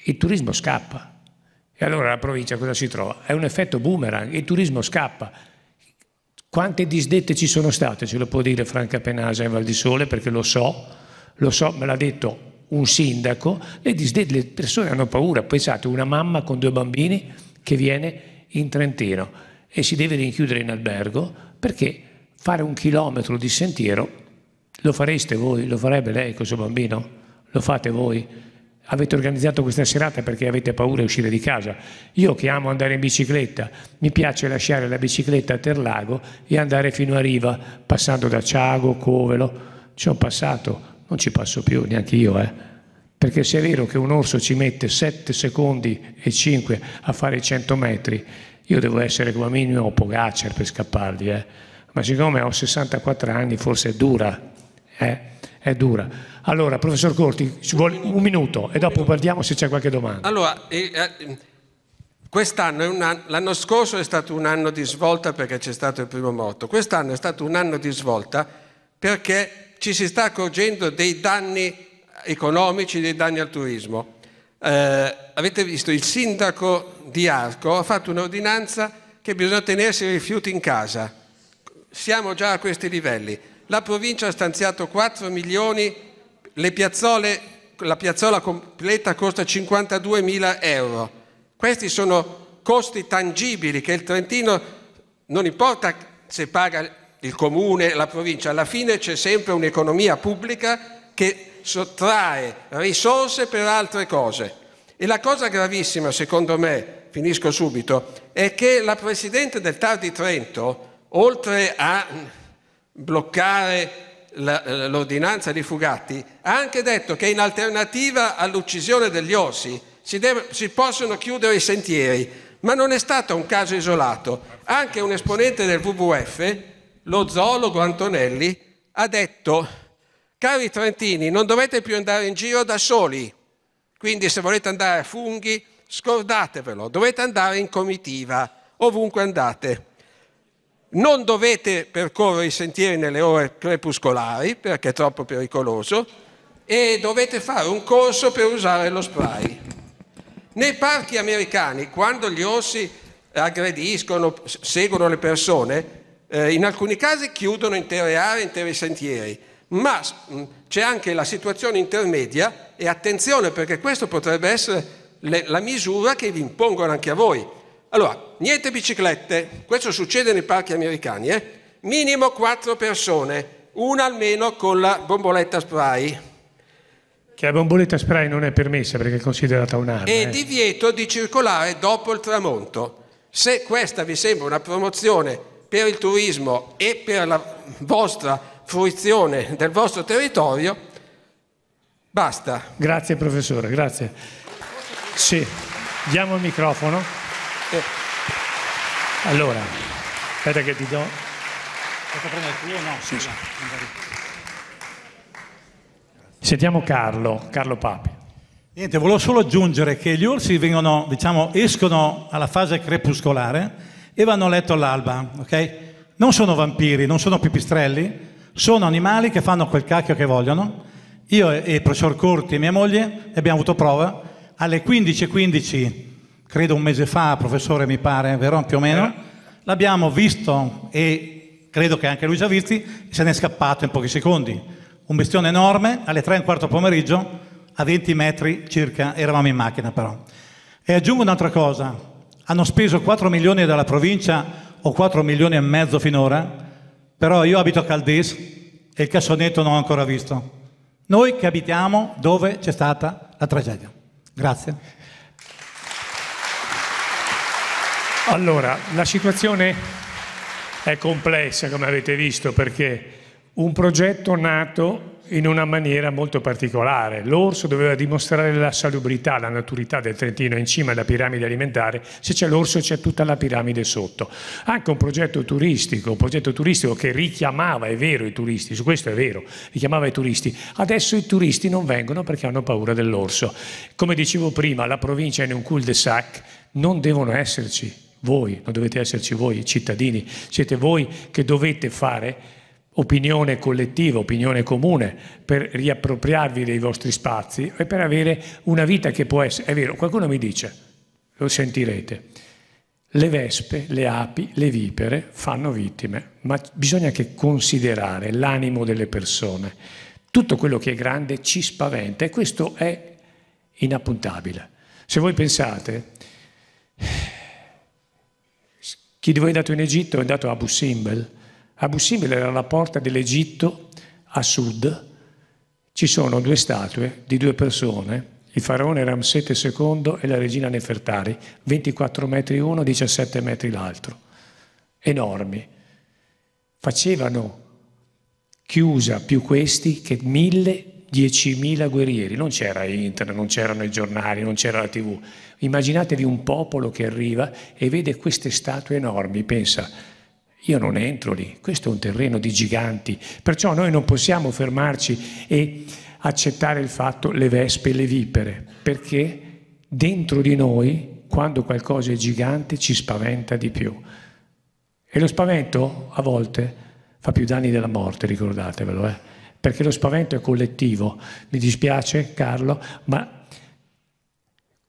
il turismo scappa. E allora la provincia cosa si trova? È un effetto boomerang, il turismo scappa. Quante disdette ci sono state, ce lo può dire Franca Penasa in Val di Sole, perché lo so, lo so, me l'ha detto un sindaco, le, disdette, le persone hanno paura. Pensate, una mamma con due bambini che viene in Trentino e si deve rinchiudere in albergo perché fare un chilometro di sentiero lo fareste voi, lo farebbe lei con suo bambino? Lo fate voi? avete organizzato questa serata perché avete paura di uscire di casa. Io che amo andare in bicicletta, mi piace lasciare la bicicletta a Terlago e andare fino a Riva, passando da Ciago, Covelo. Ci ho passato, non ci passo più neanche io, eh. Perché se è vero che un orso ci mette 7 secondi e 5 a fare i 100 metri, io devo essere come minimo Pogacar per scappargli, eh. Ma siccome ho 64 anni forse è dura, eh è dura. Allora, professor Corti, ci vuole un minuto e dopo guardiamo se c'è qualche domanda. Allora, eh, eh quest'anno l'anno scorso è stato un anno di svolta perché c'è stato il primo morto, quest'anno è stato un anno di svolta perché ci si sta accorgendo dei danni economici, dei danni al turismo. Eh, avete visto, il sindaco di Arco ha fatto un'ordinanza che bisogna tenersi i rifiuti in casa. Siamo già a questi livelli la provincia ha stanziato 4 milioni, piazzole, la piazzola completa costa 52 mila euro. Questi sono costi tangibili che il Trentino, non importa se paga il comune, la provincia, alla fine c'è sempre un'economia pubblica che sottrae risorse per altre cose. E la cosa gravissima, secondo me, finisco subito, è che la Presidente del TAR di Trento, oltre a bloccare eh, l'ordinanza di Fugatti, ha anche detto che in alternativa all'uccisione degli orsi si, deve, si possono chiudere i sentieri, ma non è stato un caso isolato. Anche un esponente del WWF, lo zoologo Antonelli, ha detto, cari trentini, non dovete più andare in giro da soli, quindi se volete andare a funghi, scordatevelo, dovete andare in comitiva, ovunque andate. Non dovete percorrere i sentieri nelle ore crepuscolari perché è troppo pericoloso e dovete fare un corso per usare lo spray. Nei parchi americani, quando gli orsi aggrediscono, seguono le persone, eh, in alcuni casi chiudono intere aree, interi sentieri, ma c'è anche la situazione intermedia e attenzione perché questo potrebbe essere le, la misura che vi impongono anche a voi allora, niente biciclette, questo succede nei parchi americani, eh? minimo quattro persone, una almeno con la bomboletta spray. Che la bomboletta spray non è permessa perché è considerata un'arma. E eh. divieto di circolare dopo il tramonto. Se questa vi sembra una promozione per il turismo e per la vostra fruizione del vostro territorio, basta. Grazie professore, grazie. Sì, diamo il microfono. Eh. Allora, aspetta che ti do... Posso prendere il tuo? No, sì, sì. Sentiamo Carlo, Carlo Papi. Niente, volevo solo aggiungere che gli orsi vengono, diciamo, escono alla fase crepuscolare e vanno a letto all'alba, ok? Non sono vampiri, non sono pipistrelli, sono animali che fanno quel cacchio che vogliono. Io e il professor Corti e mia moglie abbiamo avuto prova alle 15.15 credo un mese fa, professore mi pare, vero? Più o meno. Eh. L'abbiamo visto e credo che anche lui ci ha visti, se n'è scappato in pochi secondi. Un bestione enorme, alle 3 e un quarto pomeriggio, a 20 metri circa, eravamo in macchina però. E aggiungo un'altra cosa, hanno speso 4 milioni dalla provincia o 4 milioni e mezzo finora, però io abito a Caldes e il cassonetto non ho ancora visto. Noi che abitiamo dove c'è stata la tragedia. Grazie. Allora, la situazione è complessa, come avete visto, perché un progetto nato in una maniera molto particolare. L'orso doveva dimostrare la salubrità, la naturità del Trentino in cima alla piramide alimentare, se c'è l'orso c'è tutta la piramide sotto. Anche un progetto turistico, un progetto turistico che richiamava, è vero, i turisti, su questo è vero, richiamava i turisti. Adesso i turisti non vengono perché hanno paura dell'orso. Come dicevo prima, la provincia è in un cul de sac, non devono esserci voi, non dovete esserci voi cittadini, siete voi che dovete fare opinione collettiva, opinione comune, per riappropriarvi dei vostri spazi e per avere una vita che può essere... È vero, qualcuno mi dice, lo sentirete, le vespe, le api, le vipere fanno vittime, ma bisogna anche considerare l'animo delle persone. Tutto quello che è grande ci spaventa e questo è inappuntabile. Se voi pensate chi dove è andato in Egitto è andato a Abu Simbel. Abu Simbel era la porta dell'Egitto a sud. Ci sono due statue di due persone, il faraone Ramsete II e la regina Nefertari, 24 metri uno, 17 metri l'altro, enormi. Facevano chiusa più questi che mille 10.000 guerrieri, non c'era internet, non c'erano i giornali, non c'era la tv. Immaginatevi un popolo che arriva e vede queste statue enormi, pensa, io non entro lì, questo è un terreno di giganti, perciò noi non possiamo fermarci e accettare il fatto le vespe e le vipere, perché dentro di noi, quando qualcosa è gigante, ci spaventa di più. E lo spavento, a volte, fa più danni della morte, ricordatevelo, eh? perché lo spavento è collettivo. Mi dispiace Carlo, ma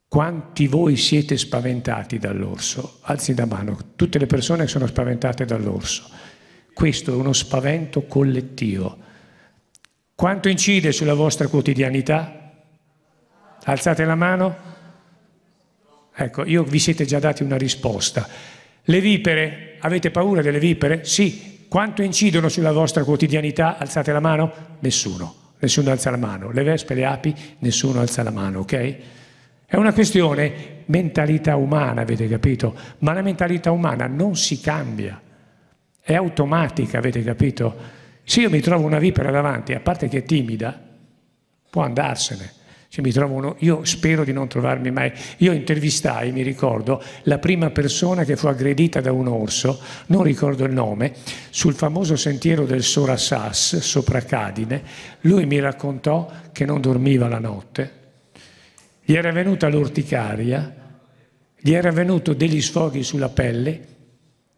quanti voi siete spaventati dall'orso? Alzi la mano, tutte le persone sono spaventate dall'orso. Questo è uno spavento collettivo. Quanto incide sulla vostra quotidianità? Alzate la mano. Ecco, io vi siete già dati una risposta. Le vipere, avete paura delle vipere? Sì, quanto incidono sulla vostra quotidianità? Alzate la mano? Nessuno. Nessuno alza la mano. Le vespe, le api, nessuno alza la mano, ok? È una questione mentalità umana, avete capito? Ma la mentalità umana non si cambia. È automatica, avete capito? Se io mi trovo una vipera davanti, a parte che è timida, può andarsene cioè, mi trovo uno, io spero di non trovarmi mai. Io intervistai, mi ricordo, la prima persona che fu aggredita da un orso, non ricordo il nome, sul famoso sentiero del Sorassas, sopra Cadine. Lui mi raccontò che non dormiva la notte, gli era venuta l'orticaria, gli era venuto degli sfoghi sulla pelle,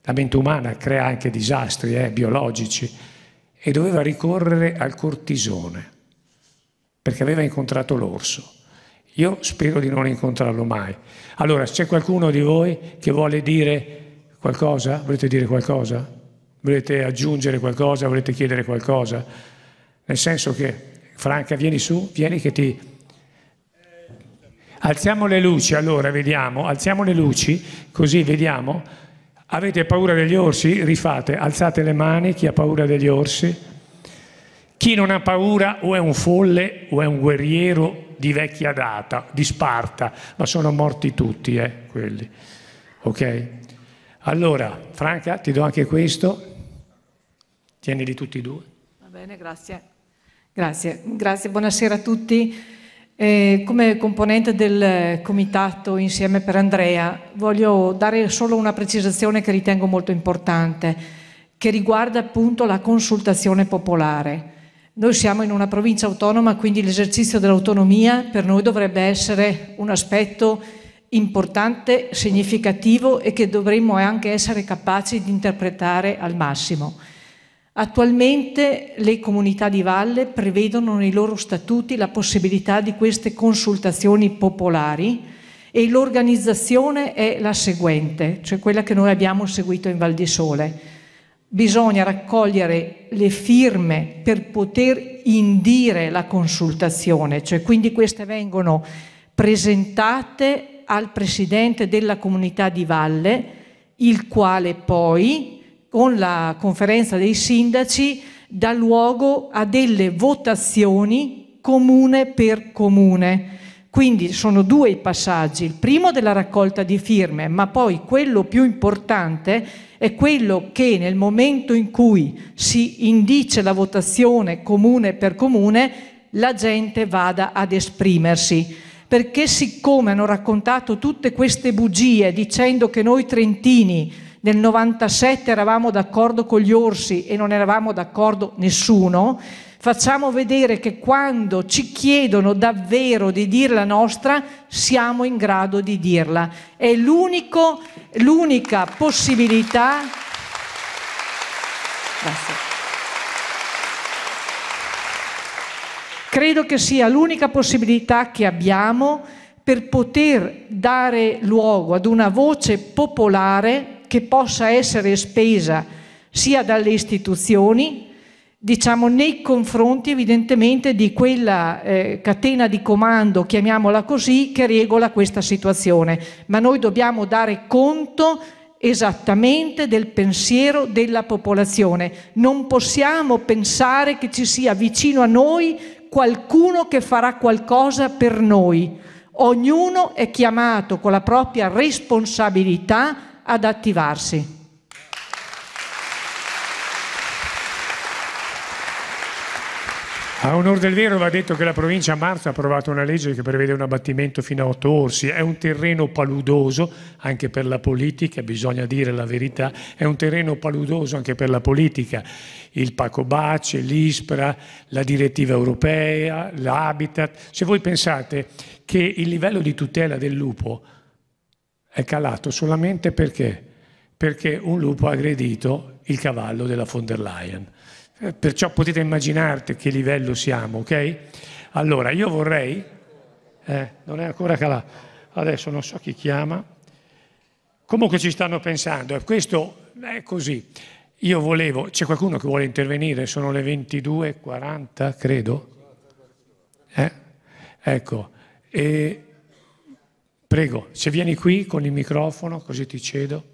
la mente umana crea anche disastri eh, biologici, e doveva ricorrere al cortisone perché aveva incontrato l'orso. Io spero di non incontrarlo mai. Allora, c'è qualcuno di voi che vuole dire qualcosa? Volete dire qualcosa? Volete aggiungere qualcosa? Volete chiedere qualcosa? Nel senso che, Franca, vieni su, vieni che ti... Alziamo le luci, allora, vediamo, alziamo le luci, così vediamo. Avete paura degli orsi? Rifate, alzate le mani, chi ha paura degli orsi? Chi non ha paura o è un folle o è un guerriero di vecchia data, di Sparta, ma sono morti tutti, eh, quelli. Ok? Allora, Franca, ti do anche questo. Tienili tutti e due. Va bene, grazie. Grazie, grazie. buonasera a tutti. Eh, come componente del comitato Insieme per Andrea voglio dare solo una precisazione che ritengo molto importante, che riguarda appunto la consultazione popolare. Noi siamo in una provincia autonoma, quindi l'esercizio dell'autonomia per noi dovrebbe essere un aspetto importante, significativo e che dovremmo anche essere capaci di interpretare al massimo. Attualmente le comunità di valle prevedono nei loro statuti la possibilità di queste consultazioni popolari e l'organizzazione è la seguente, cioè quella che noi abbiamo seguito in Val di Sole bisogna raccogliere le firme per poter indire la consultazione, cioè quindi queste vengono presentate al presidente della comunità di valle, il quale poi con la conferenza dei sindaci dà luogo a delle votazioni comune per comune quindi sono due i passaggi, il primo della raccolta di firme, ma poi quello più importante è quello che nel momento in cui si indice la votazione comune per comune, la gente vada ad esprimersi. Perché siccome hanno raccontato tutte queste bugie dicendo che noi trentini nel 97 eravamo d'accordo con gli orsi e non eravamo d'accordo nessuno, Facciamo vedere che quando ci chiedono davvero di dire la nostra, siamo in grado di dirla. È l'unica possibilità. Grazie. Credo che sia l'unica possibilità che abbiamo per poter dare luogo ad una voce popolare che possa essere spesa sia dalle istituzioni, diciamo, nei confronti evidentemente di quella eh, catena di comando, chiamiamola così, che regola questa situazione. Ma noi dobbiamo dare conto esattamente del pensiero della popolazione. Non possiamo pensare che ci sia vicino a noi qualcuno che farà qualcosa per noi. Ognuno è chiamato con la propria responsabilità ad attivarsi. A onore del vero va detto che la provincia a marzo ha approvato una legge che prevede un abbattimento fino a otto orsi. È un terreno paludoso anche per la politica, bisogna dire la verità, è un terreno paludoso anche per la politica. Il Paco Bace, l'ISPRA, la direttiva europea, l'Habitat. Se voi pensate che il livello di tutela del lupo è calato solamente perché? Perché un lupo ha aggredito il cavallo della von der Leyen. Eh, perciò potete immaginarti che livello siamo, ok? Allora, io vorrei, eh, non è ancora calato, adesso non so chi chiama, comunque ci stanno pensando, questo è così. Io volevo, c'è qualcuno che vuole intervenire? Sono le 22.40, credo. Eh? Ecco, e prego, se vieni qui con il microfono, così ti cedo.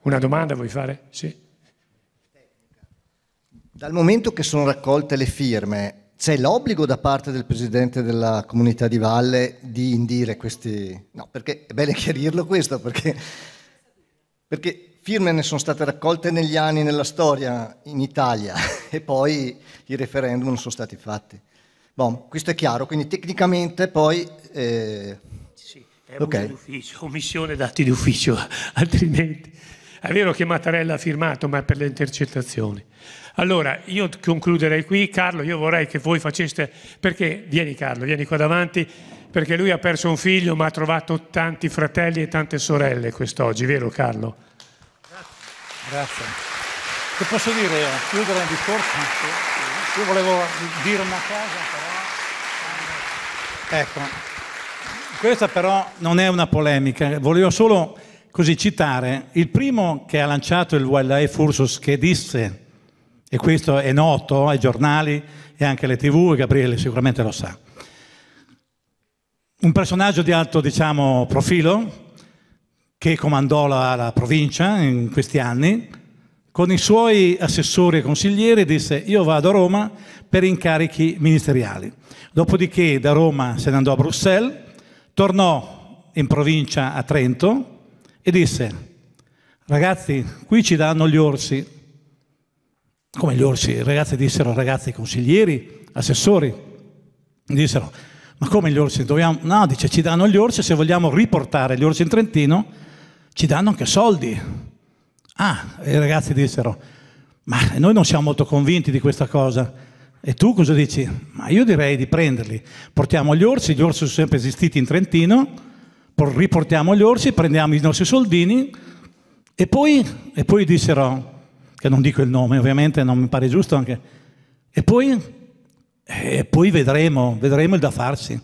Una domanda vuoi fare? Sì. Dal momento che sono raccolte le firme, c'è l'obbligo da parte del presidente della comunità di Valle di indire questi... No, perché è bene chiarirlo questo, perché, perché firme ne sono state raccolte negli anni nella storia in Italia e poi i referendum non sono stati fatti. Bon, questo è chiaro, quindi tecnicamente poi... Eh... Sì, è okay. d'ufficio, omissione d'atti d'ufficio, altrimenti... È vero che Mattarella ha firmato, ma è per le intercettazioni. Allora, io concluderei qui. Carlo, io vorrei che voi faceste... Perché? Vieni Carlo, vieni qua davanti, perché lui ha perso un figlio ma ha trovato tanti fratelli e tante sorelle quest'oggi, vero Carlo? Grazie. Che posso dire eh, Chiudere il discorso? Io volevo dire una cosa, però... Ecco, questa però non è una polemica, volevo solo così citare il primo che ha lanciato il Wildlife Ursus che disse e questo è noto ai giornali e anche alle tv, Gabriele sicuramente lo sa. Un personaggio di alto diciamo, profilo che comandò la, la provincia in questi anni, con i suoi assessori e consiglieri disse io vado a Roma per incarichi ministeriali. Dopodiché da Roma se ne andò a Bruxelles, tornò in provincia a Trento e disse ragazzi qui ci danno gli orsi, come gli orsi, i ragazzi dissero, ragazzi consiglieri, assessori, dissero, ma come gli orsi? Dobbiamo... No, dice, ci danno gli orsi, se vogliamo riportare gli orsi in Trentino, ci danno anche soldi. Ah, e i ragazzi dissero, ma noi non siamo molto convinti di questa cosa. E tu cosa dici? Ma io direi di prenderli. Portiamo gli orsi, gli orsi sono sempre esistiti in Trentino, riportiamo gli orsi, prendiamo i nostri soldini e poi, e poi dissero, che non dico il nome ovviamente, non mi pare giusto anche. E poi, e eh, poi vedremo, vedremo il da farsi.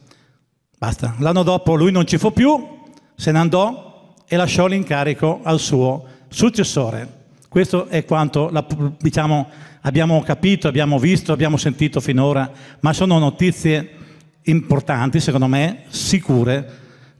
Basta. L'anno dopo lui non ci fu più, se ne andò e lasciò l'incarico al suo successore. Questo è quanto la, diciamo, abbiamo capito, abbiamo visto, abbiamo sentito finora, ma sono notizie importanti, secondo me, sicure.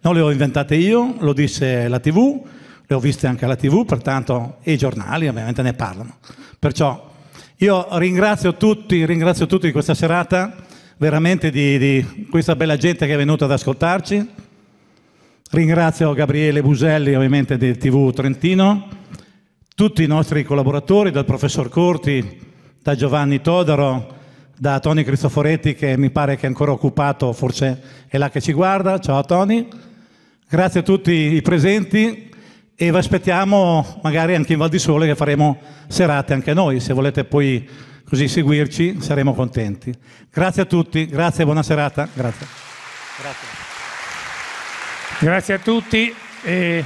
Non le ho inventate io, lo disse la TV, le ho viste anche alla tv, pertanto e i giornali ovviamente ne parlano. Perciò io ringrazio tutti, ringrazio tutti di questa serata, veramente di, di questa bella gente che è venuta ad ascoltarci. Ringrazio Gabriele Buselli ovviamente del TV Trentino, tutti i nostri collaboratori, dal professor Corti, da Giovanni Todaro, da Tony Cristoforetti che mi pare che è ancora occupato, forse è là che ci guarda. Ciao Tony. Grazie a tutti i presenti, e vi aspettiamo magari anche in Val di Sole che faremo serate anche noi, se volete poi così seguirci saremo contenti. Grazie a tutti, grazie e buona serata. Grazie. Grazie, grazie a tutti. E...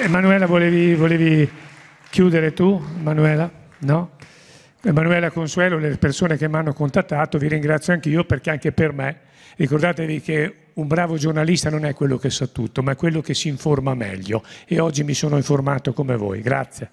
Emanuela, volevi, volevi chiudere tu? Emanuela? No? Emanuela Consuelo, le persone che mi hanno contattato, vi ringrazio anch'io perché anche per me, ricordatevi che un bravo giornalista non è quello che sa tutto, ma è quello che si informa meglio e oggi mi sono informato come voi. Grazie.